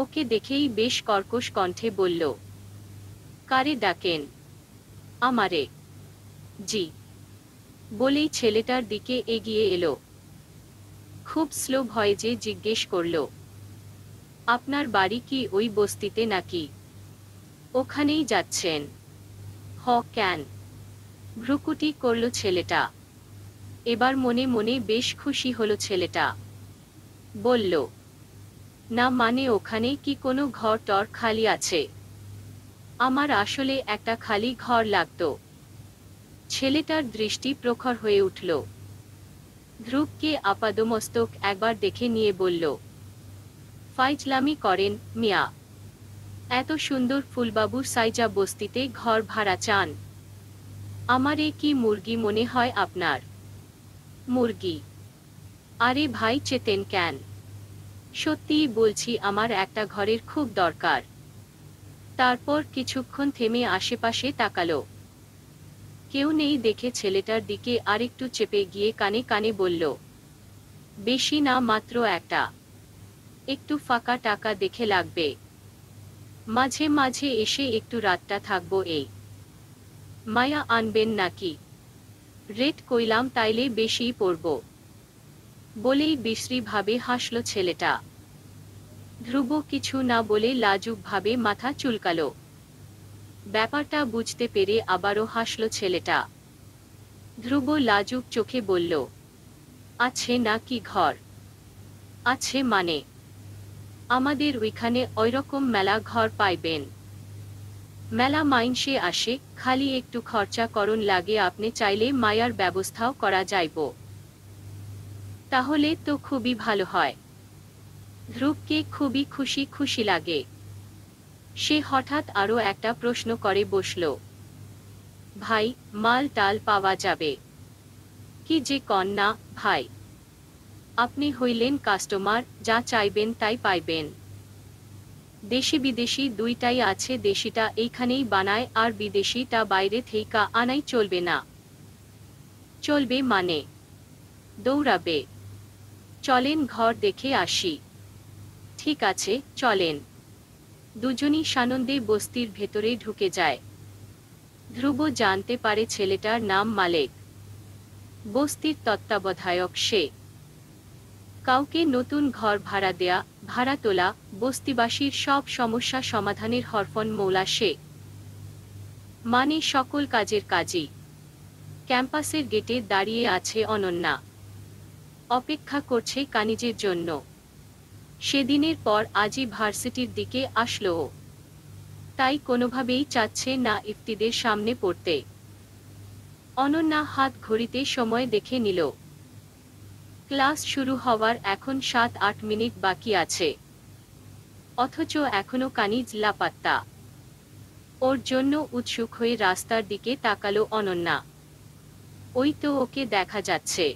B: ওকে দেখেই বেশ কর্কশ কণ্ঠে বলল কারে ডাকেন আমারে জি বলেই ছেলেটার দিকে এগিয়ে এলো খুব স্লো ভয়ে যে জিজ্ঞেস করল আপনার বাড়ি কি ওই বস্তিতে নাকি ওখানেই যাচ্ছেন হ ক্যান ভ্রুকুটি করল ছেলেটা এবার মনে মনে বেশ খুশি হলো ছেলেটা বলল না মানে ওখানে কি কোনো ঘর টর খালি আছে আমার আসলে একটা খালি ঘর লাগত ছেলেটার দৃষ্টি প্রখর হয়ে উঠল ধ্রুবকে আপাদমস্তক একবার দেখে নিয়ে বলল ফাইজলামি করেন মিয়া এত সুন্দর ফুলবাবু সাইজা বস্তিতে ঘর ভাড়া চান আমার এ কি মুরগি মনে হয় আপনার মুরগি আরে ভাই চেতেন ক্যান সত্যিই বলছি আমার একটা ঘরের খুব দরকার তারপর কিছুক্ষণ থেমে আশেপাশে তাকালো কেউ নেই দেখে ছেলেটার দিকে আরেকটু চেপে গিয়ে কানে কানে বলল বেশি না মাত্র একটা একটু ফাঁকা টাকা দেখে লাগবে মাঝে মাঝে এসে একটু রাতটা থাকবো এই মায়া আনবেন নাকি রেট কইলাম তাইলে বেশি পড়ব বলেই বিশ্রীভাবে হাসল ছেলেটা ধ্রুব কিছু না বলে লাজুকভাবে মাথা চুলকাল ব্যাপারটা বুঝতে পেরে আবারও হাসল ছেলেটা ধ্রুব লাজুক চোখে বলল আছে না কি ঘর আছে মানে আমাদের ওইখানে ওইরকম মেলা ঘর পাইবেন মেলা মাইনসে আসে খালি একটু খরচা করণ লাগে আপনি চাইলে মায়ার ব্যবস্থাও করা যাইব তাহলে তো খুবই ভালো হয় ধ্রুবকে খুবই খুশি খুশি লাগে সে হঠাৎ আরও একটা প্রশ্ন করে বসল ভাই মাল টাল পাওয়া যাবে কি যে কন্যা ভাই আপনি হইলেন কাস্টমার যা চাইবেন তাই পাইবেন দেশি বিদেশি দুইটাই আছে দেশিটা এইখানেই বানায় আর বিদেশিটা বাইরে থেকে আনাই চলবে না চলবে মানে দৌড়াবে চলেন ঘর দেখে আসি ঠিক আছে চলেন দুজনই সানন্দে বস্তির ভেতরে ঢুকে যায় ধ্রুব জানতে পারে ছেলেটার নাম মালেক বস্তির তত্ত্বাবধায়ক সে কাউকে নতুন ঘর ভাড়া দেয়া ভাড়া তোলা বস্তিবাসীর সব সমস্যা সমাধানের হরফন মৌলা সে মানে সকল কাজের কাজই ক্যাম্পাসের গেটে দাঁড়িয়ে আছে অনন্যা অপেক্ষা করছে কানিজের জন্য সেদিনের পর আজই ভার্সিটির দিকে আসলো তাই কোনোভাবেই চাচ্ছে না ইফতিদের সামনে পড়তে অনন্যা হাত ঘড়িতে সময় দেখে নিল ক্লাস শুরু হওয়ার এখন সাত আট মিনিট বাকি আছে অথচ এখনো কানিজ লাপাত্তা ওর জন্য উৎসুক হয়ে রাস্তার দিকে তাকালো অনন্যা ওই তো ওকে দেখা যাচ্ছে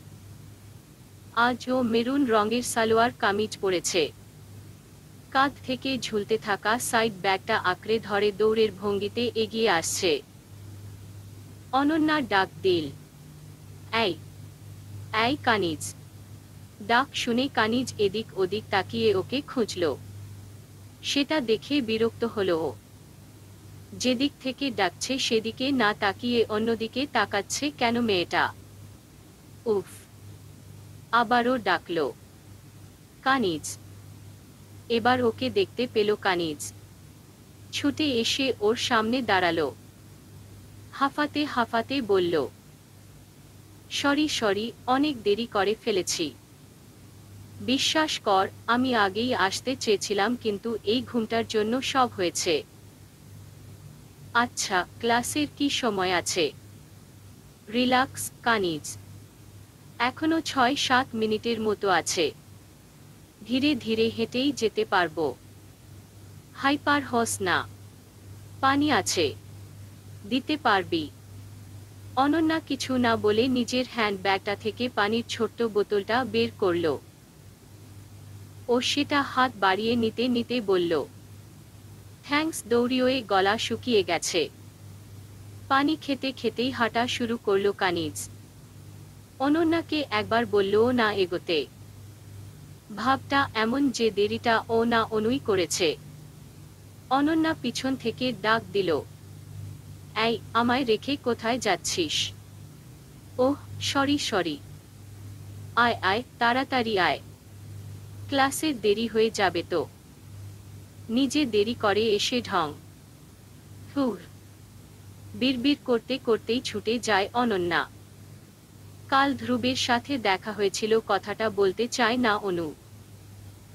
B: আজও মেরুন রঙের সালোয়ার কামিজ পরেছে কাঁধ থেকে ঝুলতে থাকা সাইড ব্যাগটা আঁকড়ে ধরে দৌড়ের ভঙ্গিতে এগিয়ে আসছে অনন্যা ডাক দিল এই এই কানিজ ডাক শুনে কানিজ এদিক ওদিক তাকিয়ে ওকে খুঁজল সেটা দেখে বিরক্ত হল ও যেদিক থেকে ডাকছে সেদিকে না তাকিয়ে অন্যদিকে তাকাচ্ছে কেন মেয়েটা উফ আবারও ডাকল কানিজ এবার ওকে দেখতে পেল কানিজ ছুটে এসে ওর সামনে দাঁড়াল হাফাতে হাফাতে বলল সরি সরি অনেক দেরি করে ফেলেছি বিশ্বাস কর আমি আগেই আসতে চেয়েছিলাম কিন্তু এই ঘুমটার জন্য সব হয়েছে আচ্ছা ক্লাসের কি সময় আছে রিল্যাক্স কানিজ এখনো ছয় সাত মিনিটের মতো আছে ধীরে ধীরে হেঁটেই যেতে পারবো হাইপার হস না পানি আছে দিতে পারবি অনন্যা কিছু না বলে নিজের হ্যান্ড ব্যাগটা থেকে পানির ছোট্ট বোতলটা বের করল ও সেটা হাত বাড়িয়ে নিতে নিতে বলল থ্যাংকস দৌড়িয়ে গলা শুকিয়ে গেছে পানি খেতে খেতেই হাঁটা শুরু করল কানিজ অনন্যাকে একবার বললেও না এগোতে ভাবটা এমন যে দেরিটা ও না অনুই করেছে অনন্যা পিছন থেকে ডাক দিল এই আমায় রেখে কোথায় যাচ্ছিস ওহ সরি সরি আয় আয় তাড়াতাড়ি আয় ক্লাসে দেরি হয়ে যাবে তো নিজে দেরি করে এসে ঢং ফুর বিড়বিড় করতে করতেই ছুটে যায় অনন্যা কাল ধ্রুবের সাথে দেখা হয়েছিল কথাটা বলতে চায় না অনু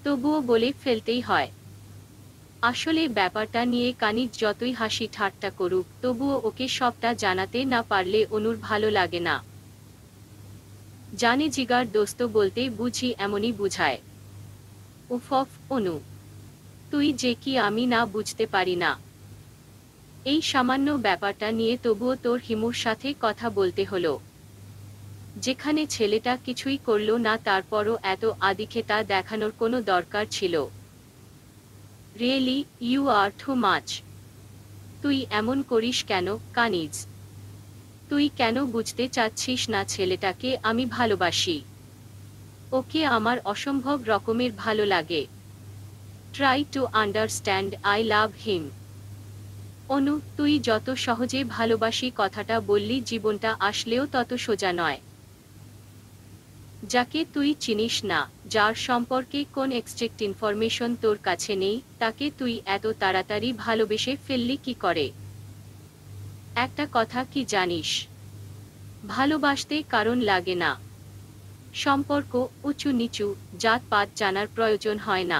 B: তবুও বলে ফেলতেই হয় আসলে ব্যাপারটা নিয়ে কানি যতই হাসি ঠাট্টা করুক তবুও ওকে সবটা জানাতে না পারলে অনুর ভালো লাগে না জানে জিগার দোস্ত বলতে বুঝি এমনই বুঝায় উফফ অনু তুই যে কি আমি না বুঝতে পারি না এই সামান্য ব্যাপারটা নিয়ে তবুও তোর হিমুর সাথে কথা বলতে হলো যেখানে ছেলেটা কিছুই করল না তারপরও এত আদিখে তা দেখানোর কোনো দরকার ছিল really you are too much তুই এমন করিস কেন কানিজ তুই কেন বুঝতে চাচ্ছিস না ছেলেটাকে আমি ভালোবাসি ওকে আমার অসম্ভব রকমের ভালো লাগে try to understand I love him Anu তুই যত সহজে ভালোবাসি কথাটা বললি জীবনটা আসলেও তত সোজা নয় যাকে তুই চিনিস না যার সম্পর্কে কোন এক্সট্রেক্ট ইনফরমেশন তোর কাছে নেই তাকে তুই এত তাড়াতাড়ি ভালোবেসে ফেললি কি করে একটা কথা কি জানিস ভালোবাসতে কারণ লাগে না সম্পর্ক উঁচু নিচু জাতপাত জানার প্রয়োজন হয় না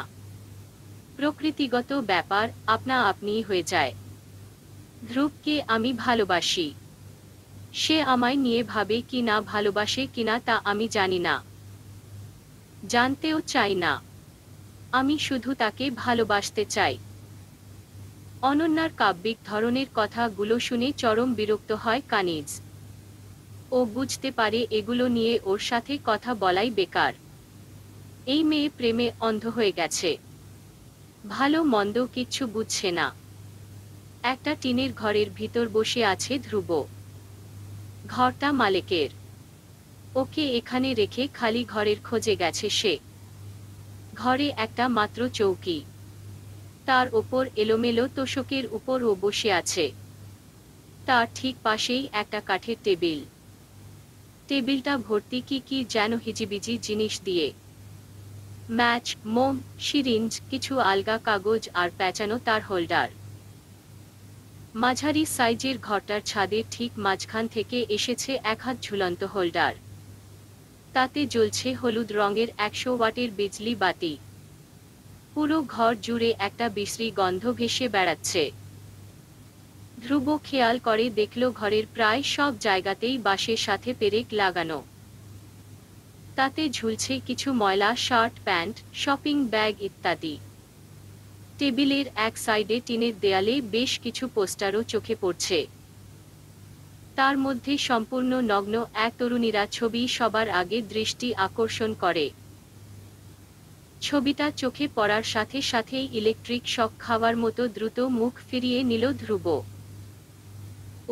B: প্রকৃতিগত ব্যাপার আপনা আপনি হয়ে যায় ধ্রুবকে আমি ভালোবাসি সে আমায় নিয়ে ভাবে কি না ভালোবাসে কিনা তা আমি জানি না জানতেও চাই না আমি শুধু তাকে ভালোবাসতে চাই অনন্যার কাব্যিক ধরনের কথাগুলো শুনে চরম বিরক্ত হয় কানিজ ও বুঝতে পারে এগুলো নিয়ে ওর সাথে কথা বলাই বেকার এই মেয়ে প্রেমে অন্ধ হয়ে গেছে ভালো মন্দ কিচ্ছু বুঝছে না একটা টিনের ঘরের ভিতর বসে আছে ধ্রুব ঘরটা মালেকের ওকে এখানে রেখে খালি ঘরের খোঁজে গেছে সে ঘরে একটা মাত্র চৌকি তার ওপর এলোমেলো তোষকের উপর ও বসে আছে তার ঠিক পাশেই একটা কাঠের টেবিল টেবিলটা ভর্তি কি কি যেন হিজিবিজি জিনিস দিয়ে ম্যাচ মোম সিরিঞ্জ কিছু আলগা কাগজ আর প্যাঁচানো তার হোল্ডার মাঝারি সাইজের ঘরটার ছাদের ঠিক মাঝখান থেকে এসেছে এক হাত ঝুলন্ত হোল্ডার তাতে জ্বলছে হলুদ রঙের একশো ওয়াটের বিজলি বাতি পুরো ঘর জুড়ে একটা বিশ্রী গন্ধ ভেসে বেড়াচ্ছে ধ্রুব খেয়াল করে দেখল ঘরের প্রায় সব জায়গাতেই বাঁশের সাথে পেরেক লাগানো তাতে ঝুলছে কিছু ময়লা শার্ট প্যান্ট শপিং ব্যাগ ইত্যাদি টেবিলের এক সাইডে টিনের দেয়ালে বেশ কিছু পোস্টারও চোখে পড়ছে তার মধ্যে সম্পূর্ণ নগ্ন এক তরুণীরা ছবি সবার আগে দৃষ্টি আকর্ষণ করে ছবিটা চোখে পড়ার সাথে সাথেই ইলেকট্রিক শক খাওয়ার মতো দ্রুত মুখ ফিরিয়ে নিল ধ্রুব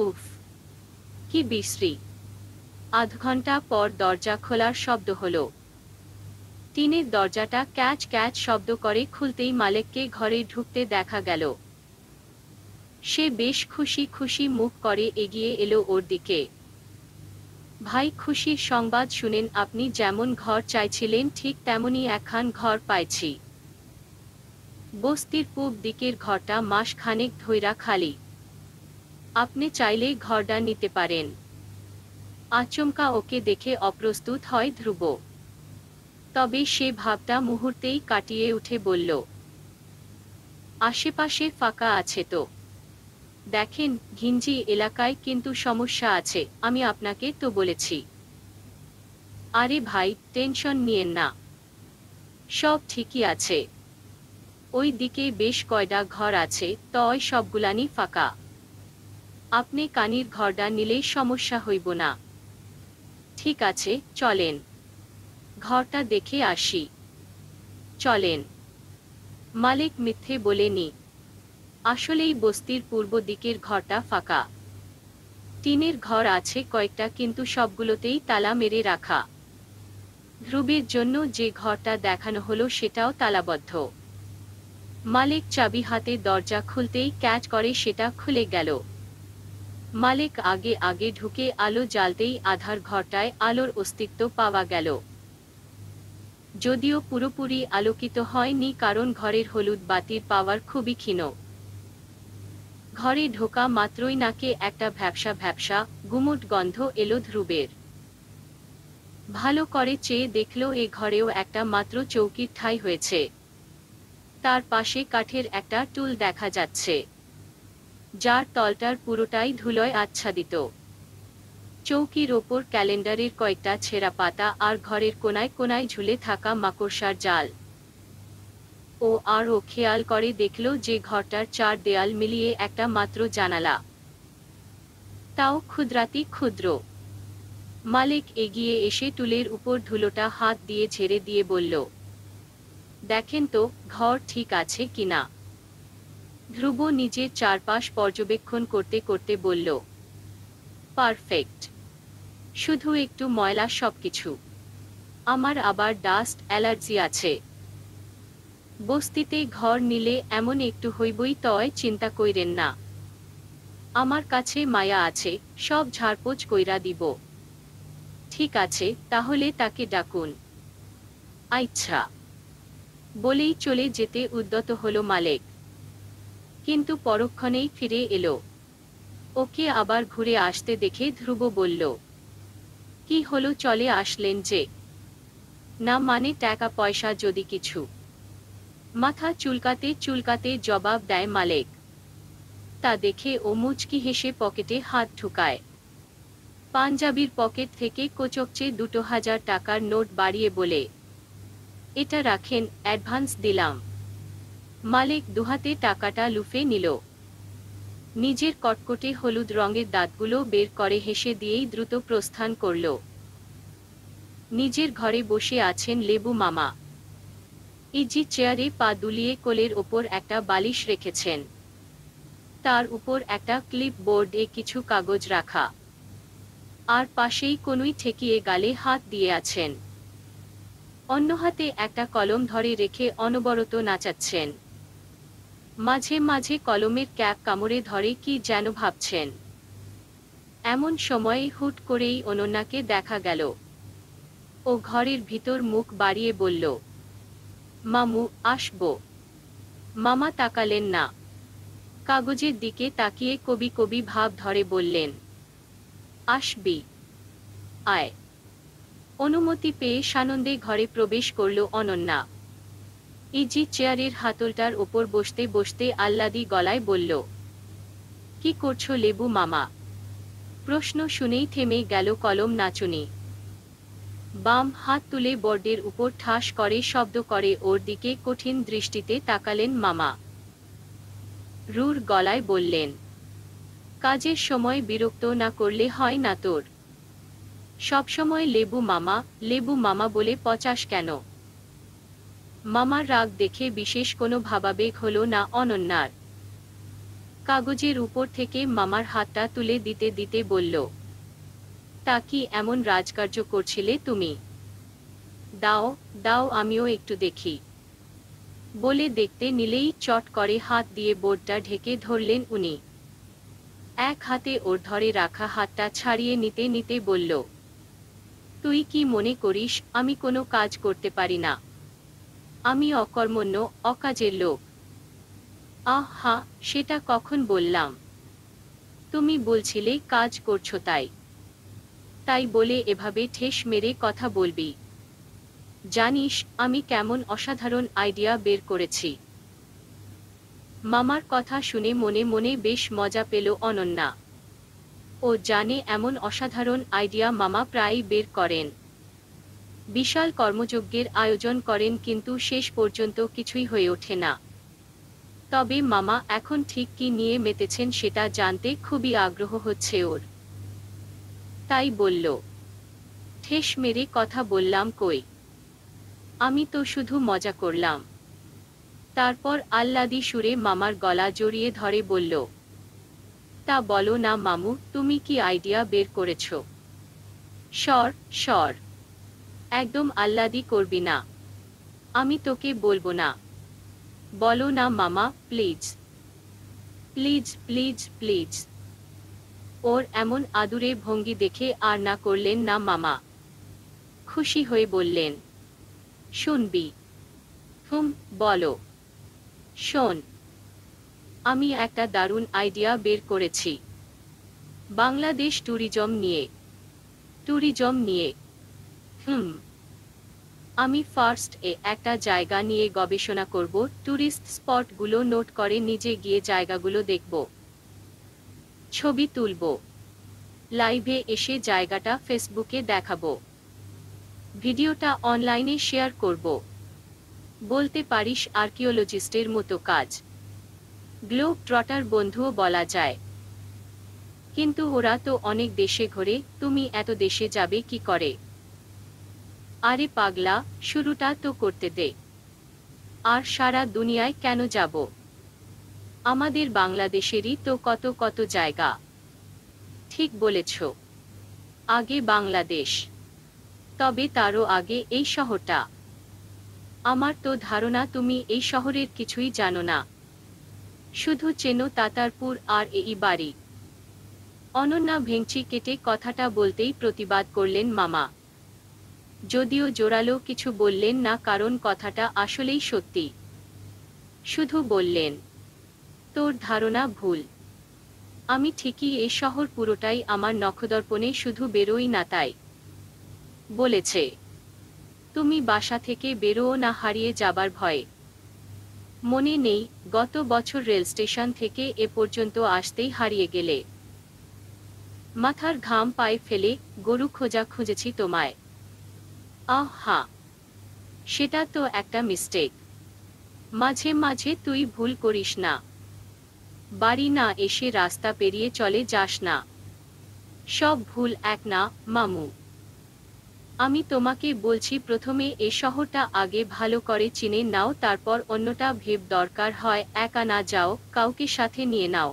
B: উফ কি বিশ্রী আধ ঘন্টা পর দরজা খোলার শব্দ হলো টিনের দরজাটা ক্যাচ ক্যাচ শব্দ করে খুলতেই মালেককে ঘরে ঢুকতে দেখা গেল সে বেশ খুশি খুশি মুখ করে এগিয়ে এলো ওর দিকে ভাই খুশির সংবাদ শুনেন আপনি যেমন ঘর চাইছিলেন ঠিক তেমনই একখান ঘর পাইছি বস্তির পূব দিকের ঘরটা মাস খানেক ধৈরা খালি আপনি চাইলেই ঘরটা নিতে পারেন আচমকা ওকে দেখে অপ্রস্তুত হয় ধ্রুব তবে সে ভাবটা মুহূর্তেই কাটিয়ে উঠে বলল আশেপাশে ফাঁকা আছে তো দেখেন ঘিঞ্জি এলাকায় কিন্তু সমস্যা আছে আমি আপনাকে তো বলেছি আরে ভাই টেনশন নিয়েন না সব ঠিকই আছে ওই দিকে বেশ কয়টা ঘর আছে তয় সবগুলানি ফাঁকা আপনি কানির ঘরটা নিলেই সমস্যা হইব না ঠিক আছে চলেন ঘরটা দেখে আসি চলেন মালিক মিথ্যে বলেনি আসলেই বস্তির পূর্ব দিকের ঘরটা ফাঁকা টিনের ঘর আছে কয়েকটা কিন্তু সবগুলোতেই তালা মেরে রাখা ধ্রুবের জন্য যে ঘরটা দেখানো হলো সেটাও তালাবদ্ধ মালিক চাবি হাতে দরজা খুলতেই ক্যাচ করে সেটা খুলে গেল মালিক আগে আগে ঢুকে আলো জ্বালতেই আধার ঘরটায় আলোর অস্তিত্ব পাওয়া গেল যদিও পুরোপুরি আলোকিত হয়নি কারণ ঘরের হলুদ বাতির পাওয়ার খুবই ক্ষীণ ঘরে ঢোকা মাত্রই নাকে একটা ভ্যাবসা ভ্যাবসা গুমুট গন্ধ এলো ধ্রুবের ভালো করে চেয়ে দেখল এ ঘরেও একটা মাত্র চৌকির ঠাই হয়েছে তার পাশে কাঠের একটা টুল দেখা যাচ্ছে যার তলটার পুরোটাই ধুলোয় আচ্ছাদিত চৌকির ওপর ক্যালেন্ডারের কয়েকটা ছেঁড়া পাতা আর ঘরের কোনায় কোনায় ঝুলে থাকা মাকড়সার জাল ও আর ও খেয়াল করে দেখল যে ঘরটার চার দেয়াল মিলিয়ে একটা মাত্র জানালা তাও ক্ষুদ্রাতি ক্ষুদ্র মালিক এগিয়ে এসে টুলের উপর ধুলোটা হাত দিয়ে ঝেড়ে দিয়ে বলল দেখেন তো ঘর ঠিক আছে কিনা ধ্রুব নিজের চারপাশ পর্যবেক্ষণ করতে করতে বলল পারফেক্ট শুধু একটু ময়লা সব কিছু আমার আবার ডাস্ট অ্যালার্জি আছে বস্তিতে ঘর নিলে এমন একটু হইবই তয় চিন্তা কইরেন না আমার কাছে মায়া আছে সব ঝাড়পোছ কইরা দিব ঠিক আছে তাহলে তাকে ডাকুন আচ্ছা বলেই চলে যেতে উদ্যত হলো মালেক কিন্তু পরক্ষণেই ফিরে এলো ওকে আবার ঘুরে আসতে দেখে ধ্রুব বলল কি হলো চলে আসলেন যে না মানে টাকা পয়সা যদি কিছু মাথা চুলকাতে চুলকাতে জবাব দেয় মালিক তা দেখে ও মুচকি হেসে পকেটে হাত ঢুকায় পাঞ্জাবির পকেট থেকে কোচকচে দুটো হাজার টাকার নোট বাড়িয়ে বলে এটা রাখেন অ্যাডভান্স দিলাম মালিক দুহাতে টাকাটা লুফে নিল নিজের কটকটে হলুদ রঙের দাঁতগুলো বের করে হেসে দিয়েই দ্রুত প্রস্থান করল নিজের ঘরে বসে আছেন লেবু মামা ইজি চেয়ারে পা দুলিয়ে কোলের ওপর একটা বালিশ রেখেছেন তার উপর একটা ক্লিপ বোর্ডে কিছু কাগজ রাখা আর পাশেই কোনোই ঠেকিয়ে গালে হাত দিয়ে আছেন অন্য হাতে একটা কলম ধরে রেখে অনবরত নাচাচ্ছেন মাঝে মাঝে কলমের ক্যাপ কামড়ে ধরে কি যেন ভাবছেন এমন সময়ে হুট করেই অনন্যাকে দেখা গেল ও ঘরের ভিতর মুখ বাড়িয়ে বলল মামু আসব মামা তাকালেন না কাগজের দিকে তাকিয়ে কবি কবি ভাব ধরে বললেন আসবি আয় অনুমতি পেয়ে সানন্দে ঘরে প্রবেশ করল অনন্যা ইজি চেয়ারের হাতলটার ওপর বসতে বসতে আল্লাদি গলায় বলল কি করছো লেবু মামা প্রশ্ন শুনেই থেমে গেল কলম নাচুনি বাম হাত তুলে বর্ডের উপর ঠাস করে শব্দ করে ওর দিকে কঠিন দৃষ্টিতে তাকালেন মামা রুর গলায় বললেন কাজের সময় বিরক্ত না করলে হয় না তোর সবসময় লেবু মামা লেবু মামা বলে পচাশ কেন মামার রাগ দেখে বিশেষ কোনো ভাবাবেগ হল না অনন্যার কাগজের উপর থেকে মামার হাতটা তুলে দিতে দিতে বলল তা কি এমন রাজকার্য করছিলে তুমি দাও দাও আমিও একটু দেখি বলে দেখতে নিলেই চট করে হাত দিয়ে বোর্ডটা ঢেকে ধরলেন উনি এক হাতে ওর ধরে রাখা হাতটা ছাড়িয়ে নিতে নিতে বলল তুই কি মনে করিস আমি কোনো কাজ করতে পারি না আমি অকর্মণ্য অকাজের লোক আহা সেটা কখন বললাম তুমি বলছিলে কাজ করছো তাই তাই বলে এভাবে ঠেস মেরে কথা বলবি জানিস আমি কেমন অসাধারণ আইডিয়া বের করেছি মামার কথা শুনে মনে মনে বেশ মজা পেল অনন্যা ও জানে এমন অসাধারণ আইডিয়া মামা প্রায়ই বের করেন বিশাল কর্মযজ্ঞের আয়োজন করেন কিন্তু শেষ পর্যন্ত কিছুই হয়ে ওঠে না তবে মামা এখন ঠিক কি নিয়ে মেতেছেন সেটা জানতে খুবই আগ্রহ হচ্ছে ওর তাই বলল ঠেস মেরে কথা বললাম কই আমি তো শুধু মজা করলাম তারপর আল্লাদি সুরে মামার গলা জড়িয়ে ধরে বলল তা বলো না মামু তুমি কি আইডিয়া বের করেছ সর সর একদম আল্লাদি করবি না আমি তোকে বলবো না বলো না মামা প্লিজ প্লিজ প্লিজ প্লিজ ওর এমন আদুরে ভঙ্গি দেখে আর না করলেন না মামা খুশি হয়ে বললেন শুনবি হুম বলো শোন আমি একটা দারুণ আইডিয়া বের করেছি বাংলাদেশ ট্যুরিজম নিয়ে ট্যুরিজম নিয়ে হুম আমি ফার্স্ট এ একটা জায়গা নিয়ে গবেষণা করব ট্যুরিস্ট স্পটগুলো নোট করে নিজে গিয়ে জায়গাগুলো দেখব ছবি তুলব লাইভে এসে জায়গাটা ফেসবুকে দেখাব ভিডিওটা অনলাইনে শেয়ার করব বলতে পারিস আর্কিওলজিস্টের মতো কাজ গ্লোব ট্রটার বন্ধুও বলা যায় কিন্তু ওরা তো অনেক দেশে ঘোরে তুমি এত দেশে যাবে কি করে আরে পাগলা শুরুটা তো করতে দে আর সারা দুনিয়ায় কেন যাব আমাদের বাংলাদেশেরই তো কত কত জায়গা ঠিক বলেছ আগে বাংলাদেশ তবে তারও আগে এই শহরটা আমার তো ধারণা তুমি এই শহরের কিছুই জানো না শুধু চেনো তাতারপুর আর এই বাড়ি অনন্যা ভেংচি কেটে কথাটা বলতেই প্রতিবাদ করলেন মামা যদিও জোরালো কিছু বললেন না কারণ কথাটা আসলেই সত্যি শুধু বললেন তোর ধারণা ভুল আমি ঠিকই এ শহর পুরোটাই আমার নখদর্পণে শুধু বেরোই না তাই বলেছে তুমি বাসা থেকে বেরোও না হারিয়ে যাবার ভয়ে মনে নেই গত বছর রেল স্টেশন থেকে এ পর্যন্ত আসতেই হারিয়ে গেলে মাথার ঘাম পায়ে ফেলে গরু খোঁজা খুঁজেছি তোমায় আহা সেটা তো একটা মিস্টেক মাঝে মাঝে তুই ভুল করিস না বাড়ি না এসে রাস্তা পেরিয়ে চলে যাস না সব ভুল এক না মামু আমি তোমাকে বলছি প্রথমে এ শহরটা আগে ভালো করে চিনে নাও তারপর অন্যটা ভেব দরকার হয় একা না যাও কাউকে সাথে নিয়ে নাও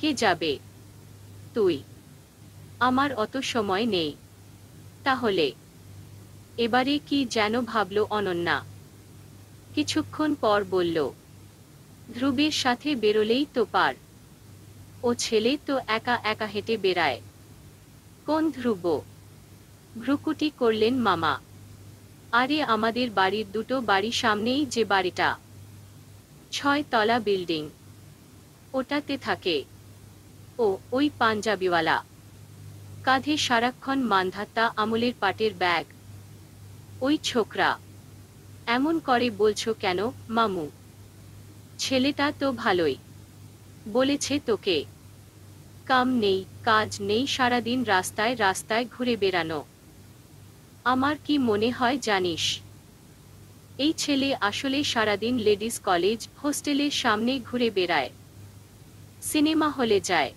B: কে যাবে তুই আমার অত সময় নেই তাহলে এবারে কি যেন ভাবল অনন্যা কিছুক্ষণ পর বলল ধ্রুবের সাথে বেরোলেই তো পার ও ছেলে তো একা একা হেঁটে বেড়ায় কোন ধ্রুব ভ্রুকুটি করলেন মামা আরে আমাদের বাড়ির দুটো বাড়ি সামনেই যে বাড়িটা ছয় তলা বিল্ডিং ওটাতে থাকে ও ওই পাঞ্জাবিওয়ালা কাঁধে সারাক্ষণ মান্ধাত্তা আমলের পাটের ব্যাগ ওই ছোকরা এমন করে বলছো কেন মামু ছেলেটা তো ভালোই বলেছে তোকে কাম নেই কাজ নেই সারাদিন রাস্তায় রাস্তায় ঘুরে বেড়ানো আমার কি মনে হয় জানিস এই ছেলে আসলে সারাদিন লেডিস কলেজ হোস্টেলের সামনে ঘুরে বেড়ায় সিনেমা হলে যায়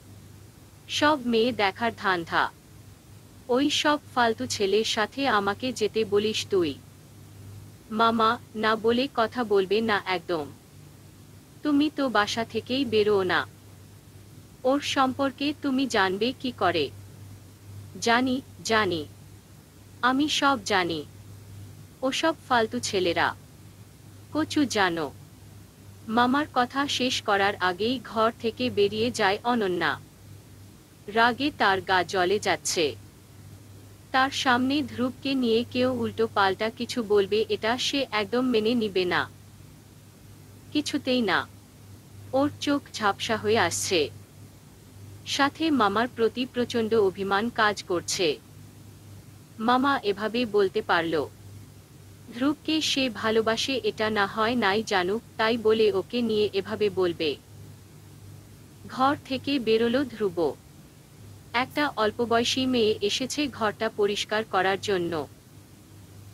B: সব মেয়ে দেখার ধান্ধা ওই সব ফালতু ছেলের সাথে আমাকে যেতে বলিস তুই মামা না বলে কথা বলবে না একদম তুমি তো বাসা থেকেই বেরো না ওর সম্পর্কে তুমি জানবে কি করে জানি জানি আমি সব জানি ওসব ফালতু ছেলেরা কচু জানো মামার কথা শেষ করার আগেই ঘর থেকে বেরিয়ে যায় অনন্যা রাগে তার গা জলে যাচ্ছে তার সামনে ধ্রুবকে নিয়ে কেউ উল্টো পাল্টা কিছু বলবে এটা সে একদম মেনে নিবে না কিছুতেই না ওর চোখ ঝাপসা হয়ে আসছে সাথে মামার প্রতি প্রচণ্ড অভিমান কাজ করছে মামা এভাবে বলতে পারল ধ্রুবকে সে ভালোবাসে এটা না হয় নাই জানুক তাই বলে ওকে নিয়ে এভাবে বলবে ঘর থেকে বেরোলো ধ্রুব একটা অল্পবয়সী মেয়ে এসেছে ঘরটা পরিষ্কার করার জন্য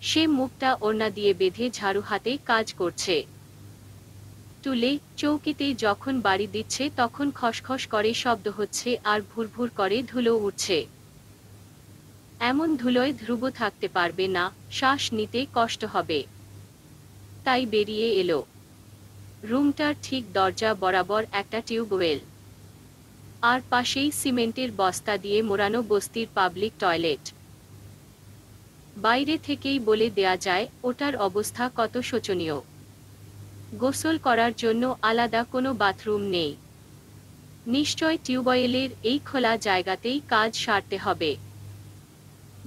B: সে মুখটা ওড়না দিয়ে বেঁধে ঝাড়ু হাতে কাজ করছে তুলে চৌকিতে যখন বাড়ি দিচ্ছে তখন খসখস করে শব্দ হচ্ছে আর ভুরভুর করে ধুলো উঠছে এমন ধুলোয় ধ্রুব থাকতে পারবে না শ্বাস নিতে কষ্ট হবে তাই বেরিয়ে এলো রুমটার ঠিক দরজা বরাবর একটা টিউবওয়েল আর পাশেই সিমেন্টের বস্তা দিয়ে মোড়ানো বস্তির পাবলিক টয়লেট বাইরে থেকেই বলে দেয়া যায় ওটার অবস্থা কত শোচনীয় গোসল করার জন্য আলাদা কোনো বাথরুম নেই নিশ্চয় টিউবওয়েলের এই খোলা জায়গাতেই কাজ সারতে হবে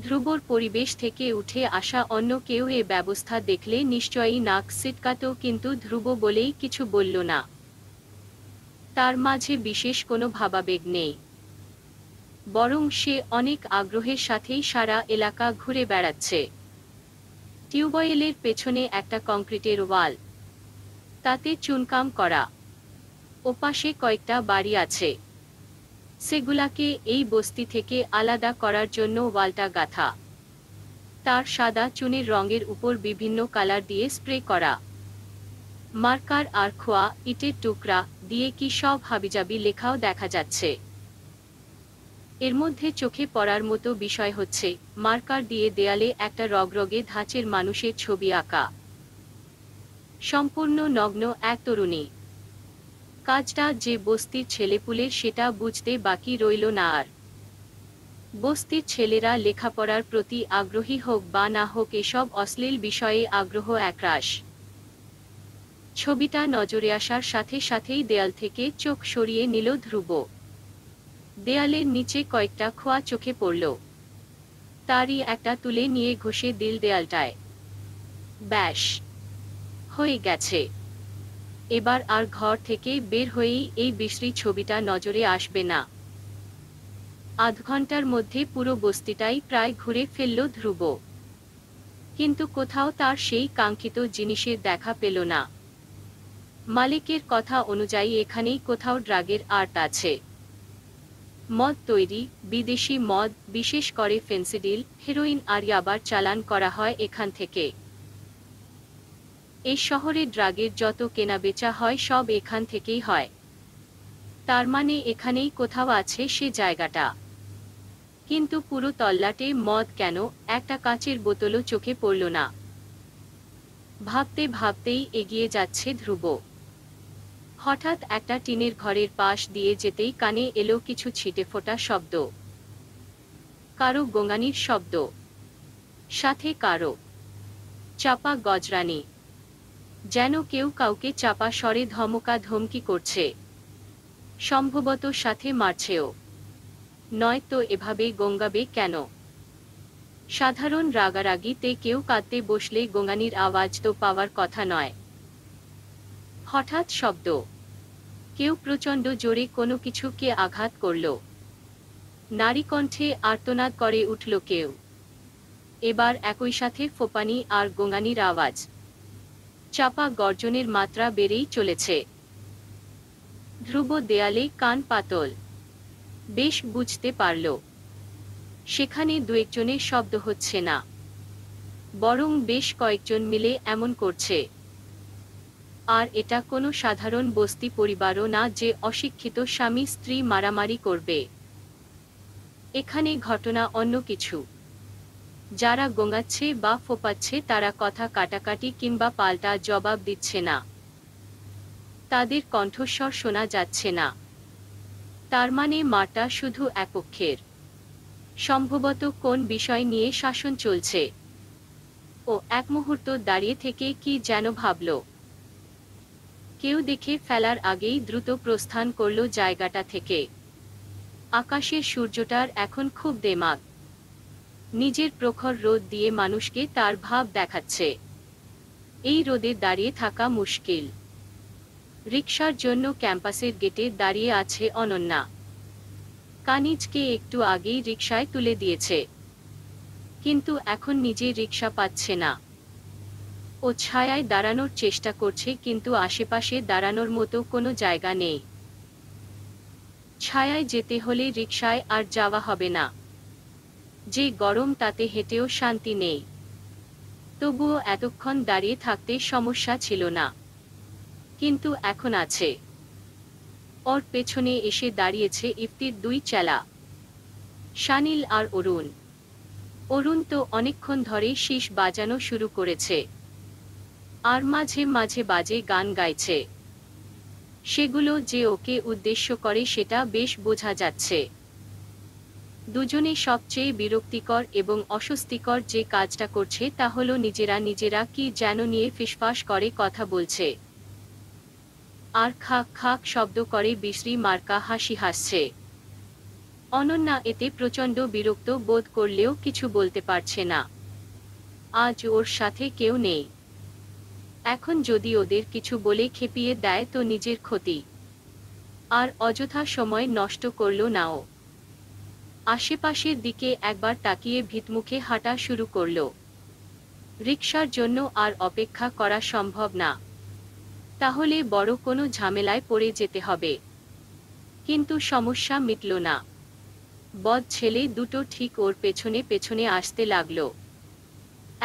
B: ধ্রুবর পরিবেশ থেকে উঠে আসা অন্য কেউ এ ব্যবস্থা দেখলে নিশ্চয়ই নাক সিটকাত কিন্তু ধ্রুব বলেই কিছু বলল না তার মাঝে বিশেষ কোনো ভাবাবেগ নেই বরং সে অনেক আগ্রহের সাথেই সারা এলাকা ঘুরে বেড়াচ্ছে টিউবওয়েলের পেছনে একটা কংক্রিটের ওয়াল তাতে চুনকাম করা ওপাশে কয়েকটা বাড়ি আছে সেগুলাকে এই বস্তি থেকে আলাদা করার জন্য ওয়ালটা গাথা তার সাদা চুনের রঙের উপর বিভিন্ন কালার দিয়ে স্প্রে করা মার্কার আর খোয়া ইটের টুকরা দিয়ে কি সব হাবিজাবি লেখাও দেখা যাচ্ছে এর মধ্যে চোখে পড়ার মতো বিষয় হচ্ছে মার্কার দিয়ে দেয়ালে একটা রগরগে ধাঁচের মানুষের ছবি আঁকা সম্পূর্ণ নগ্ন এক তরুণী কাজটা যে বস্তির ছেলেপুলে সেটা বুঝতে বাকি রইল না আর বস্তির ছেলেরা লেখাপড়ার প্রতি আগ্রহী হোক বা না হোক এসব অশ্লীল বিষয়ে আগ্রহ একরাশ ছবিটা নজরে আসার সাথে সাথেই দেয়াল থেকে চোখ সরিয়ে নিল ধ্রুব দেয়ালের নিচে কয়েকটা খোয়া চোখে পড়ল তারই একটা তুলে নিয়ে ঘষে দিল দেয়ালটায় ব্যাস হয়ে গেছে এবার আর ঘর থেকে বের হয়েই এই বিশ্রী ছবিটা নজরে আসবে না আধ ঘন্টার মধ্যে পুরো বস্তিটাই প্রায় ঘুরে ফেলল ধ্রুব কিন্তু কোথাও তার সেই কাঙ্ক্ষিত জিনিসের দেখা পেল না মালিকের কথা অনুযায়ী এখানেই কোথাও ড্রাগের আর্ট আছে মদ তৈরি বিদেশি মদ বিশেষ করে ফেন্সিডিল হেরোইন আর আবার চালান করা হয় এখান থেকে এই শহরে ড্রাগের যত কেনাবেচা হয় সব এখান থেকেই হয় তার মানে এখানেই কোথাও আছে সে জায়গাটা কিন্তু পুরো তল্লাটে মদ কেন একটা কাচের বোতলও চোখে পড়ল না ভাবতে ভাবতেই এগিয়ে যাচ্ছে ধ্রুব হঠাৎ একটা টিনের ঘরের পাশ দিয়ে যেতেই কানে এলো কিছু ছিটে ফোটা শব্দ কারো গোঙানির শব্দ সাথে কারো চাপা গজরানি যেন কেউ কাউকে চাপা স্বরে ধমকা ধমকি করছে সম্ভবত সাথে মারছেও নয়তো এভাবে গঙ্গাবে কেন সাধারণ রাগারাগিতে কেউ কাঁদতে বসলে গোঙানির আওয়াজ তো পাওয়ার কথা নয় হঠাৎ শব্দ কেউ প্রচণ্ড জোরে কোনো কিছুকে আঘাত করল নারী কণ্ঠে আর্তনাদ করে উঠল কেউ এবার একই সাথে ফোপানি আর গোঙানির আওয়াজ চাপা গর্জনের মাত্রা বেড়েই চলেছে ধ্রুব দেয়ালে কান পাতল বেশ বুঝতে পারল সেখানে দু একজনের শব্দ হচ্ছে না বরং বেশ কয়েকজন মিলে এমন করছে আর এটা কোনো সাধারণ বস্তি পরিবারও না যে অশিক্ষিত স্বামী স্ত্রী মারামারি করবে এখানে ঘটনা অন্য কিছু যারা গোঙাচ্ছে বা ফোপাচ্ছে তারা কথা কাটাকাটি কিংবা পাল্টা জবাব দিচ্ছে না তাদের কণ্ঠস্বর শোনা যাচ্ছে না তার মানে মাটা শুধু একপক্ষের সম্ভবত কোন বিষয় নিয়ে শাসন চলছে ও এক মুহূর্ত দাঁড়িয়ে থেকে কি যেন ভাবল কেউ দেখে ফেলার আগেই দ্রুত প্রস্থান করল জায়গাটা থেকে আকাশের সূর্যটার এখন খুব দেমাগ নিজের প্রখর রোদ দিয়ে মানুষকে তার ভাব দেখাচ্ছে এই রোদে দাঁড়িয়ে থাকা মুশকিল রিক্সার জন্য ক্যাম্পাসের গেটে দাঁড়িয়ে আছে অনন্যা কানিজকে একটু আগেই রিক্সায় তুলে দিয়েছে কিন্তু এখন নিজে রিক্সা পাচ্ছে না ও ছায়ায় দাঁড়ানোর চেষ্টা করছে কিন্তু আশেপাশে দাঁড়ানোর মতো কোনো জায়গা নেই ছায়ায় যেতে হলে রিকশায় আর যাওয়া হবে না যে গরম তাতে হেঁটেও শান্তি নেই তবুও এতক্ষণ দাঁড়িয়ে থাকতে সমস্যা ছিল না কিন্তু এখন আছে ওর পেছনে এসে দাঁড়িয়েছে ইফতির দুই চেলা শানিল আর অরুণ অরুণ তো অনেকক্ষণ ধরে শীষ বাজানো শুরু করেছে আর মাঝে মাঝে বাজে গান গাইছে সেগুলো যে ওকে উদ্দেশ্য করে সেটা বেশ বোঝা যাচ্ছে দুজনে সবচেয়ে বিরক্তিকর এবং অস্বস্তিকর যে কাজটা করছে তা হল নিজেরা নিজেরা কি যেন নিয়ে ফিসফাস করে কথা বলছে আর খাক খাক শব্দ করে বিশ্রী মার্কা হাসি হাসছে অনন্যা এতে প্রচণ্ড বিরক্ত বোধ করলেও কিছু বলতে পারছে না আজ ওর সাথে কেউ নেই এখন যদি ওদের কিছু বলে খেপিয়ে দেয় তো নিজের ক্ষতি আর অযথা সময় নষ্ট করল নাও আশেপাশের দিকে একবার তাকিয়ে ভিতমুখে হাঁটা শুরু করল রিক্সার জন্য আর অপেক্ষা করা সম্ভব না তাহলে বড় কোনো ঝামেলায় পড়ে যেতে হবে কিন্তু সমস্যা মিটল না বদ ছেলে দুটো ঠিক ওর পেছনে পেছনে আসতে লাগলো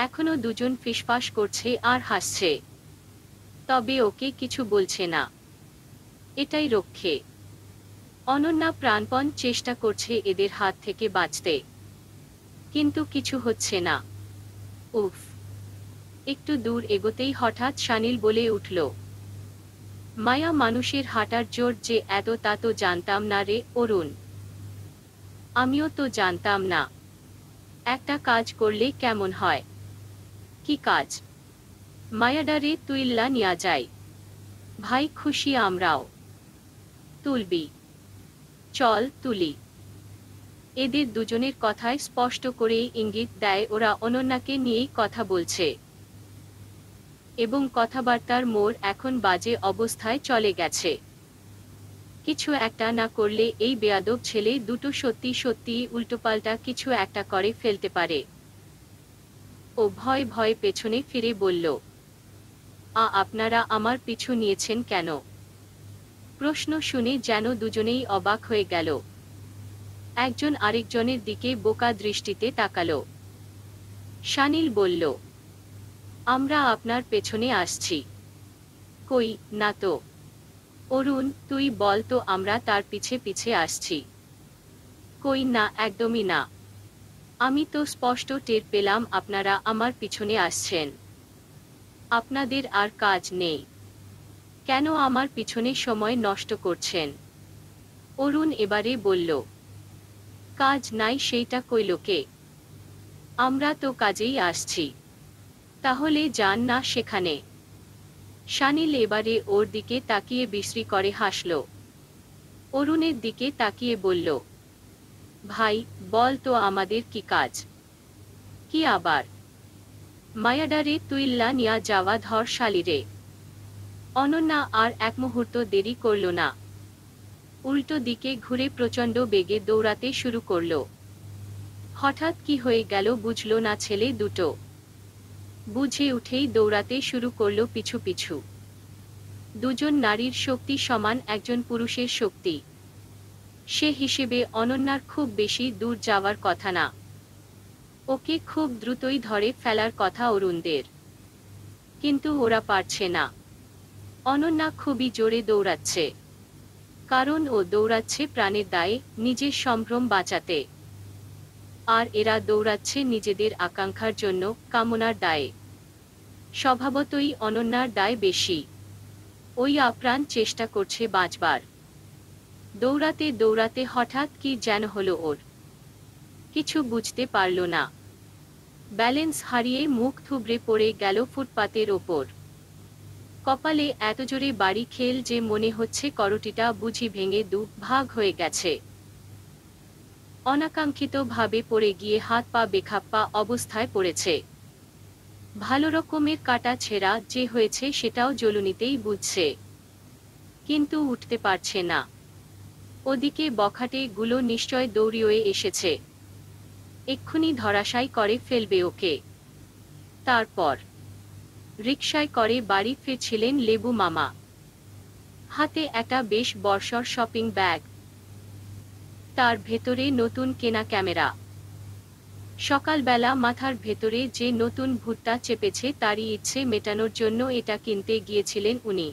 B: এখনো দুজন ফিসফাস করছে আর হাসছে তবে ওকে কিছু বলছে না এটাই রক্ষে অনন্যা প্রাণপণ চেষ্টা করছে এদের হাত থেকে বাঁচতে কিন্তু কিছু হচ্ছে না উফ একটু দূর এগোতেই হঠাৎ সানিল বলে উঠল মায়া মানুষের হাঁটার জোর যে এত তা তো জানতাম না রে অরুণ আমিও তো জানতাম না একটা কাজ করলে কেমন হয় কি কাজ মায়াডারে তুইল্লা নিয়া যাই ভাই খুশি আমরাও তুলবি চল তুলি এদের দুজনের কথায় স্পষ্ট করেই ইঙ্গিত দেয় ওরা অনন্যাকে নিয়েই কথা বলছে এবং কথাবার্তার মোড় এখন বাজে অবস্থায় চলে গেছে কিছু একটা না করলে এই বেয়াদব ছেলে দুটো সত্যি সত্যি উল্টোপাল্টা কিছু একটা করে ফেলতে পারে ও ভয় ভয় পেছনে ফিরে বলল আ আপনারা আমার পিছু নিয়েছেন কেন প্রশ্ন শুনে যেন দুজনেই অবাক হয়ে গেল একজন আরেকজনের দিকে বোকা দৃষ্টিতে তাকালো সানিল বলল আমরা আপনার পেছনে আসছি কই না তো অরুণ তুই বল তো আমরা তার পিছে পিছে আসছি কই না একদমই না আমি তো স্পষ্ট টের পেলাম আপনারা আমার পিছনে আসছেন আপনাদের আর কাজ নেই কেন আমার পিছনে সময় নষ্ট করছেন অরুণ এবারে বলল কাজ নাই সেইটা কে আমরা তো কাজেই আসছি তাহলে যান না সেখানে সানিল এবারে ওর দিকে তাকিয়ে বিশ্রী করে হাসল অরুণের দিকে তাকিয়ে বলল ভাই বল তো আমাদের কি কাজ কি আবার মায়াডারে তুইল্লা নিয়া যাওয়া ধর শালিরে অনন্যা আর এক মুহূর্ত দেরি করল না উল্টো দিকে ঘুরে প্রচণ্ড বেগে দৌড়াতে শুরু করল হঠাৎ কি হয়ে গেল বুঝল না ছেলে দুটো বুঝে উঠেই দৌড়াতে শুরু করল পিছু পিছু দুজন নারীর শক্তি সমান একজন পুরুষের শক্তি সে হিসেবে অনন্যার খুব বেশি দূর যাওয়ার কথা না ওকে খুব দ্রুতই ধরে ফেলার কথা অরুণদের কিন্তু ওরা পারছে না অনন্যা খুবই জোরে দৌড়াচ্ছে কারণ ও দৌড়াচ্ছে প্রাণের দায়ে নিজের সম্ভ্রম বাঁচাতে আর এরা দৌড়াচ্ছে নিজেদের আকাঙ্ক্ষার জন্য কামনার দায়ে স্বভাবতই অনন্যার দায় বেশি ওই আপ্রাণ চেষ্টা করছে বাঁচবার দৌড়াতে দৌড়াতে হঠাৎ কি যেন হলো ওর কিছু বুঝতে পারল না ব্যালেন্স হারিয়ে মুখ থুবড়ে পড়ে গেল ফুটপাতের ওপর কপালে এত জোরে বাড়ি খেল যে মনে হচ্ছে করটিটা বুঝি ভেঙে দু ভাগ হয়ে গেছে অনাকাঙ্ক্ষিতভাবে পড়ে গিয়ে হাত পা বেখাপ্পা অবস্থায় পড়েছে ভালো রকমের কাটা ছেঁড়া যে হয়েছে সেটাও জলুনিতেই বুঝছে কিন্তু উঠতে পারছে না ওদিকে বখাটে গুলো নিশ্চয় দৌড়িয়ে এসেছে এক্ষুনি ধরাশাই করে ফেলবে ওকে তারপর রিকশায় করে বাড়ি ফিরছিলেন লেবু মামা হাতে একটা বেশ বর্ষর শপিং ব্যাগ তার ভেতরে নতুন কেনা ক্যামেরা সকালবেলা মাথার ভেতরে যে নতুন ভুট্টা চেপেছে তারই ইচ্ছে মেটানোর জন্য এটা কিনতে গিয়েছিলেন উনি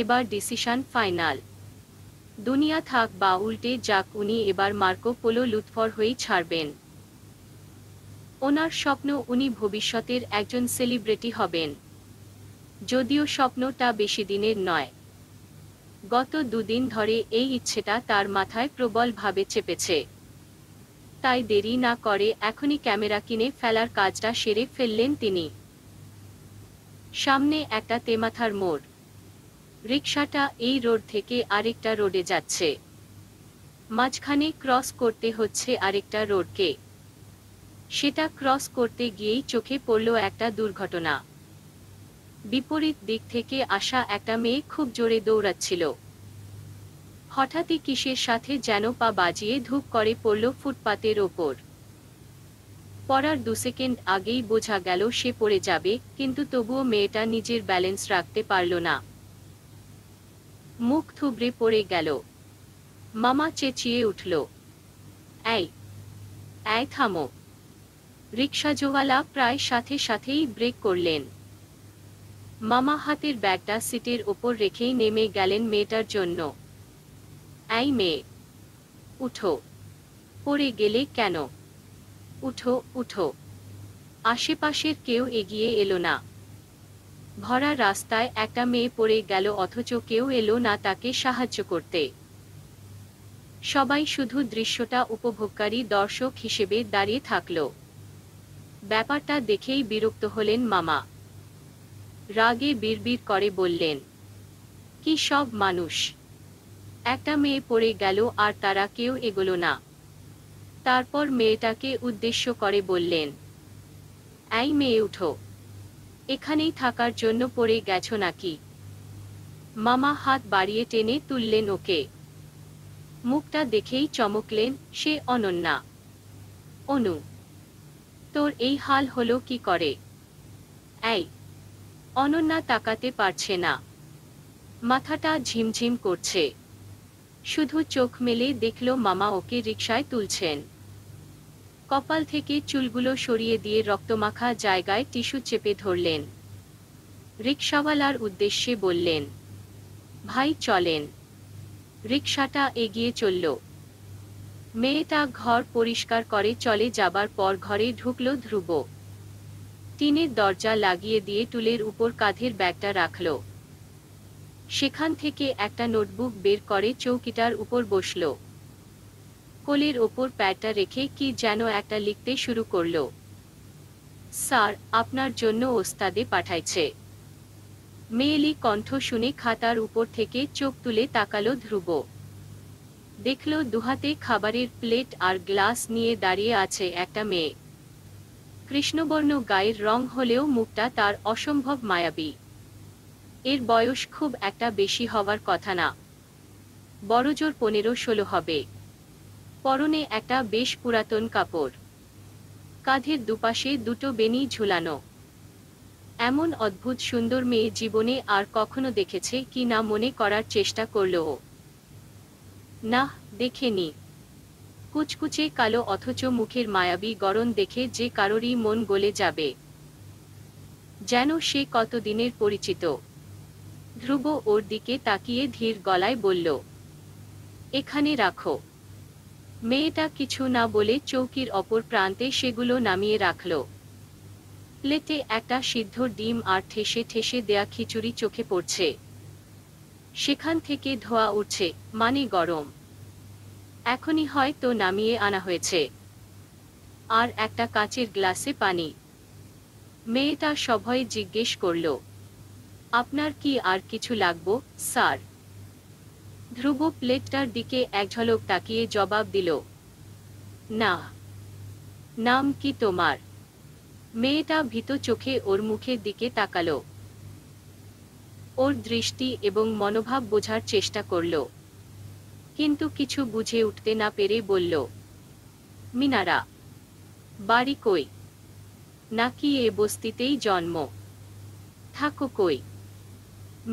B: এবার ডিসিশন ফাইনাল দুনিয়া থাক বা উল্টে যাক উনি এবার মার্কো পোলো লুৎফর হয়েই ছাড়বেন ওনার স্বপ্ন উনি ভবিষ্যতের একজন সেলিব্রিটি হবেন যদিও স্বপ্নটা বেশি দিনের নয় গত দুদিন ধরে এই ইচ্ছেটা তার মাথায় প্রবলভাবে চেপেছে তাই দেরি না করে এখনই ক্যামেরা কিনে ফেলার কাজটা সেরে ফেললেন তিনি সামনে একটা তেমাথার মোড় রিক্সাটা এই রোড থেকে আরেকটা রোডে যাচ্ছে মাঝখানে ক্রস করতে হচ্ছে আরেকটা রোডকে সেটা ক্রস করতে গিয়েই চোখে পড়ল একটা দুর্ঘটনা বিপরীত দিক থেকে আসা একটা মেয়ে খুব জোরে দৌড়াচ্ছিল হঠাৎই কিসের সাথে যেন পা বাজিয়ে ধূপ করে পড়ল ফুটপাতের ওপর পড়ার দু সেকেন্ড আগেই বোঝা গেল সে পড়ে যাবে কিন্তু তবুও মেয়েটা নিজের ব্যালেন্স রাখতে পারল না মুখ থুবড়ে পড়ে গেল মামা চেঁচিয়ে উঠল এই এই থামো রিক্সাজোয়ালা প্রায় সাথে সাথেই ব্রেক করলেন মামা হাতের ব্যাগটা সিটের ওপর রেখেই নেমে গেলেন মেয়েটার জন্য এই মেয়ে উঠো পড়ে গেলে কেন উঠো উঠো আশেপাশের কেউ এগিয়ে এলো না ভরা রাস্তায় একটা মেয়ে পড়ে গেল অথচ কেউ এলো না তাকে সাহায্য করতে সবাই শুধু দৃশ্যটা উপভোগকারী দর্শক হিসেবে দাঁড়িয়ে থাকল ব্যাপারটা দেখেই বিরক্ত হলেন মামা রাগে বিড়বিড় করে বললেন কি সব মানুষ একটা মেয়ে পড়ে গেল আর তারা কেউ এগোলো না তারপর মেয়েটাকে উদ্দেশ্য করে বললেন এই মেয়ে উঠো এখানেই থাকার জন্য পড়ে গেছ নাকি মামা হাত বাড়িয়ে টেনে তুললেন ওকে মুখটা দেখেই চমকলেন সে অনন্যা অনু তোর এই হাল হলো কি করে এই অনন্যা তাকাতে পারছে না মাথাটা ঝিমঝিম করছে শুধু চোখ মেলে দেখল মামা ওকে রিকশায় তুলছেন কপাল থেকে চুলগুলো সরিয়ে দিয়ে রক্তমাখা জায়গায় টিস্যু চেপে ধরলেন রিক্সাওয়ালার উদ্দেশ্যে বললেন ভাই চলেন রিক্সাটা এগিয়ে চলল মেয়েটা ঘর পরিষ্কার করে চলে যাবার পর ঘরে ঢুকল ধ্রুব টিনের দরজা লাগিয়ে দিয়ে টুলের উপর কাঁধের ব্যাগটা রাখল সেখান থেকে একটা নোটবুক বের করে চৌকিটার উপর বসলো কোলের ওপর প্যাডটা রেখে কি যেন একটা লিখতে শুরু করল স্যার আপনার জন্য ওস্তাদে পাঠাইছে মেয়েলি কণ্ঠ শুনে খাতার উপর থেকে চোখ তুলে তাকালো ধ্রুব দেখল দুহাতে খাবারের প্লেট আর গ্লাস নিয়ে দাঁড়িয়ে আছে একটা মেয়ে কৃষ্ণবর্ণ গায়ের রং হলেও মুখটা তার অসম্ভব মায়াবী এর বয়স খুব একটা বেশি হওয়ার কথা না বড়জোর পনেরো ষোলো হবে পরনে একটা বেশ পুরাতন কাপড় কাঁধের দুপাশে দুটো বেনি ঝুলানো এমন অদ্ভুত সুন্দর মেয়ে জীবনে আর কখনো দেখেছে কি না মনে করার চেষ্টা করল না দেখেনি কুচকুচে কালো অথচ মুখের মায়াবী গরণ দেখে যে কারোরই মন গলে যাবে যেন সে কতদিনের পরিচিত ধ্রুব ওর দিকে তাকিয়ে ধীর গলায় বলল এখানে রাখো মেয়েটা কিছু না বলে চৌকির অপর প্রান্তে সেগুলো নামিয়ে রাখল প্লেটে একটা সিদ্ধ ডিম আর ঠেসে ঠেসে দেয়া খিচুড়ি চোখে পড়ছে সেখান থেকে ধোয়া উঠছে মানে গরম এখনই হয়তো নামিয়ে আনা হয়েছে আর একটা কাঁচের গ্লাসে পানি মেয়েটা সভয়ে জিজ্ঞেস করল আপনার কি আর কিছু লাগবো স্যার ধ্রুব প্লেটটার দিকে এক ঝলক তাকিয়ে জবাব দিল না নাম কি তোমার মেয়েটা ভীত চোখে ওর মুখের দিকে তাকালো ওর দৃষ্টি এবং মনোভাব বোঝার চেষ্টা করল কিন্তু কিছু বুঝে উঠতে না পেরে বলল মিনারা বাড়ি কই নাকি এ বস্তিতেই জন্ম থাকো কই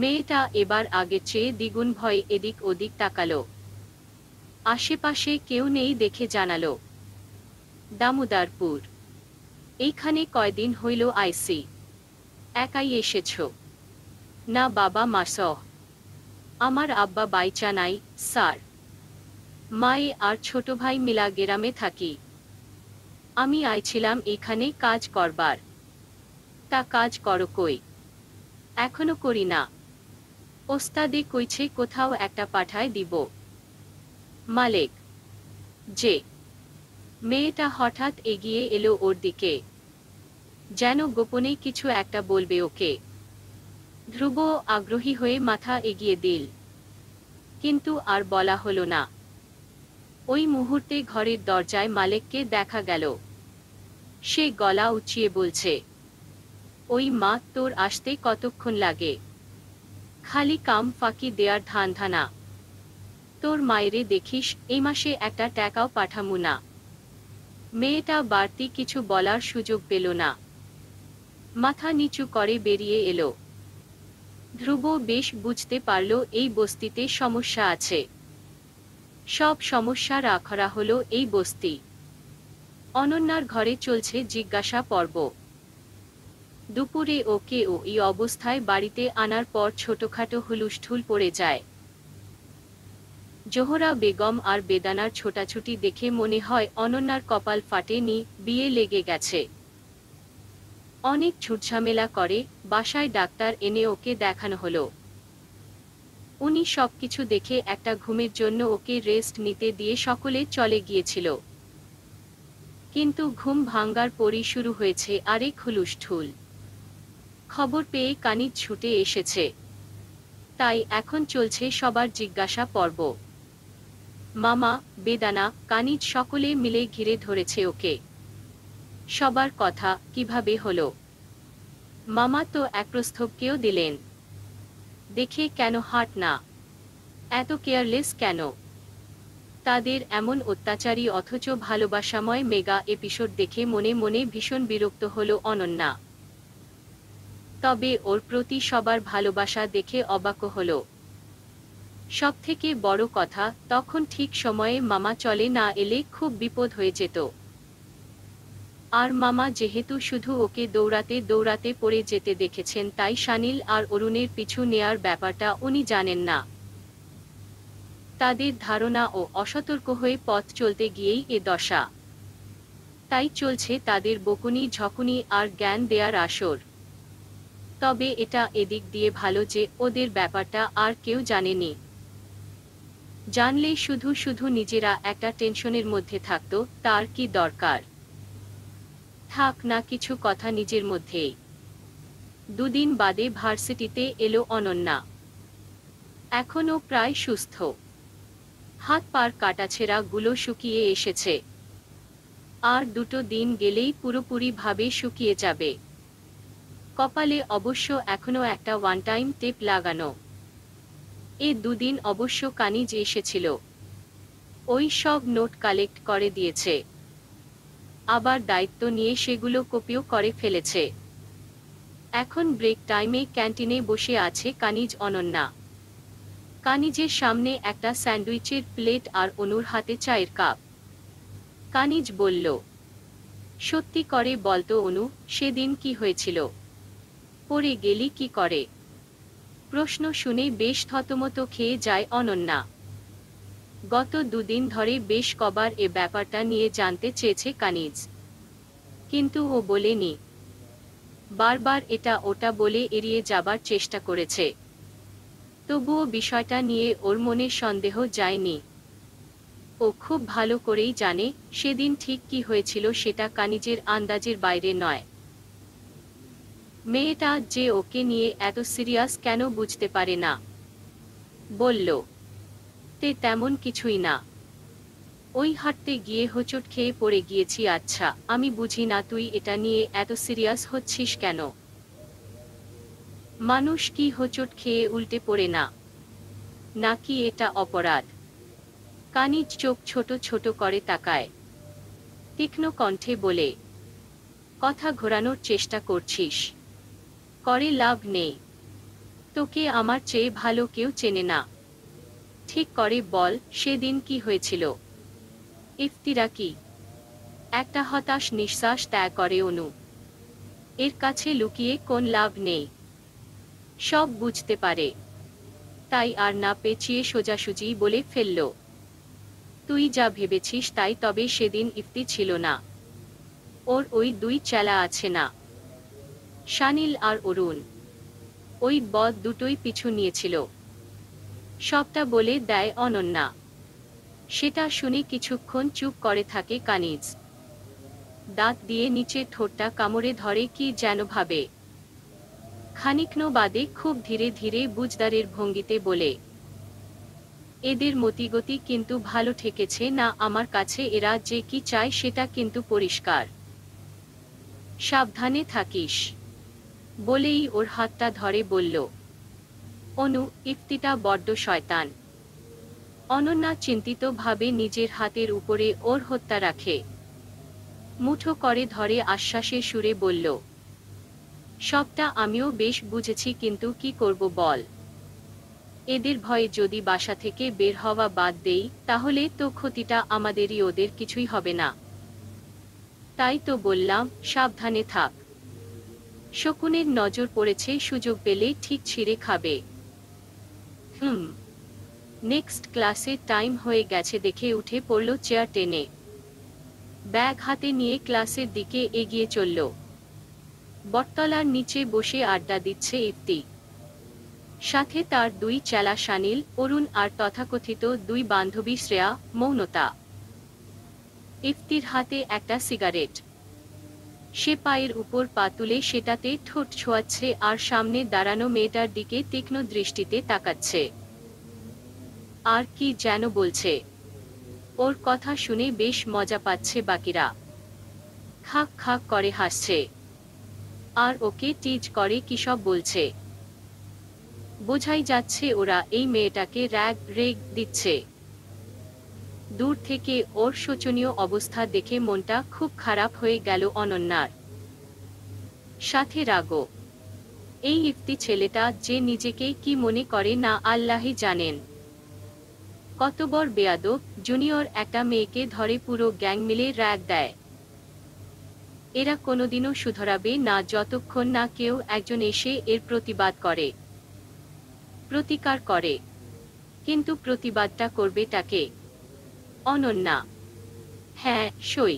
B: মেয়েটা এবার আগে চেয়ে দ্বিগুণ ভয়ে এদিক ওদিক তাকালো আশেপাশে কেউ নেই দেখে জানালো দামোদারপুর এইখানে কয়দিন হইল আইসি একাই এসেছ না বাবা মাস আমার আব্বা বাইচা নাই স্যার মায়ে আর ছোট ভাই মিলা গেরামে থাকি আমি আইছিলাম এখানে কাজ করবার তা কাজ করো কই এখনো করি না ওস্তাদি কইছে কোথাও একটা পাঠায় দিব মালেক যে মেয়েটা হঠাৎ এগিয়ে এলো ওর দিকে যেন গোপনে কিছু একটা বলবে ওকে ধ্রুব আগ্রহী হয়ে মাথা এগিয়ে দিল কিন্তু আর বলা হলো না ওই মুহূর্তে ঘরের দরজায় মালেককে দেখা গেল সে গলা উঁচিয়ে বলছে ওই মা তোর আসতে কতক্ষণ লাগে খালি কাম ফাঁকি দেয়ার ধান ধানা তোর মায়েরে দেখিস এই মাসে একটা টাকাও পাঠামু না মেয়েটা বাড়তি কিছু বলার সুযোগ পেল না মাথা নিচু করে বেরিয়ে এলো ধ্রুব বেশ বুঝতে পারল এই বস্তিতে সমস্যা আছে সব সমস্যার আখড়া হলো এই বস্তি অনন্যার ঘরে চলছে জিজ্ঞাসা পর্ব দুপুরে ওকে ও এই অবস্থায় বাড়িতে আনার পর ছোটখাটো হুলুষ্ঠুল পড়ে যায় জোহরা বেগম আর বেদানার ছোটাছুটি দেখে মনে হয় অনন্যার কপাল ফাটেনি বিয়ে লেগে গেছে অনেক ছুটঝামেলা করে বাসায় ডাক্তার এনে ওকে দেখানো হলো উনি সবকিছু দেখে একটা ঘুমের জন্য ওকে রেস্ট নিতে দিয়ে সকলে চলে গিয়েছিল কিন্তু ঘুম ভাঙ্গার পরই শুরু হয়েছে আরেক হুলুষ্ঠুল খবর পেয়ে কানিজ ছুটে এসেছে তাই এখন চলছে সবার জিজ্ঞাসা পর্ব মামা বেদানা কানিজ সকলে মিলে ঘিরে ধরেছে ওকে সবার কথা কিভাবে হলো মামা তো এক দিলেন দেখে কেন হাট না এত কেয়ারলেস কেন তাদের এমন অত্যাচারী অথচ ভালোবাসাময় মেগা এপিসোড দেখে মনে মনে ভীষণ বিরক্ত হল অনন্যা তবে ওর প্রতি সবার ভালোবাসা দেখে অবাক হল সবথেকে বড় কথা তখন ঠিক সময়ে মামা চলে না এলে খুব বিপদ হয়ে যেত আর মামা যেহেতু শুধু ওকে দৌড়াতে দৌড়াতে পড়ে যেতে দেখেছেন তাই সানিল আর অরুণের পিছু নেয়ার ব্যাপারটা উনি জানেন না তাদের ধারণা ও অসতর্ক হয়ে পথ চলতে গিয়েই এ দশা তাই চলছে তাদের বকুনি ঝকুনি আর জ্ঞান দেয়ার আসর তবে এটা এদিক দিয়ে ভালো যে ওদের ব্যাপারটা আর কেউ জানেনি জানলে শুধু শুধু নিজেরা একটা টেনশনের মধ্যে থাকতো তার কি দরকার থাক না কিছু কথা নিজের মধ্যেই দুদিন বাদে ভার্সিটিতে এলো অনন্যা এখনও প্রায় সুস্থ হাত পার কাটাছেরা গুলো শুকিয়ে এসেছে আর দুটো দিন গেলেই পুরোপুরিভাবে শুকিয়ে যাবে কপালে অবশ্য এখনও একটা ওয়ান টাইম টেপ লাগানো এ দুদিন অবশ্য কানিজ এসেছিল ওই সব নোট কালেক্ট করে দিয়েছে আবার দায়িত্ব নিয়ে সেগুলো কপিও করে ফেলেছে এখন ব্রেক টাইমে ক্যান্টিনে বসে আছে কানিজ অনন্যা কানিজের সামনে একটা স্যান্ডউইচের প্লেট আর অনুর হাতে চায়ের কাপ কানিজ বলল সত্যি করে বলতো অনু সেদিন কি হয়েছিল পড়ে গেলি কি করে প্রশ্ন শুনে বেশ থতমত খেয়ে যায় অনন্যা গত দুদিন ধরে বেশ কবার এ ব্যাপারটা নিয়ে জানতে চেয়েছে কানিজ কিন্তু ও বলেনি বারবার এটা ওটা বলে এড়িয়ে যাবার চেষ্টা করেছে তবুও বিষয়টা নিয়ে ওর মনে সন্দেহ যায়নি ও খুব ভালো করেই জানে সেদিন ঠিক কি হয়েছিল সেটা কানিজের আন্দাজের বাইরে নয় মেয়েটা যে ওকে নিয়ে এত সিরিয়াস কেন বুঝতে পারে না বলল তে তেমন কিছুই না ওই হাঁটতে গিয়ে হোঁচট খেয়ে পড়ে গিয়েছি আচ্ছা আমি বুঝি না তুই এটা নিয়ে এত সিরিয়াস হচ্ছিস কেন মানুষ কি হোঁচট খেয়ে উল্টে পড়ে না নাকি এটা অপরাধ কানিজ চোখ ছোট ছোট করে তাকায় তীক্ষ্ণ কণ্ঠে বলে কথা ঘোরানোর চেষ্টা করছিস করে লাভ নেই তোকে আমার চেয়ে ভালো কেউ চেনে না ঠিক করে বল সেদিন কি হয়েছিল ইফতিরা কি একটা হতাশ নিঃশ্বাস ত্যাগ করে অনু এর কাছে লুকিয়ে কোন লাভ নেই সব বুঝতে পারে তাই আর না পেঁচিয়ে সোজাসুজি বলে ফেলল তুই যা ভেবেছিস তাই তবে সেদিন ইফতি ছিল না ওর ওই দুই চেলা আছে না সানিল আর অরুণ ওই বদ দুটোই পিছু নিয়েছিল সবটা বলে দেয় অনন্যা সেটা শুনে কিছুক্ষণ চুপ করে থাকে কানিজ দাঁত দিয়ে নিচে ঠোঁটটা কামড়ে ধরে কি যেন ভাবে খানিকন বাদে খুব ধীরে ধীরে বুজদারের ভঙ্গিতে বলে এদের মতিগতি কিন্তু ভালো ঠেকেছে না আমার কাছে এরা যে কি চায় সেটা কিন্তু পরিষ্কার সাবধানে থাকিস বলেই ওর হাতটা ধরে বলল অনু ইফতিটা বড্ড শয়তান অনন্যা চিন্তিতভাবে নিজের হাতের উপরে ওর হত্যা রাখে মুঠো করে ধরে আশ্বাসে সুরে বলল সবটা আমিও বেশ বুঝেছি কিন্তু কি করব বল এদের ভয়ে যদি বাসা থেকে বের হওয়া বাদ দেই তাহলে তো ক্ষতিটা আমাদেরই ওদের কিছুই হবে না তাই তো বললাম সাবধানে থাক শকুনের নজর পড়েছে সুযোগ পেলে ঠিক ছিঁড়ে খাবে হুম নেক্সট ক্লাসে টাইম হয়ে গেছে দেখে উঠে পড়ল চেয়ার টেনে ব্যাগ হাতে নিয়ে ক্লাসের দিকে এগিয়ে চলল বটতলার নিচে বসে আড্ডা দিচ্ছে ইফতি সাথে তার দুই চেলা সানিল অরুণ আর তথাকথিত দুই বান্ধবী শ্রেয়া মৌনতা ইফতির হাতে একটা সিগারেট সে পায়ের উপর পা তুলে সেটাতে ঠোঁট ছোঁয়াচ্ছে আর সামনে দাঁড়ানো মেয়েটার দিকে তীক্ষ্ণ দৃষ্টিতে তাকাচ্ছে আর কি যেন বলছে ওর কথা শুনে বেশ মজা পাচ্ছে বাকিরা খাক খাক করে হাসছে আর ওকে টিজ করে কিসব বলছে বোঝাই যাচ্ছে ওরা এই মেয়েটাকে র্যাগ রেগ দিচ্ছে দূর থেকে ওর শোচনীয় অবস্থা দেখে মনটা খুব খারাপ হয়ে গেল অনন্যার সাথে রাগো এই ইফতি ছেলেটা যে নিজেকে কি মনে করে না আল্লাহ জানেন কতবর বেয়াদব জুনিয়র একটা মেয়েকে ধরে পুরো গ্যাং মিলে র্যাগ দেয় এরা কোনোদিনও শুধরাবে না যতক্ষণ না কেউ একজন এসে এর প্রতিবাদ করে প্রতিকার করে কিন্তু প্রতিবাদটা করবে তাকে অনন্যা হ্যাঁ সই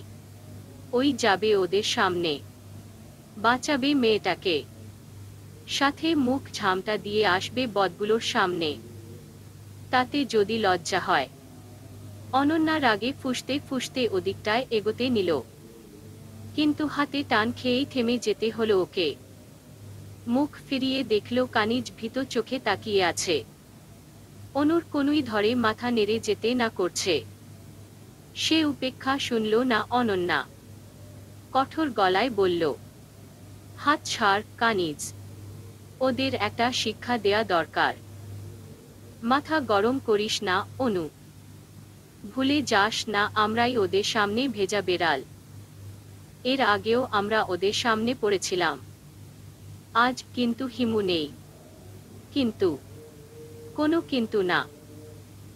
B: ওই যাবে ওদের সামনে বাঁচাবে মেয়েটাকে সাথে মুখ ঝামটা দিয়ে আসবে বদগুলোর সামনে তাতে যদি লজ্জা হয় অনন্যার রাগে ফুসতে ফুসতে ওদিকটায় এগোতে নিল কিন্তু হাতে টান খেয়েই থেমে যেতে হলো ওকে মুখ ফিরিয়ে দেখল কানিজ ভীত চোখে তাকিয়ে আছে অনুর কোনই ধরে মাথা নেড়ে যেতে না করছে সে উপেক্ষা শুনল না অনন্যা কঠোর গলায় বলল হাত ছাড় কানিজ ওদের একটা শিক্ষা দেয়া দরকার মাথা গরম করিস না অনু ভুলে যাস না আমরাই ওদের সামনে ভেজা বেড়াল এর আগেও আমরা ওদের সামনে পড়েছিলাম আজ কিন্তু হিমু নেই কিন্তু কোনো কিন্তু না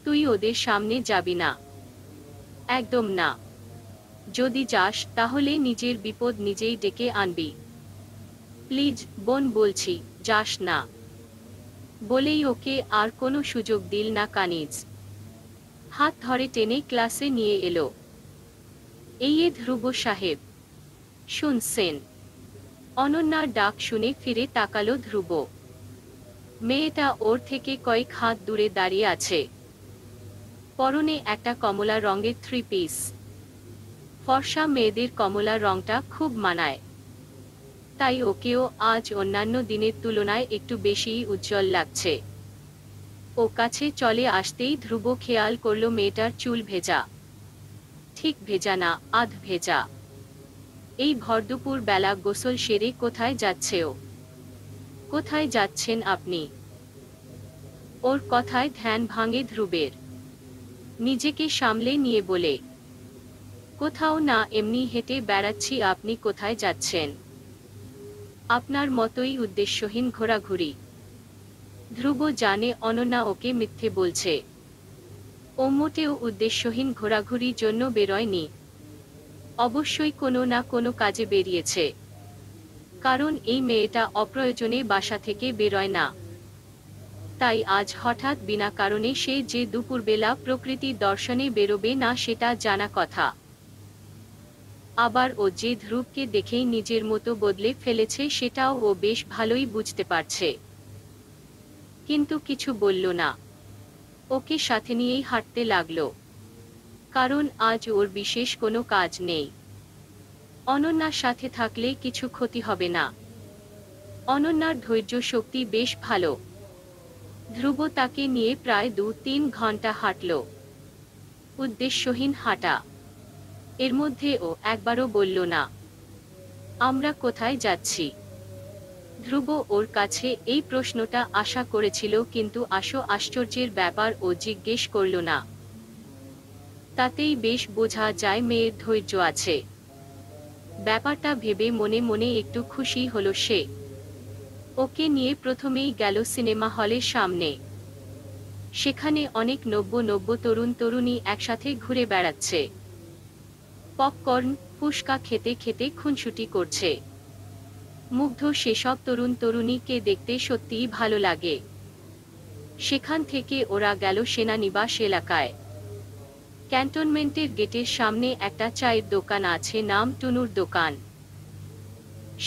B: তুই ওদের সামনে যাবি না একদম না যদি যাস তাহলে নিজের বিপদ নিজেই ডেকে আনবি প্লিজ বোন বলছি যাস না বলেই ওকে আর কোনো সুযোগ দিল না কানিজ হাত ধরে টেনে ক্লাসে নিয়ে এলো এই এ ধ্রুব সাহেব শুনছেন অনন্যার ডাক শুনে ফিরে তাকালো ধ্রুব মেয়েটা ওর থেকে কয়েক হাত দূরে দাঁড়িয়ে আছে পরনে একটা কমলা রঙের থ্রি পিস ফর্সা মেয়েদের কমলা রঙটা খুব মানায় তাই ওকেও আজ অন্যান্য দিনের তুলনায় একটু বেশিই উজ্জ্বল লাগছে ও কাছে চলে আসতেই ধ্রুব খেয়াল করল মেয়েটার চুল ভেজা ঠিক ভেজা না আধ ভেজা এই ভরদুপুর বেলা গোসল সেরে কোথায় যাচ্ছে ও কোথায় যাচ্ছেন আপনি ওর কথায় ধ্যান ভাঙে ধ্রুবের নিজেকে সামলে নিয়ে বলে কোথাও না এমনি হেঁটে বেড়াচ্ছি আপনি কোথায় যাচ্ছেন আপনার মতোই উদ্দেশ্যহীন ঘোরাঘুরি ধ্রুব জানে অননা ওকে মিথ্যে বলছে ও মোটেও উদ্দেশ্যহীন ঘোরাঘুরির জন্য বেরোয়নি অবশ্যই কোনো না কোনো কাজে বেরিয়েছে কারণ এই মেয়েটা অপ্রয়োজনে বাসা থেকে বেরোয় না তাই আজ হঠাৎ বিনা কারণে সে যে দুপুরবেলা প্রকৃতি দর্শনে বেরোবে না সেটা জানা কথা আবার ও যে ধ্রুবকে দেখেই নিজের মতো বদলে ফেলেছে সেটাও ও বেশ ভালোই বুঝতে পারছে কিন্তু কিছু বলল না ওকে সাথে নিয়েই হাঁটতে লাগল কারণ আজ ওর বিশেষ কোনো কাজ নেই অনন্যার সাথে থাকলে কিছু ক্ষতি হবে না অনন্যার ধৈর্য শক্তি বেশ ভালো ধ্রুব তাকে নিয়ে প্রায় দু তিন ঘন্টা হাঁটল উদ্দেশ্যহীন হাঁটা এর মধ্যে ও একবারও বলল না আমরা কোথায় যাচ্ছি ধ্রুব ওর কাছে এই প্রশ্নটা আশা করেছিল কিন্তু আশো আশ্চর্যের ব্যাপার ও জিজ্ঞেস করল না তাতেই বেশ বোঝা যায় মেয়ের ধৈর্য আছে ব্যাপারটা ভেবে মনে মনে একটু খুশি হলো সে ওকে নিয়ে প্রথমেই গেল সিনেমা হলের সামনে সেখানে অনেক নব্য নব্য তরুণ তরুণী একসাথে ঘুরে বেড়াচ্ছে পপকর্ন ফুসকা খেতে খেতে খুনসুটি করছে মুগ্ধ সেসব তরুণ তরুণীকে দেখতে সত্যিই ভালো লাগে সেখান থেকে ওরা গেল সেনানিবাস এলাকায় ক্যান্টনমেন্টের গেটের সামনে একটা চায়ের দোকান আছে নাম টুনুর দোকান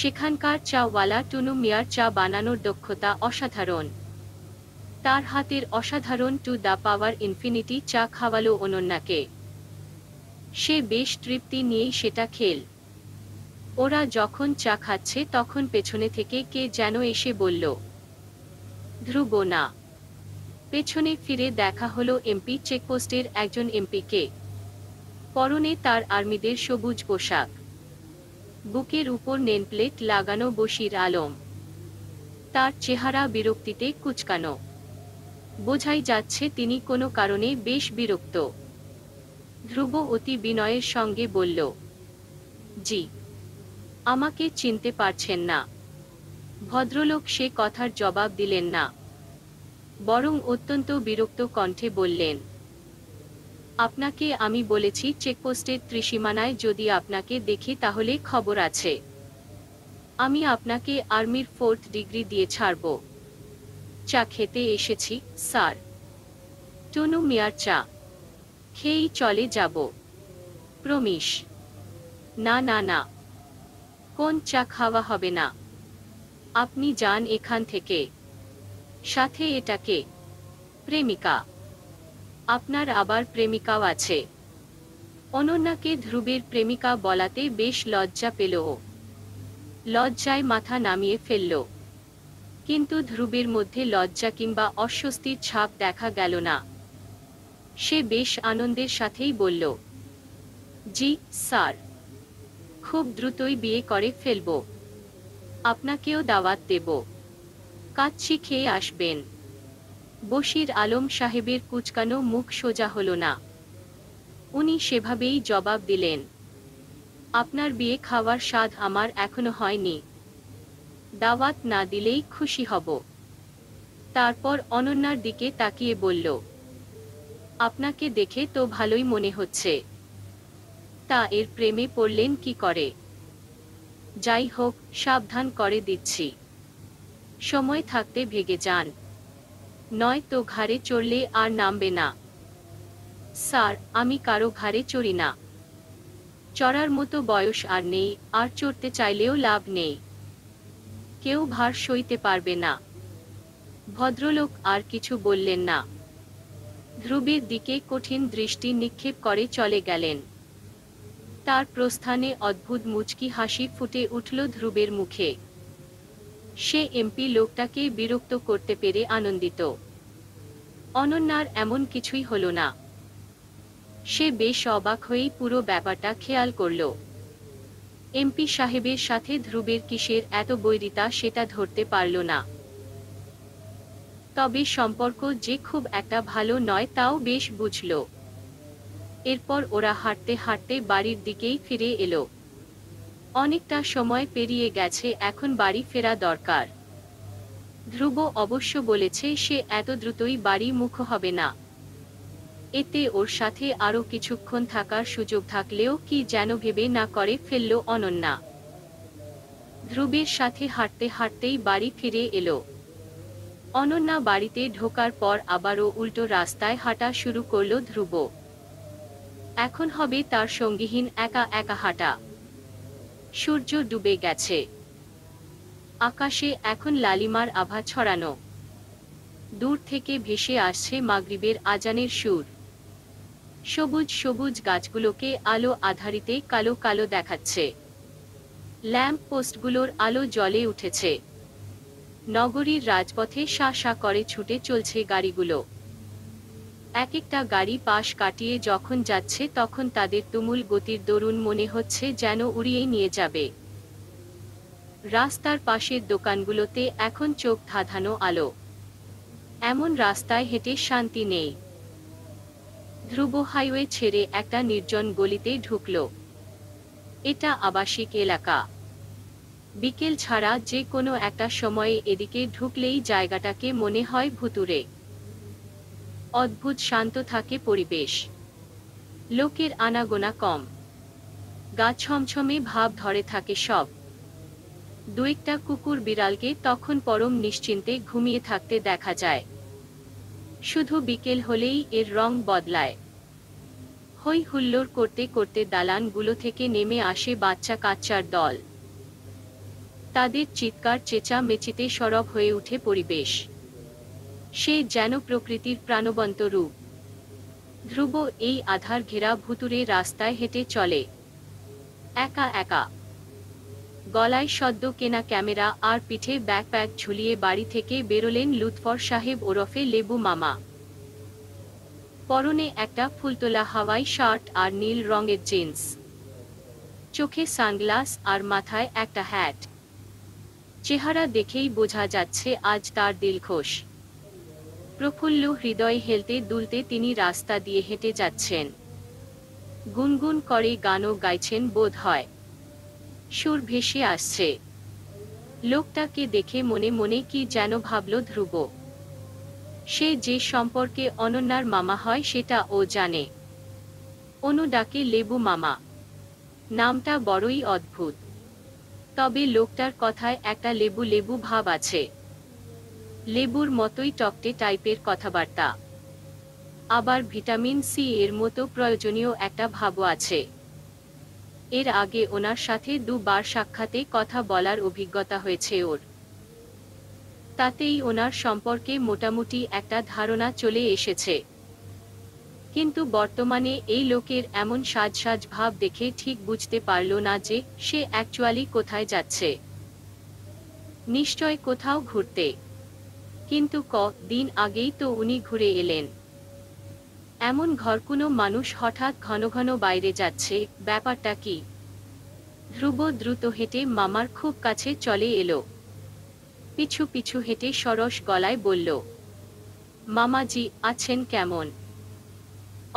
B: সেখানকার চাওয়ালা টুনু মিয়ার চা বানানোর দক্ষতা অসাধারণ তার হাতের অসাধারণ টু দ্য পাওয়ার ইনফিনিটি চা খাওয়ালো অনন্যাকে সে বেশ তৃপ্তি নিয়েই সেটা খেল ওরা যখন চা খাচ্ছে তখন পেছনে থেকে কে যেন এসে বলল ধ্রুব না পেছনে ফিরে দেখা হলো এমপি চেকপোস্টের একজন এমপিকে পরনে তার আর্মিদের সবুজ পোশাক বুকের উপর নেনপ্লেট লাগানো বসির আলম তার চেহারা বিরক্তিতে কুচকানো বোঝাই যাচ্ছে তিনি কোনো কারণে বেশ বিরক্ত ধ্রুব অতি বিনয়ের সঙ্গে বলল জি আমাকে চিনতে পারছেন না ভদ্রলোক সে কথার জবাব দিলেন না বরং অত্যন্ত বিরক্ত কণ্ঠে বললেন আপনাকে আমি বলেছি চেকপোস্টের ত্রিসীমানায় যদি আপনাকে দেখি তাহলে খবর আছে আমি আপনাকে আর্মির ফোর্থ ডিগ্রি দিয়ে ছাড়ব চা খেতে এসেছি স্যার টনু মিয়ার চা খেয়েই চলে যাব প্রমিশ না না না কোন চা খাওয়া হবে না আপনি যান এখান থেকে সাথে এটাকে প্রেমিকা আপনার আবার প্রেমিকাও আছে অনন্যাকে ধ্রুবের প্রেমিকা বলাতে বেশ লজ্জা পেল লজ্জায় মাথা নামিয়ে ফেলল কিন্তু ধ্রুবের মধ্যে লজ্জা কিংবা অস্বস্তির ছাপ দেখা গেল না সে বেশ আনন্দের সাথেই বলল জি স্যার খুব দ্রুতই বিয়ে করে ফেলব আপনাকেও দাওয়াত দেব কাচ্ছি খেয়ে আসবেন বশির আলম সাহেবের কুচকানো মুখ সোজা হল না উনি সেভাবেই জবাব দিলেন আপনার বিয়ে খাওয়ার স্বাদ আমার এখনো হয়নি দাওয়াত না দিলেই খুশি হব তারপর অনন্যার দিকে তাকিয়ে বলল আপনাকে দেখে তো ভালোই মনে হচ্ছে তা এর প্রেমে পড়লেন কি করে যাই হোক সাবধান করে দিচ্ছি সময় থাকতে ভেগে যান নয়তো ঘাড়ে চড়লে আর নামবে না স্যার আমি কারো ঘাড়ে চড়ি না চড়ার মতো বয়স আর নেই আর চড়তে চাইলেও লাভ নেই কেউ ভার সইতে পারবে না ভদ্রলোক আর কিছু বললেন না ধ্রুবের দিকে কঠিন দৃষ্টি নিক্ষেপ করে চলে গেলেন তার প্রস্থানে অদ্ভুত মুচকি হাসি ফুটে উঠল ধ্রুবের মুখে সে এমপি লোকটাকে বিরক্ত করতে পেরে আনন্দিত অনন্যার এমন কিছুই হল না সে বেশ অবাক হয়েই পুরো ব্যাপারটা খেয়াল করল এমপি সাহেবের সাথে ধ্রুবের কিসের এত বৈরিতা সেটা ধরতে পারল না তবে সম্পর্ক যে খুব একটা ভালো নয় তাও বেশ বুঝল এরপর ওরা হাঁটতে হাঁটতে বাড়ির দিকেই ফিরে এলো অনেকটা সময় পেরিয়ে গেছে এখন বাড়ি ফেরা দরকার ধ্রুব অবশ্য বলেছে সে এত দ্রুতই বাড়ি মুখ হবে না এতে ওর সাথে আরও কিছুক্ষণ থাকার সুযোগ থাকলেও কি যেন ভেবে না করে ফেলল অনন্যা ধ্রুবের সাথে হাঁটতে হাঁটতেই বাড়ি ফিরে এলো অনন্যা বাড়িতে ঢোকার পর আবারও উল্টো রাস্তায় হাঁটা শুরু করল ধ্রুব এখন হবে তার সঙ্গীহীন একা একা হাঁটা সূর্য ডুবে গেছে আকাশে এখন লালিমার আভা ছড়ানো দূর থেকে ভেসে আসছে মাগরিবের আজানের সুর সবুজ সবুজ গাছগুলোকে আলো আধারিতে কালো কালো দেখাচ্ছে ল্যাম্প পোস্টগুলোর আলো জলে উঠেছে নগরীর রাজপথে শা করে ছুটে চলছে গাড়িগুলো এক একটা গাড়ি পাশ কাটিয়ে যখন যাচ্ছে তখন তাদের তুমুল গতির দরুন মনে হচ্ছে যেন উড়িয়ে নিয়ে যাবে রাস্তার পাশের দোকানগুলোতে এখন চোখ ধাঁধানো আলো এমন রাস্তায় হেঁটে শান্তি নেই ধ্রুব হাইওয়ে ছেড়ে একটা নির্জন গলিতে ঢুকল এটা আবাসিক এলাকা বিকেল ছাড়া যে কোনো একটা সময়ে এদিকে ঢুকলেই জায়গাটাকে মনে হয় ভুতুরে অদ্ভুত শান্ত থাকে পরিবেশ লোকের আনাগোনা কম গা ছমছমে ভাব ধরে থাকে সব দু একটা কুকুর বিড়ালকে তখন পরম নিশ্চিন্তে ঘুমিয়ে থাকতে দেখা যায় শুধু বিকেল হলেই এর রং বদলায় হই হুল্লোর করতে করতে দালানগুলো থেকে নেমে আসে বাচ্চা কাচ্চার দল তাদের চিৎকার চেঁচা মেচিতে সরব হয়ে উঠে পরিবেশ সে যেন প্রকৃতির প্রাণবন্ত রূপ ধ্রুব এই আধার ঘেরা ভুতুরে রাস্তায় হেঁটে চলে একা একা গলায় সদ্য কেনা ক্যামেরা আর পিঠে ব্যাকপ্যাক ঝুলিয়ে বাড়ি থেকে বেরোলেন লুৎফর সাহেব ওরফে লেবু মামা পরনে একটা ফুলতোলা হাওয়াই শার্ট আর নীল রঙের জিন্স চোখে সানগ্লাস আর মাথায় একটা হ্যাট চেহারা দেখেই বোঝা যাচ্ছে আজ তার দিলখোশ প্রফুল্ল হৃদয় হেলতে দুলতে তিনি রাস্তা দিয়ে হেঁটে যাচ্ছেন গুনগুন করে গানও গাইছেন বোধ হয় সুর ভেসে আসছে লোকটাকে দেখে মনে মনে কি যেন ভাবল ধ্রুব সে যে সম্পর্কে অনন্যার মামা হয় সেটা ও জানে অনু ডাকে লেবু মামা নামটা বড়ই অদ্ভুত তবে লোকটার কথায় একটা লেবু লেবু ভাব আছে লেবুর মতোই টকটে টাইপের কথাবার্তা আবার ভিটামিন সি এর মতো প্রয়োজনীয় একটা ভাবও আছে এর আগে ওনার সাথে দুবার সাক্ষাতে কথা বলার অভিজ্ঞতা হয়েছে ওর তাতেই ওনার সম্পর্কে মোটামুটি একটা ধারণা চলে এসেছে কিন্তু বর্তমানে এই লোকের এমন সাজসাজ ভাব দেখে ঠিক বুঝতে পারল না যে সে অ্যাকচুয়ালি কোথায় যাচ্ছে নিশ্চয় কোথাও ঘুরতে কিন্তু ক দিন আগেই তো উনি ঘুরে এলেন এমন ঘর কোনো মানুষ হঠাৎ ঘন ঘন বাইরে যাচ্ছে ব্যাপারটা কি ধ্রুব দ্রুত হেঁটে মামার খুব কাছে চলে এলো পিছু পিছু হেঁটে সরস গলায় বলল মামাজি আছেন কেমন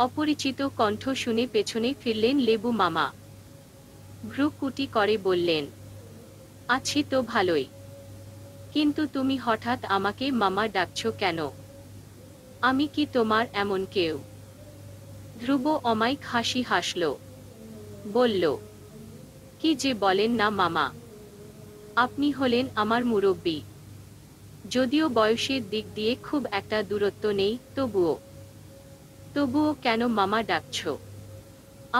B: অপরিচিত কণ্ঠ শুনে পেছনে ফিরলেন লেবু মামা ভ্রু কুটি করে বললেন আছি তো ভালোই কিন্তু তুমি হঠাৎ আমাকে মামা ডাকছ কেন আমি কি তোমার এমন কেউ ধ্রুব অমায়িক হাসি হাসল বলল কি যে বলেন না মামা আপনি হলেন আমার মুরব্বী যদিও বয়সের দিক দিয়ে খুব একটা দূরত্ব নেই তবুও তবুও কেন মামা ডাকছ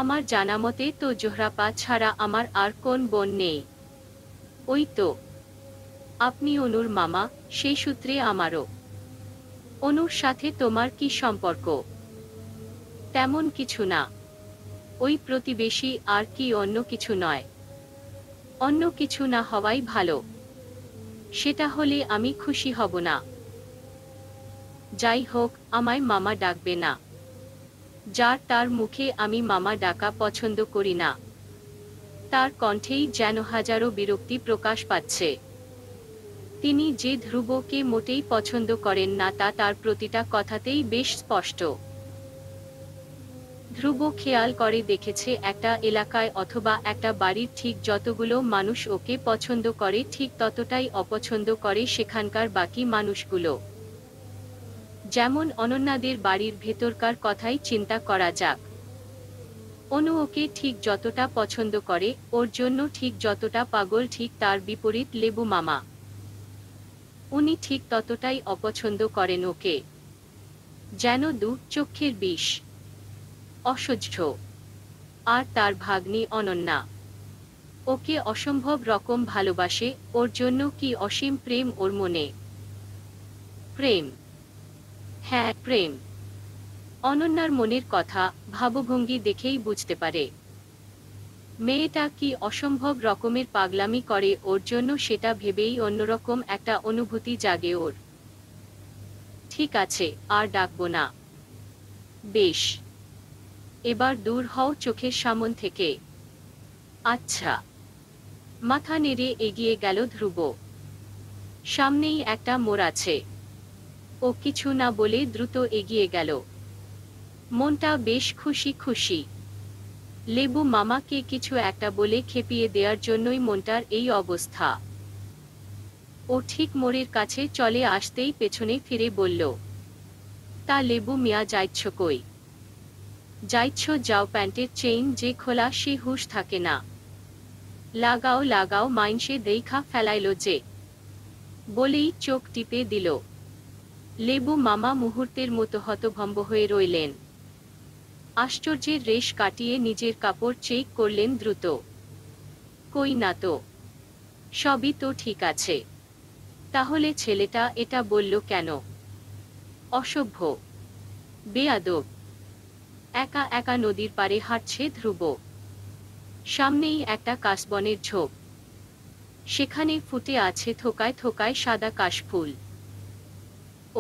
B: আমার জানামতে তো জোহরাপা ছাড়া আমার আর কোন বোন নেই ওই তো আপনি অনুর মামা সেই সূত্রে আমারও অনুর সাথে তোমার কি সম্পর্ক তেমন কিছু না ওই প্রতিবেশী আর কি অন্য কিছু নয় অন্য কিছু না হওয়াই ভালো সেটা হলে আমি খুশি হব না যাই হোক আমায় মামা ডাকবে না যার তার মুখে আমি মামা ডাকা পছন্দ করি না তার কণ্ঠেই যেন হাজারো বিরক্তি প্রকাশ পাচ্ছে তিনি যে ধ্রুবকে মোটেই পছন্দ করেন না তা তার প্রতিটা কথাতেই বেশ স্পষ্ট ধ্রুব খেয়াল করে দেখেছে একটা এলাকায় অথবা একটা বাড়ির ঠিক যতগুলো মানুষ ওকে পছন্দ করে ঠিক ততটাই অপছন্দ করে সেখানকার বাকি মানুষগুলো যেমন অনন্যাদের বাড়ির ভেতরকার কথাই চিন্তা করা যাক অনু ওকে ঠিক যতটা পছন্দ করে ওর জন্য ঠিক যতটা পাগল ঠিক তার বিপরীত লেবু মামা উনি ঠিক ততটাই অপছন্দ করেন ওকে যেন দু চক্ষের বিষ অসহ্য আর তার ভাগ্নি অনন্যা ওকে অসম্ভব রকম ভালোবাসে ওর জন্য কি অসীম প্রেম ওর মনে প্রেম হ্যাঁ প্রেম অনন্যার মনের কথা ভাবভঙ্গি দেখেই বুঝতে পারে মেয়েটা কি অসম্ভব রকমের পাগলামি করে ওর জন্য সেটা ভেবেই অন্যরকম একটা অনুভূতি জাগে ওর ঠিক আছে আর ডাকব না বেশ এবার দূর হও চোখের সামন থেকে আচ্ছা মাথা নেড়ে এগিয়ে গেল ধ্রুব সামনেই একটা মোড় আছে ও কিছু না বলে দ্রুত এগিয়ে গেল মনটা বেশ খুশি খুশি লেবু মামাকে কিছু একটা বলে খেপিয়ে দেওয়ার জন্যই মনটার এই অবস্থা ও ঠিক মোড়ের কাছে চলে আসতেই পেছনে ফিরে বলল তা লেবু মিয়া যাইছ কই যাইছ যাও প্যান্টের চেইন যে খোলা সে হুশ থাকে না লাগাও লাগাও মাইনসে দেখা ফেলাইল যে বলেই চোখ টিপে দিল লেবু মামা মুহূর্তের মতো হতভম্ব হয়ে রইলেন আশ্চর্যের রেশ কাটিয়ে নিজের কাপড় চেক করলেন দ্রুত কই না তো সবই তো ঠিক আছে তাহলে ছেলেটা এটা বলল কেন অসভ্য বেয়াদব একা একা নদীর পাড়ে হাঁটছে ধ্রুব সামনেই একটা কাশবনের ঝোপ সেখানে ফুটে আছে থোকায় থোকায় সাদা কাশফুল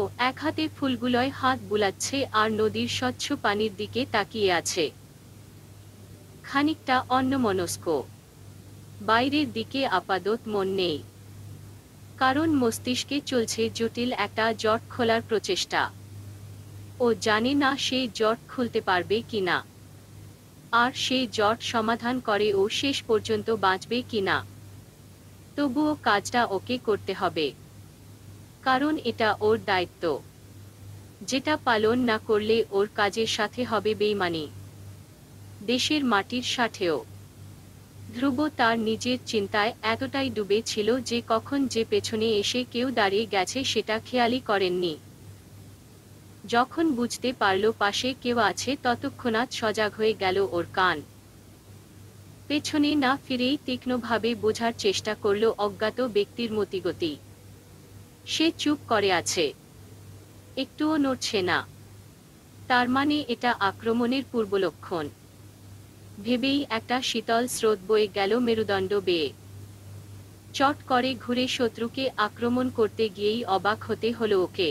B: ও এক হাতে ফুলগুলোয় হাত বুলাচ্ছে আর নদীর স্বচ্ছ পানির দিকে তাকিয়ে আছে খানিকটা অন্যমনস্ক বাইরের দিকে আপাদত মন নেই কারণ মস্তিষ্কে চলছে জটিল একটা জট খোলার প্রচেষ্টা ও জানে না সেই জট খুলতে পারবে কিনা আর সেই জট সমাধান করে ও শেষ পর্যন্ত বাঁচবে কিনা তবুও কাজটা ওকে করতে হবে কারণ এটা ওর দায়িত্ব যেটা পালন না করলে ওর কাজের সাথে হবে বেইমানি দেশের মাটির সাথেও ধ্রুব তার নিজের চিন্তায় এতটাই ডুবে ছিল যে কখন যে পেছনে এসে কেউ দাঁড়িয়ে গেছে সেটা খেয়ালি করেননি যখন বুঝতে পারল পাশে কেউ আছে ততক্ষণাৎ সজাগ হয়ে গেল ওর কান পেছনে না ফিরেই তীক্ষ্ণভাবে বোঝার চেষ্টা করল অজ্ঞাত ব্যক্তির মতিগতি সে চুপ করে আছে একটুও নড়ছে না তার মানে এটা আক্রমণের পূর্বলক্ষণ ভেবেই একটা শীতল স্রোত বয়ে গেল মেরুদণ্ড বেয়ে চট করে ঘুরে শত্রুকে আক্রমণ করতে গিয়েই অবাক হতে হল ওকে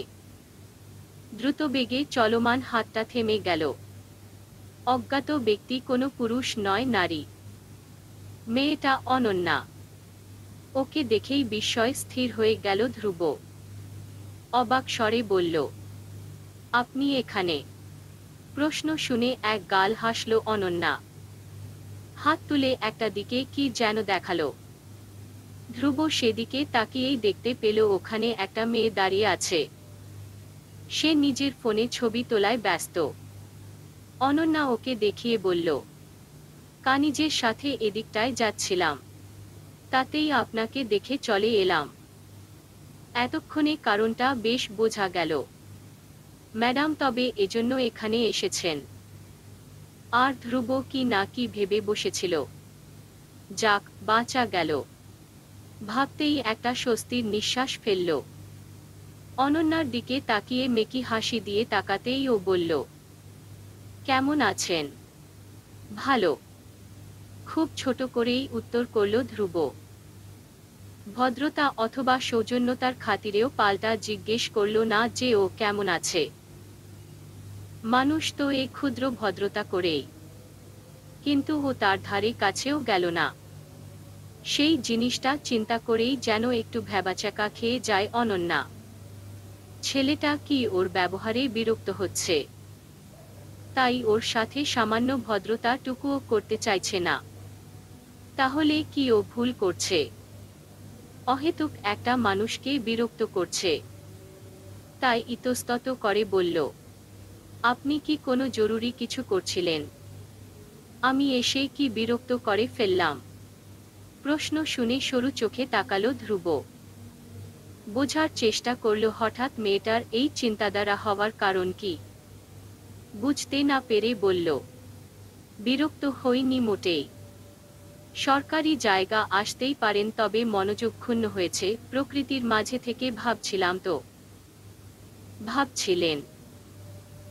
B: দ্রুত বেগে চলমান হাতটা থেমে গেল অজ্ঞাত ব্যক্তি কোনো পুরুষ নয় নারী মেয়েটা অনন্যা ওকে দেখেই বিস্ময় স্থির হয়ে গেল ধ্রুব অবাক স্বরে বলল আপনি এখানে প্রশ্ন শুনে এক গাল হাসল অনন্যা হাত তুলে একটা দিকে কি যেন দেখালো ধ্রুব সেদিকে তাকিয়েই দেখতে পেল ওখানে একটা মেয়ে দাঁড়িয়ে আছে সে নিজের ফোনে ছবি তোলায় ব্যস্ত অনন্যা ওকে দেখিয়ে বলল কানিজের সাথে এদিকটায় যাচ্ছিলাম তাতেই আপনাকে দেখে চলে এলাম এতক্ষণে কারণটা বেশ বোঝা গেল ম্যাডাম তবে এজন্য এখানে এসেছেন আর ধ্রুব কি না কি ভেবে বসেছিল যাক বাঁচা গেল ভাবতেই একটা স্বস্তির নিঃশ্বাস ফেলল অনন্যার দিকে তাকিয়ে মেকি হাসি দিয়ে তাকাতেই ও বলল কেমন আছেন ভালো খুব ছোট করেই উত্তর করল ধ্রুব ভদ্রতা অথবা সৌজন্যতার খাতিরেও পাল্টা জিজ্ঞেস করল না যে ও কেমন আছে মানুষ তো এই ক্ষুদ্র ভদ্রতা করেই কিন্তু ও তার ধারে কাছেও গেল না সেই জিনিসটা চিন্তা করেই যেন একটু ভ্যাবাচাকা খেয়ে যায় অনন্যা ছেলেটা কি ওর ব্যবহারে বিরক্ত হচ্ছে তাই ওর সাথে সামান্য ভদ্রতা টুকুও করতে চাইছে না তাহলে কি ও ভুল করছে অহেতুক একটা মানুষকে বিরক্ত করছে তাই ইতস্তত করে বলল আপনি কি কোনো জরুরি কিছু করছিলেন আমি এসেই কি বিরক্ত করে ফেললাম প্রশ্ন শুনে সরু চোখে তাকালো ধ্রুব বোঝার চেষ্টা করল হঠাৎ মেয়েটার এই চিন্তাধারা হওয়ার কারণ কি বুঝতে না পেরে বলল বিরক্ত হইনি মোটেই সরকারি জায়গা আসতেই পারেন তবে মনোযোগ ক্ষুণ্ণ হয়েছে প্রকৃতির মাঝে থেকে ভাবছিলাম তো ভাবছিলেন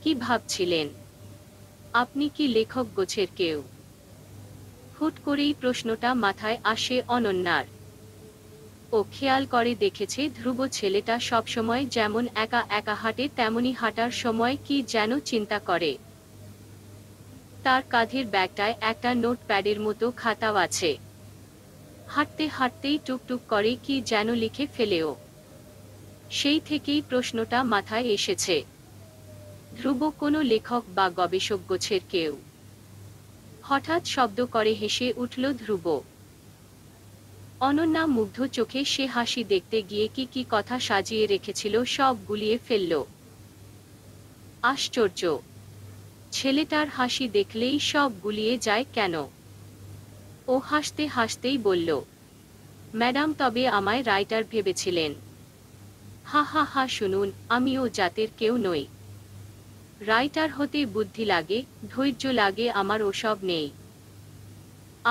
B: কি ভাবছিলেন আপনি কি লেখক গোছের কেউ হুট করেই প্রশ্নটা মাথায় আসে অনন্যার ও খেয়াল করে দেখেছে ধ্রুব ছেলেটা সবসময় যেমন একা একা হাঁটে তেমনি হাঁটার সময় কি যেন চিন্তা করে তার কাঁধের ব্যাগটায় একটা নোট প্যাডের মতো খাতাও আছে হাঁটতে হাঁটতেই টুকটুক করে কি যেন লিখে ফেলেও সেই থেকেই প্রশ্নটা মাথায় এসেছে ধ্রুব কোনো লেখক বা গবেষক গোছের কেউ হঠাৎ শব্দ করে হেসে উঠল ধ্রুব অনন্যা মুগ্ধ চোখে সে হাসি দেখতে গিয়ে কি কি কথা সাজিয়ে রেখেছিল সব গুলিয়ে ফেলল আশ্চর্য ছেলেটার হাসি দেখলেই সব গুলিয়ে যায় কেন ও হাসতে হাসতেই বলল ম্যাডাম তবে আমায় রাইটার ভেবেছিলেন হা হা হা শুনুন আমিও জাতের কেউ নই রাইটার হতে বুদ্ধি লাগে ধৈর্য লাগে আমার ওসব নেই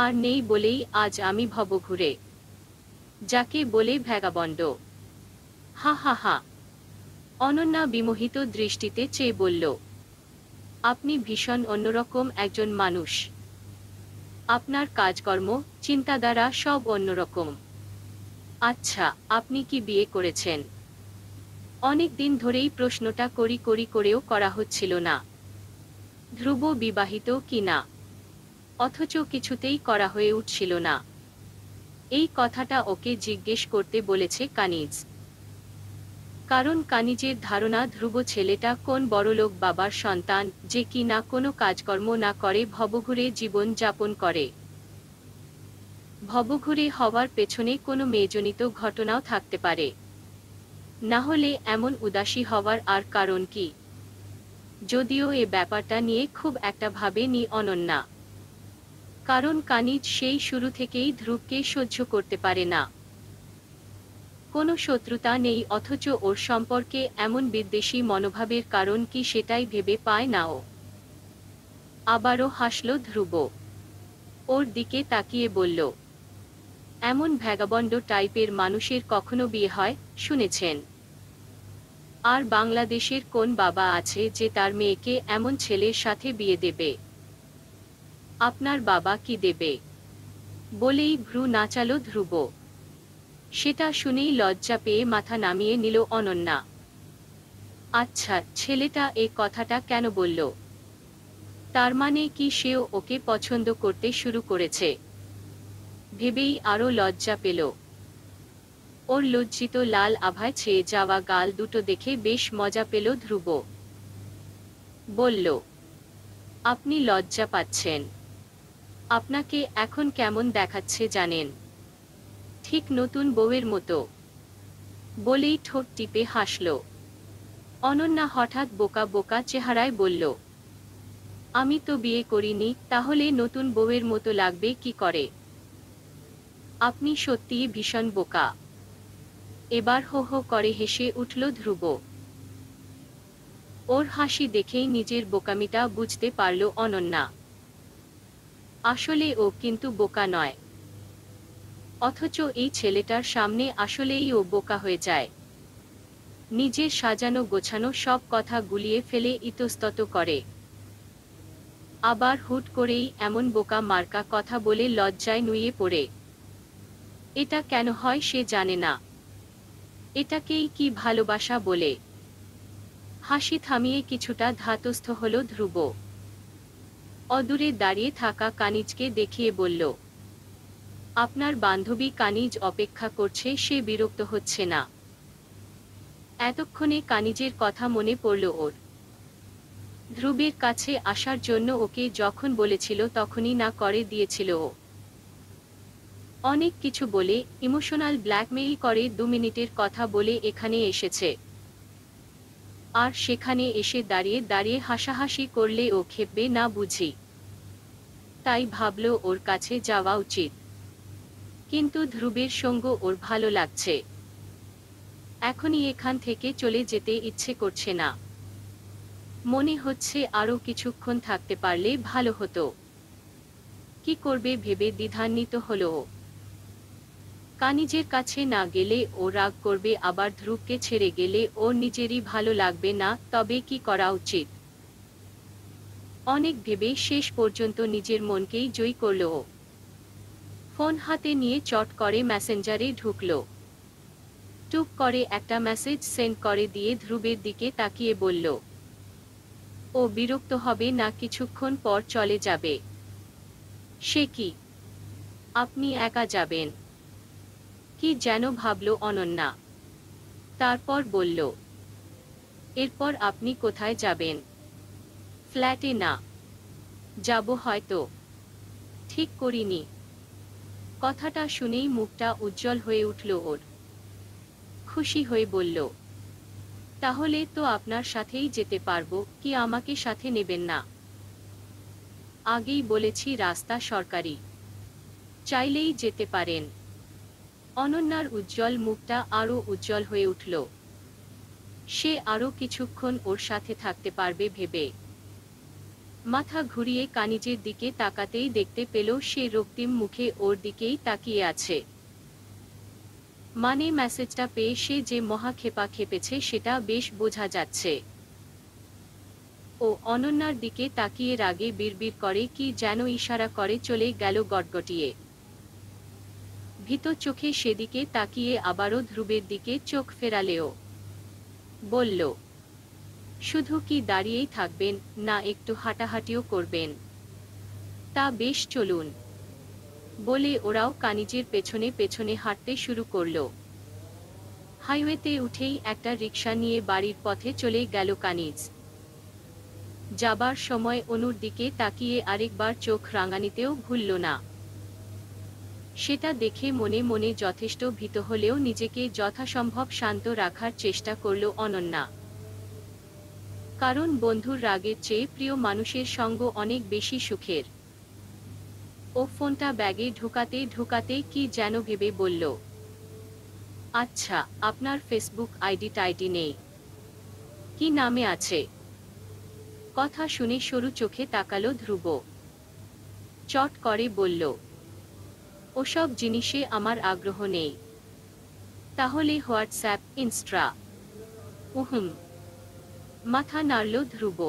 B: আর নেই বলেই আজ আমি ভব ঘুরে যাকে বলে ভ্যাগাবণ্ড হা হা হা অনন্যা বিমোহিত দৃষ্টিতে চেয়ে বলল আপনি ভীষণ অন্যরকম একজন মানুষ আপনার কাজকর্ম চিন্তাধারা সব অন্যরকম আচ্ছা আপনি কি বিয়ে করেছেন অনেক দিন ধরেই প্রশ্নটা করি করি করেও করা হচ্ছিল না ধ্রুব বিবাহিত কি না অথচ কিছুতেই করা হয়ে উঠছিল না এই কথাটা ওকে জিজ্ঞেস করতে বলেছে কানিজ কারণ কানিজের ধারণা ধ্রুব ছেলেটা কোন বড়লোক বাবার সন্তান যে কি না কোনো কাজকর্ম না করে ভবঘুরে জীবন যাপন করে ভবঘুরে হওয়ার পেছনে কোনো মেয়েজনিত ঘটনাও থাকতে পারে না হলে এমন উদাসী হওয়ার আর কারণ কি যদিও এ ব্যাপারটা নিয়ে খুব একটা ভাবে নি অনন্যা কারণ কানিজ সেই শুরু থেকেই ধ্রুবকে সহ্য করতে পারে না কোনো শত্রুতা নেই অথচ ওর সম্পর্কে এমন বিদ্বেষী মনোভাবের কারণ কি সেটাই ভেবে পায় না ও আবারও হাসল ধ্রুব ওর দিকে তাকিয়ে বলল এমন ভ্যাগাবন্ড টাইপের মানুষের কখনো বিয়ে হয় শুনেছেন আর বাংলাদেশের কোন বাবা আছে যে তার মেয়েকে এমন ছেলের সাথে বিয়ে দেবে আপনার বাবা কি দেবে বলেই ভ্রু নাচালো ধ্রুব সেটা শুনেই লজ্জা পেয়ে মাথা নামিয়ে নিল অনন্যা আচ্ছা ছেলেটা এ কথাটা কেন বলল তার মানে কি সেও ওকে পছন্দ করতে শুরু করেছে ভেবেই আরও লজ্জা পেল ওর লজ্জিত লাল আভায় ছেয়ে যাওয়া গাল দুটো দেখে বেশ মজা পেল ধ্রুব বলল আপনি লজ্জা পাচ্ছেন আপনাকে এখন কেমন দেখাচ্ছে জানেন ঠিক নতুন বউয়ের মতো বলেই ঠোঁট টিপে হাসল অনন্যা হঠাৎ বোকা বোকা চেহারায় বলল আমি তো বিয়ে করিনি তাহলে নতুন বউয়ের মতো লাগবে কি করে আপনি সত্যিই ভীষণ বোকা এবার হো হো করে হেসে উঠল ধ্রুব ওর হাসি দেখেই নিজের বোকামিটা বুঝতে পারল অনন্যা আসলে ও কিন্তু বোকা নয় অথচ এই ছেলেটার সামনে আসলেই ও বোকা হয়ে যায় নিজের সাজানো গোছানো সব কথা গুলিয়ে ফেলে ইতস্তত করে আবার হুট করেই এমন বোকা মার্কা কথা বলে লজ্জায় নুয়ে পড়ে এটা কেন হয় সে জানে না এটাকেই কি ভালোবাসা বলে হাসি থামিয়ে কিছুটা ধাতস্থ হল ধ্রুব অদূরে দাঁড়িয়ে থাকা কানিজকে দেখিয়ে বলল আপনার বান্ধবী কানিজ অপেক্ষা করছে সে বিরক্ত হচ্ছে না এতক্ষণে কানিজের কথা মনে পড়ল ওর ধ্রুবের কাছে আসার জন্য ওকে যখন বলেছিল তখনই না করে দিয়েছিল ও অনেক কিছু বলে ইমোশনাল ব্ল্যাকমেইল করে দু মিনিটের কথা বলে এখানে এসেছে আর সেখানে এসে দাঁড়িয়ে দাঁড়িয়ে হাসাহাসি করলে ও খেপবে না বুঝি তাই ভাবল ওর কাছে যাওয়া উচিত কিন্তু ধ্রুবের সঙ্গ ওর ভালো লাগছে এখনই এখান থেকে চলে যেতে ইচ্ছে করছে না মনে হচ্ছে আরও কিছুক্ষণ থাকতে পারলে ভালো হতো কি করবে ভেবে দ্বিধান্বিত হলো কানিজের কাছে না গেলে ও রাগ করবে আবার ধ্রুবকে ছেড়ে গেলে ও নিজেরই ভালো লাগবে না তবে কি করা উচিত অনেক ভেবে শেষ পর্যন্ত নিজের মনকেই জয়ী করলো ফোন হাতে নিয়ে চট করে ম্যাসেঞ্জারে ঢুকল টুক করে একটা মেসেজ সেন্ড করে দিয়ে ধ্রুবের দিকে তাকিয়ে বলল ও বিরক্ত হবে না কিছুক্ষণ পর চলে যাবে সে কি আপনি একা যাবেন কি যেন ভাবল অনন্যা তারপর বলল এরপর আপনি কোথায় যাবেন ফ্ল্যাটে না যাব হয়তো ঠিক করিনি কথাটা শুনেই মুখটা উজ্জ্বল হয়ে উঠল ওর খুশি হয়ে বলল তাহলে তো আপনার সাথেই যেতে পারবো কি আমাকে সাথে নেবেন না আগেই বলেছি রাস্তা সরকারি চাইলেই যেতে পারেন অনন্যার উজ্জ্বল মুখটা আরও উজ্জ্বল হয়ে উঠল সে আরও কিছুক্ষণ ওর সাথে থাকতে পারবে ভেবে মাথা ঘুরিয়ে কানিজের দিকে তাকাতেই দেখতে পেল সে রক্তিম মুখে ওর দিকেই তাকিয়ে আছে মানে মেসেজটা পেয়ে সে যে মহা খেপা খেপেছে সেটা বেশ বোঝা যাচ্ছে ও অনন্যার দিকে তাকিয়ে রাগে বিড়বিড় করে কি যেন ইশারা করে চলে গেল গটগটিয়ে ভীত চোখে সেদিকে তাকিয়ে আবারও ধ্রুবের দিকে চোখ ফেরালেও বলল শুধু কি দাঁড়িয়েই থাকবেন না একটু হাঁটাহাঁটিও করবেন তা বেশ চলুন বলে ওরাও কানিজের পেছনে পেছনে হাঁটতে শুরু করল হাইওয়েতে উঠেই একটা রিক্সা নিয়ে বাড়ির পথে চলে গেল কানিজ যাবার সময় অনুর দিকে তাকিয়ে আরেকবার চোখ রাঙানিতেও ভুলল না সেটা দেখে মনে মনে যথেষ্ট ভীত হলেও নিজেকে যথাসম্ভব শান্ত রাখার চেষ্টা করল অনন্যা কারণ বন্ধুর রাগের চেয়ে প্রিয় মানুষের সঙ্গ অনেক বেশি সুখের ও ফোনটা ব্যাগে ঢোকাতে ঢোকাতে কি যেন ভেবে বলল আচ্ছা আপনার ফেসবুক আইডি টাইডি নেই কি নামে আছে কথা শুনে সরু চোখে তাকালো ধ্রুব চট করে বলল ওসব জিনিসে আমার আগ্রহ নেই তাহলে হোয়াটসঅ্যাপ ইনস্ট্রা উহুম মাথা নাড়ল ধ্রুব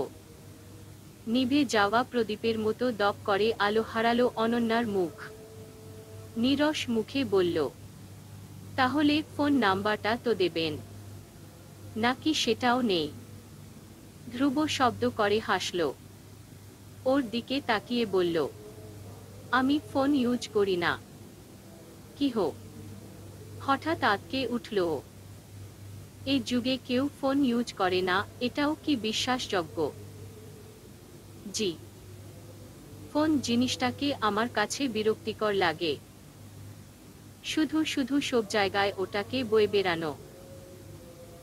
B: নিভে যাওয়া প্রদীপের মতো দপ করে আলো হারালো অনন্যার মুখ নিরস মুখে বলল তাহলে ফোন নাম্বারটা তো দেবেন নাকি সেটাও নেই ধ্রুব শব্দ করে হাসল ওর দিকে তাকিয়ে বলল আমি ফোন ইউজ করি না কি হো হঠাৎ আতকে উঠল এই যুগে কেউ ফোন ইউজ করে না এটাও কি বিশ্বাসযোগ্য জি ফোন জিনিসটাকে আমার কাছে বিরক্তিকর লাগে শুধু শুধু সব জায়গায় ওটাকে বয়ে বেড়ানো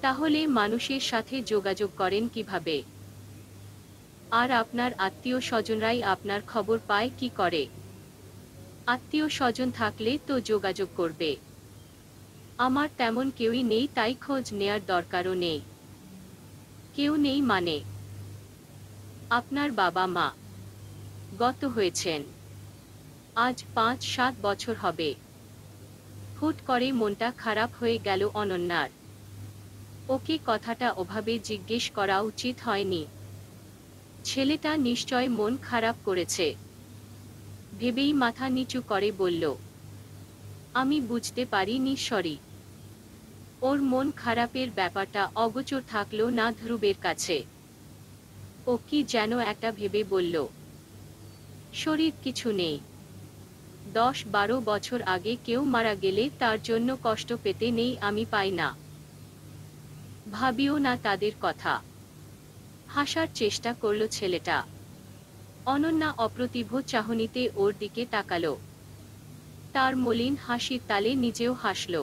B: তাহলে মানুষের সাথে যোগাযোগ করেন কিভাবে আর আপনার আত্মীয় স্বজনরাই আপনার খবর পায় কি করে আত্মীয় স্বজন থাকলে তো যোগাযোগ করবে আমার তেমন কেউই নেই তাই খোঁজ নেয়ার দরকারও নেই কেউ নেই মানে আপনার বাবা মা গত হয়েছেন আজ পাঁচ সাত বছর হবে হুট করে মনটা খারাপ হয়ে গেল অনন্যার ওকে কথাটা ওভাবে জিজ্ঞেস করা উচিত হয়নি ছেলেটা নিশ্চয় মন খারাপ করেছে ভেবেই মাথা নিচু করে বলল আমি বুঝতে পারিনি সরি ওর মন খারাপের ব্যাপারটা অগোচর থাকলো না ধ্রুবের কাছে ও কি যেন একটা ভেবে বলল শরীর কিছু নেই দশ বারো বছর আগে কেউ মারা গেলে তার জন্য কষ্ট পেতে নেই আমি পাই না ভাবিও না তাদের কথা হাসার চেষ্টা করল ছেলেটা অনন্যা অপ্রতিভ চাহনিতে ওর দিকে তাকালো তার মলিন হাসির তালে নিজেও হাসলো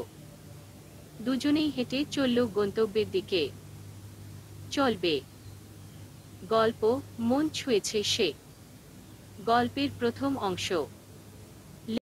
B: দুজনেই হেঁটে চলল গন্তব্যের দিকে চলবে গল্প মন ছুঁয়েছে সে গল্পের প্রথম অংশ